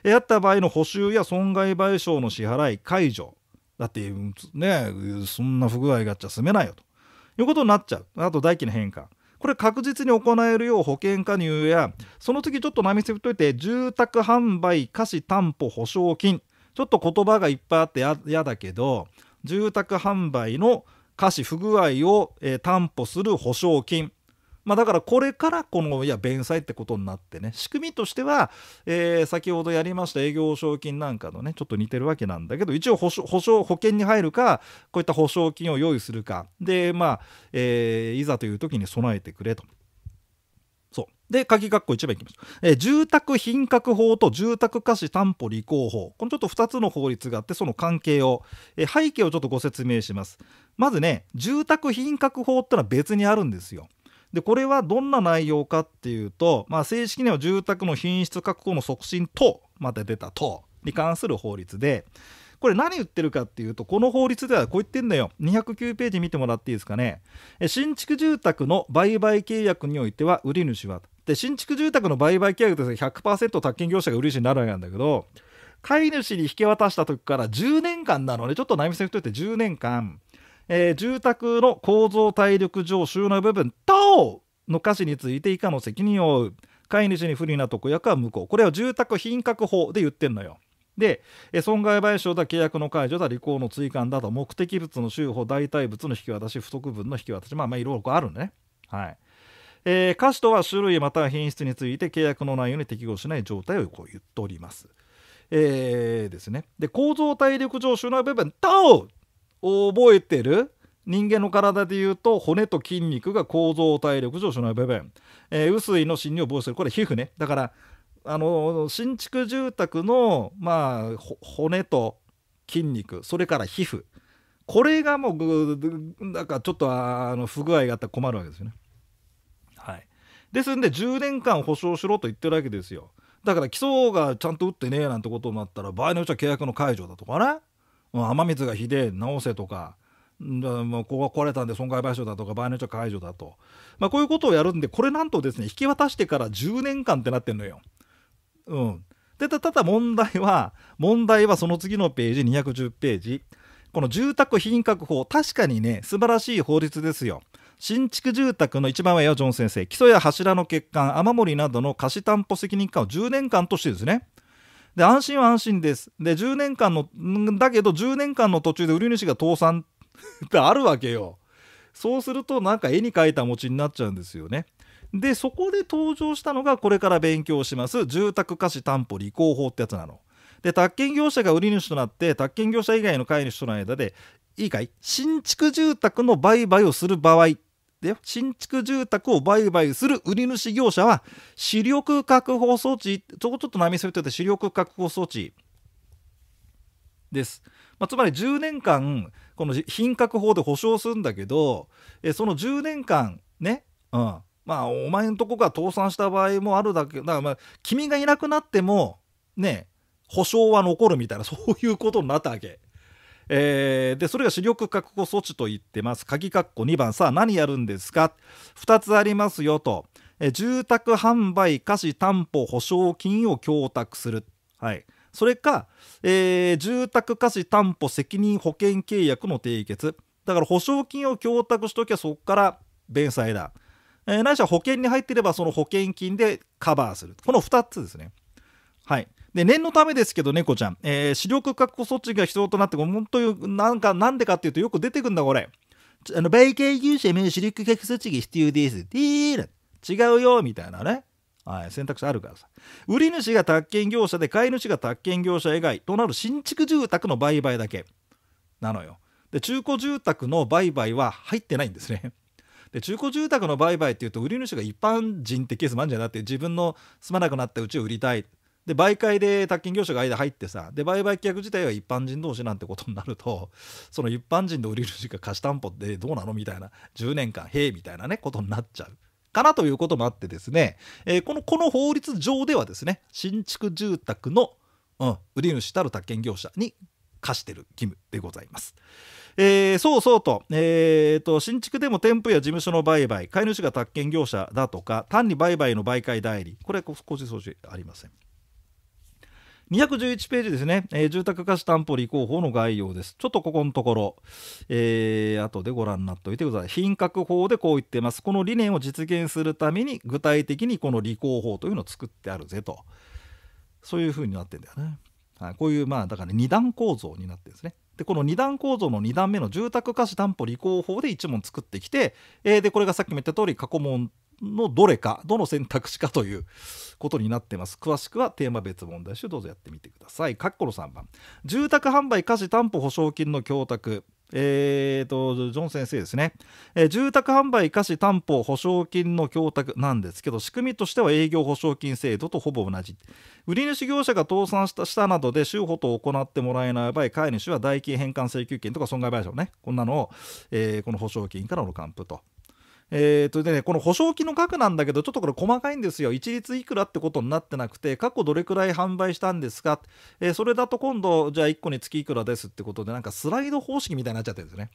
えー、あった場合の補修や損害賠償の支払い、解除。だって、ね、そんな不具合があっちゃ住めないよと。いうことになっちゃうあと代金の変化。これ確実に行えるよう保険加入やその時ちょっと波伏っといて住宅販売貸し担保保証金ちょっと言葉がいっぱいあって嫌だけど住宅販売の貸し不具合を、えー、担保する保証金まあ、だからこれからこのいや弁済ってことになってね仕組みとしては、えー、先ほどやりました営業保証金なんかのねちょっと似てるわけなんだけど一応保証保証保険に入るかこういった保証金を用意するかでまあ、えー、いざという時に備えてくれと。そうで、鍵括弧1番いきましょう。えー、住宅品格法と住宅貸し担保履行法。このちょっと2つの法律があって、その関係を、えー、背景をちょっとご説明します。まずね、住宅品格法ってのは別にあるんですよ。でこれはどんな内容かっていうと、まあ、正式には住宅の品質確保の促進等まで出た等に関する法律でこれ何言ってるかっていうとこの法律ではこう言ってんだよ209ページ見てもらっていいですかね新築住宅の売買契約においては売り主はで新築住宅の売買契約って100%宅建業者が売り主になるわけなんだけど飼い主に引き渡した時から10年間なのでちょっと内密に言っといて10年間えー、住宅の構造体力上収納部分「タの歌詞について以下の責任を負う飼い主に不利な特約は無効これは住宅品格法で言ってんのよ。で、損害賠償だ、契約の解除だ、履行の追加だと、目的物の修法、代替物の引き渡し、不足分の引き渡し、まあまあいろいろあるね。はい。えー、歌詞とは種類または品質について契約の内容に適合しない状態をこう言っております。えー、ですね。で、構造体力上収納部分、タオ覚えてる人間の体でいうと骨と筋肉が構造体力上昇の部分、えー、薄いの侵入を防止するこれ皮膚ねだからあの新築住宅の、まあ、骨と筋肉それから皮膚これがもうなんかちょっとあの不具合があったら困るわけですよね。はい、ですんで10年間保証しろと言ってるわけですよ。だから基礎がちゃんと打ってねえなんてことになったら場合のうちは契約の解除だとかね雨水がひで直せとかここが壊れたんで損害賠償だとか場合によっては解除だと、まあ、こういうことをやるんでこれなんとですね引き渡してから10年間ってなってんのよ。うん、でただ問題は問題はその次のページ210ページこの住宅品格法確かにね素晴らしい法律ですよ。新築住宅の一番上はジョン先生基礎や柱の欠陥雨漏りなどの貸し担保責任感を10年間としてですねで安心は安心ですで10年間のだけど10年間の途中で売り主が倒産 ってあるわけよそうするとなんか絵に描いた餅になっちゃうんですよねでそこで登場したのがこれから勉強します住宅貸し担保履行法ってやつなので宅建業者が売り主となって宅建業者以外の飼い主との間でいいかい新築住宅の売買をする場合で新築住宅を売買する売り主業者は視力確保装置そこちょっと波添ってて視力確保装置です、まあ、つまり10年間この品格法で保証するんだけどえその10年間ね、うん、まあお前んとこが倒産した場合もあるだけだからまあ君がいなくなってもね保証は残るみたいなそういうことになったわけ。えー、でそれが視力確保措置と言ってます鍵括弧2番さあ何やるんですか2つありますよと、え住宅販売貸し担保保証金を供託する、はい、それか、えー、住宅貸し担保責任保険契約の締結だから保証金を供託しときゃそこから弁済だ、えー、ないしは保険に入っていればその保険金でカバーするこの2つですねはいで念のためですけど猫ちゃん、えー、視力確保措置が必要となって本当になんかなんでかっていうとよく出てくんだこれあの媒介牛舎目視力確保措置が必要ですでー違うよみたいなねはい、選択肢あるからさ売り主が宅建業者で買い主が宅建業者以外となる新築住宅の売買だけなのよで中古住宅の売買は入ってないんですね で中古住宅の売買っていうと売り主が一般人ってケースもあるんじゃなくて自分の住まなくなったうちを売りたいで媒介で宅建業者が間入ってさで売買契約自体は一般人同士なんてことになると その一般人で売りるが貸し担保ってどうなのみたいな10年間へえみたいなねことになっちゃう。かなということもあってですね、えー、このこの法律上ではですね新築住宅の、うん、売り主たる宅建業者に貸してる義務でございます。えー、そうそうと,、えーと、新築でも店舗や事務所の売買飼い主が宅建業者だとか単に売買の媒介代理これは個人総資ありません。211ページですね、えー、住宅貸し担保利候法の概要です。ちょっとここのところ、えー、後でご覧になっておいてください。品格法でこう言ってます。この理念を実現するために、具体的にこの利候法というのを作ってあるぜと。そういうふうになってんだよね。はい、こういう、まあ、だから二段構造になってるんですね。でこの2段構造の2段目の住宅貸し担保履行法で1問作ってきて、えー、でこれがさっきも言った通り過去問のどれかどの選択肢かということになってます詳しくはテーマ別問題集どうぞやってみてくださいっこの3番住宅販売貸し担保保証金の供託えーと、ジョン先生ですね、えー、住宅販売貸し担保保証金の供託なんですけど仕組みとしては営業保証金制度とほぼ同じ売り主業者が倒産したなどで修補等を行ってもらえない場合飼い主は代金返還請求権とか損害賠償ねこんなのを、えー、この保証金からの還付とえーとね、この保証金の額なんだけどちょっとこれ細かいんですよ一律いくらってことになってなくて過去どれくらい販売したんですか、えー、それだと今度じゃあ1個につきいくらですってことでなんかスライド方式みたいになっちゃってるんですね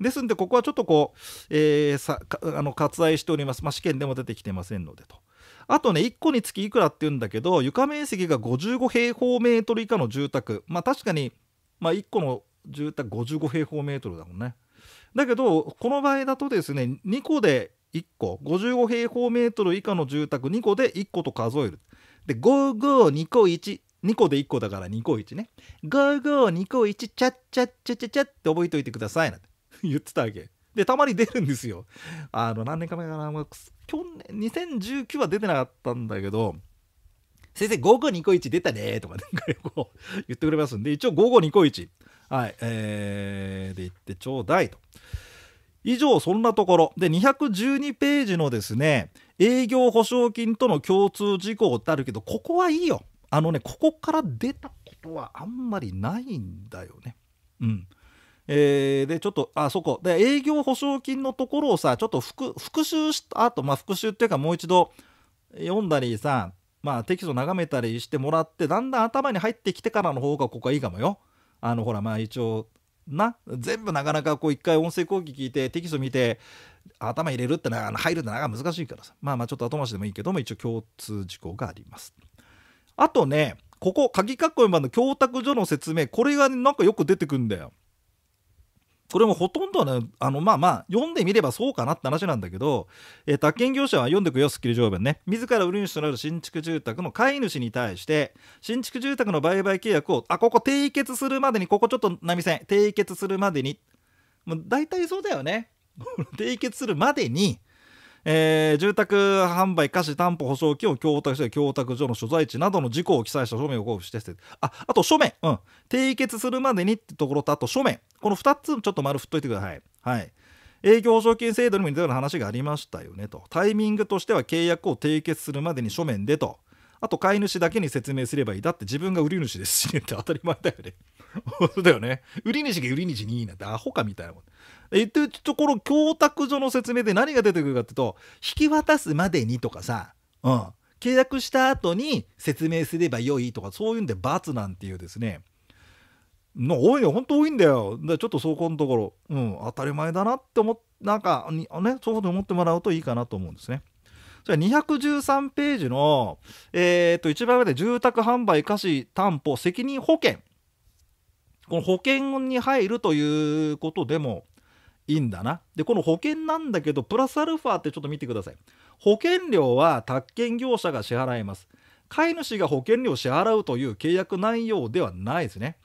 ですんでここはちょっとこう、えー、さあの割愛しております、まあ、試験でも出てきてませんのでと。あとね、1個につきいくらって言うんだけど、床面積が55平方メートル以下の住宅。まあ確かに、まあ1個の住宅55平方メートルだもんね。だけどこの場合だとですね2個で1個55平方メートル以下の住宅2個で1個と数えるで552個12個で1個だから2個1ね552個1チャッチャッチャッチャッチャッって覚えておいてくださいなんて言ってたわけでたまに出るんですよあの何年か前かな去年2019は出てなかったんだけど先生、5521出たねーとか、ね、言ってくれますんで、一応5521。はい、えー、で言ってちょうだいと。以上そんなところで212ページのですね営業保証金との共通事項ってあるけどここはいいよあのねここから出たことはあんまりないんだよねうんえー、でちょっとあそこで営業保証金のところをさちょっと復習したあとまあ復習っていうかもう一度読んだりさまあテキスト眺めたりしてもらってだんだん頭に入ってきてからの方がここはいいかもよあのほらまあ一応な全部なかなかこう一回音声講義聞いてテキスト見て頭入れるってな入るってなかなか難しいからさまあまあちょっと後回しでもいいけども一応共通事項がありますあとねここ鍵括弧4番の供託所の説明これが、ね、なんかよく出てくんだよこれもほとんどね、あの、まあまあ、読んでみればそうかなって話なんだけど、えー、宅建業者は読んでくよ、スッキリ条文ね。自ら売り主となる新築住宅の買い主に対して、新築住宅の売買契約を、あ、ここ締結するまでに、ここちょっと波線、締結するまでに、もう大体そうだよね。締結するまでに、えー、住宅販売、貸し、担保、保証金を供託して、供託所の所在地などの事項を記載した書面を交付して、あ、あと書面、うん。締結するまでにってところと、あと書面。この2つちょっと丸振っといてください。はい。営業保証金制度にも似たような話がありましたよねと。タイミングとしては契約を締結するまでに書面でと。あと飼い主だけに説明すればいいだって自分が売り主ですしねって当たり前だよね そうだよね売り主が売り主にいいなんてアホかみたいなもん言ってるところ供託所の説明で何が出てくるかっていうと引き渡すまでにとかさうん契約した後に説明すればよいとかそういうんで罰なんていうですねの多いよ本当多いんだよだちょっとそこのところ、うん、当たり前だなって思ってなんかねそういうふうに思ってもらうといいかなと思うんですね。じゃあ213ページの、えー、っと、一番上で住宅販売、貸し、担保、責任保険。この保険に入るということでもいいんだな。で、この保険なんだけど、プラスアルファってちょっと見てください。保険料は宅建業者が支払います。飼い主が保険料を支払うという契約内容ではないですね。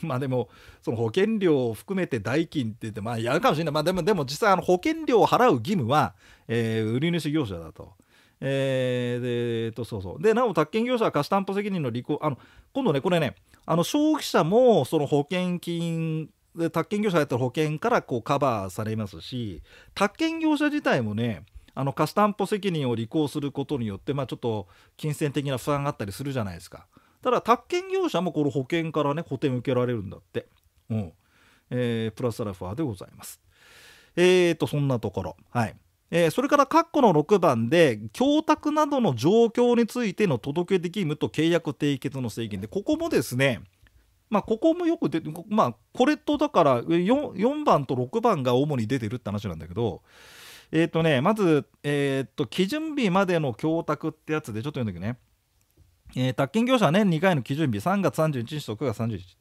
まあでもその保険料を含めて代金って言ってまあやるかもしれないまあでもでも実際あの保険料を払う義務は、えー、売り主業者だと。えー、で、えー、と、そうそう。で、なお、宅建業者は貸し担保責任の履行、あの、今度ね、これね、あの、消費者も、その保険金、で宅建業者やったら保険からこうカバーされますし、宅建業者自体もね、あの、貸し担保責任を履行することによって、まあ、ちょっと、金銭的な不安があったりするじゃないですか。ただ宅建業者もこの保険からね補填受けられるんだって、うんえー、プラスアルファでございますえーとそんなところはい、えー、それから括弧の6番で供託などの状況についての届け出義務と契約締結の制限でここもですねまあ、ここもよく出て、まあ、これとだから 4, 4番と6番が主に出てるって話なんだけど、えっ、ー、とね、まず、えっ、ー、と基準日までの供託ってやつでちょっと読んでおくね。えー、宅建業者は年2回の基準日3月31日と9月31日、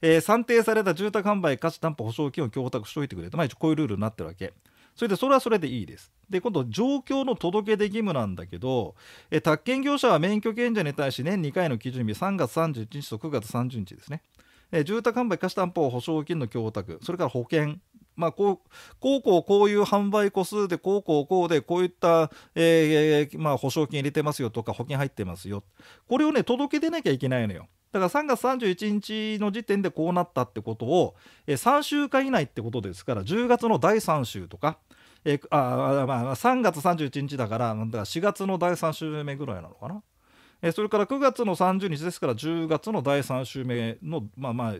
えー、算定された住宅販売価値担保保証金を供託しておいてくれと、まあ、一応こういうルールになってるわけそれでそれはそれでいいですで今度状況の届け出義務なんだけど、えー、宅建業者は免許権者に対し年2回の基準日3月31日と9月30日ですね、えー、住宅販売貸し担保保証金の供託それから保険まあ、こうこうこうこういう販売個数でこうこうこうでこういった、えーまあ、保証金入れてますよとか保険入ってますよこれをね届け出なきゃいけないのよだから3月31日の時点でこうなったってことを、えー、3週間以内ってことですから10月の第3週とか、えーあまあ、3月31日だからだから4月の第3週目ぐらいなのかな。えー、それから9月の30日ですから10月の第3週目のまあまあ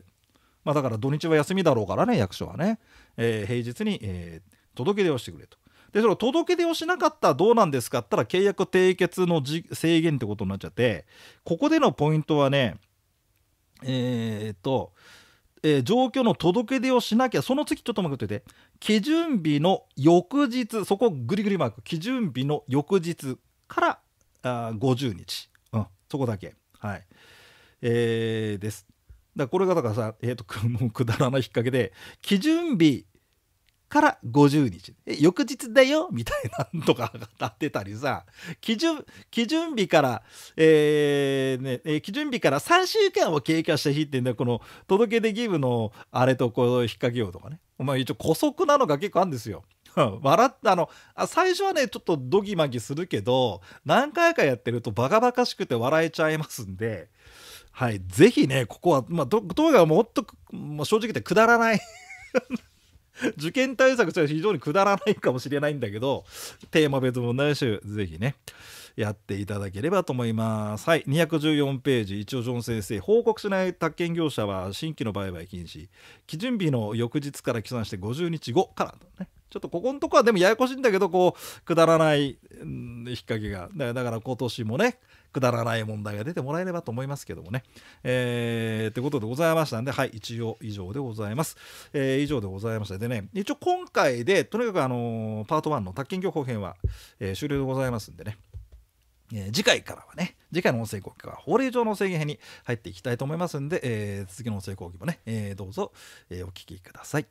まあ、だから土日は休みだろうからね役所はね、えー、平日に、えー、届け出をしてくれと。でその届け出をしなかったらどうなんですかったら契約締結の制限ってことになっちゃってここでのポイントはねえー、っと、えー、状況の届け出をしなきゃその次ちょっと待ってて基準日の翌日そこグリグリマーク基準日の翌日からあ50日、うん、そこだけはい、えー、ですだこれがだからさ、えーと、くもうくだらない引っ掛けで基準日から50日え翌日だよみたいなとかが立ってたりさ基準基準日から、えーねえー、基準日から3週間を経過した日ってんだこの届け出義務のあれとこう引っ掛けようとかねお前一応古速なのが結構あるんですよ。笑ったあのあ最初はねちょっとドギマギするけど何回かやってるとバカバカしくて笑えちゃいますんではい、ぜひね、ここは、まあ、と東もっと、まあ、正直言ってくだらない 受験対策としては非常にくだらないかもしれないんだけど、テーマ別問題集、ぜひね、やっていただければと思います。はい、214ページ、一応、ジョン先生、報告しない宅建業者は新規の売買禁止、基準日の翌日から起算して50日後からね。ちょっとここのとこはでもややこしいんだけど、こう、くだらない、うん、引っ掛けが。だから今年もね、くだらない問題が出てもらえればと思いますけどもね。えー、ってことでございましたんで、はい、一応以上でございます。えー、以上でございました。でね、一応今回で、とにかくあのー、パート1の宅建業法編は、えー、終了でございますんでね。えー、次回からはね、次回の音声講義は法令上の制限編に入っていきたいと思いますんで、えー、次の音声講義もね、えー、どうぞ、えー、お聞きください。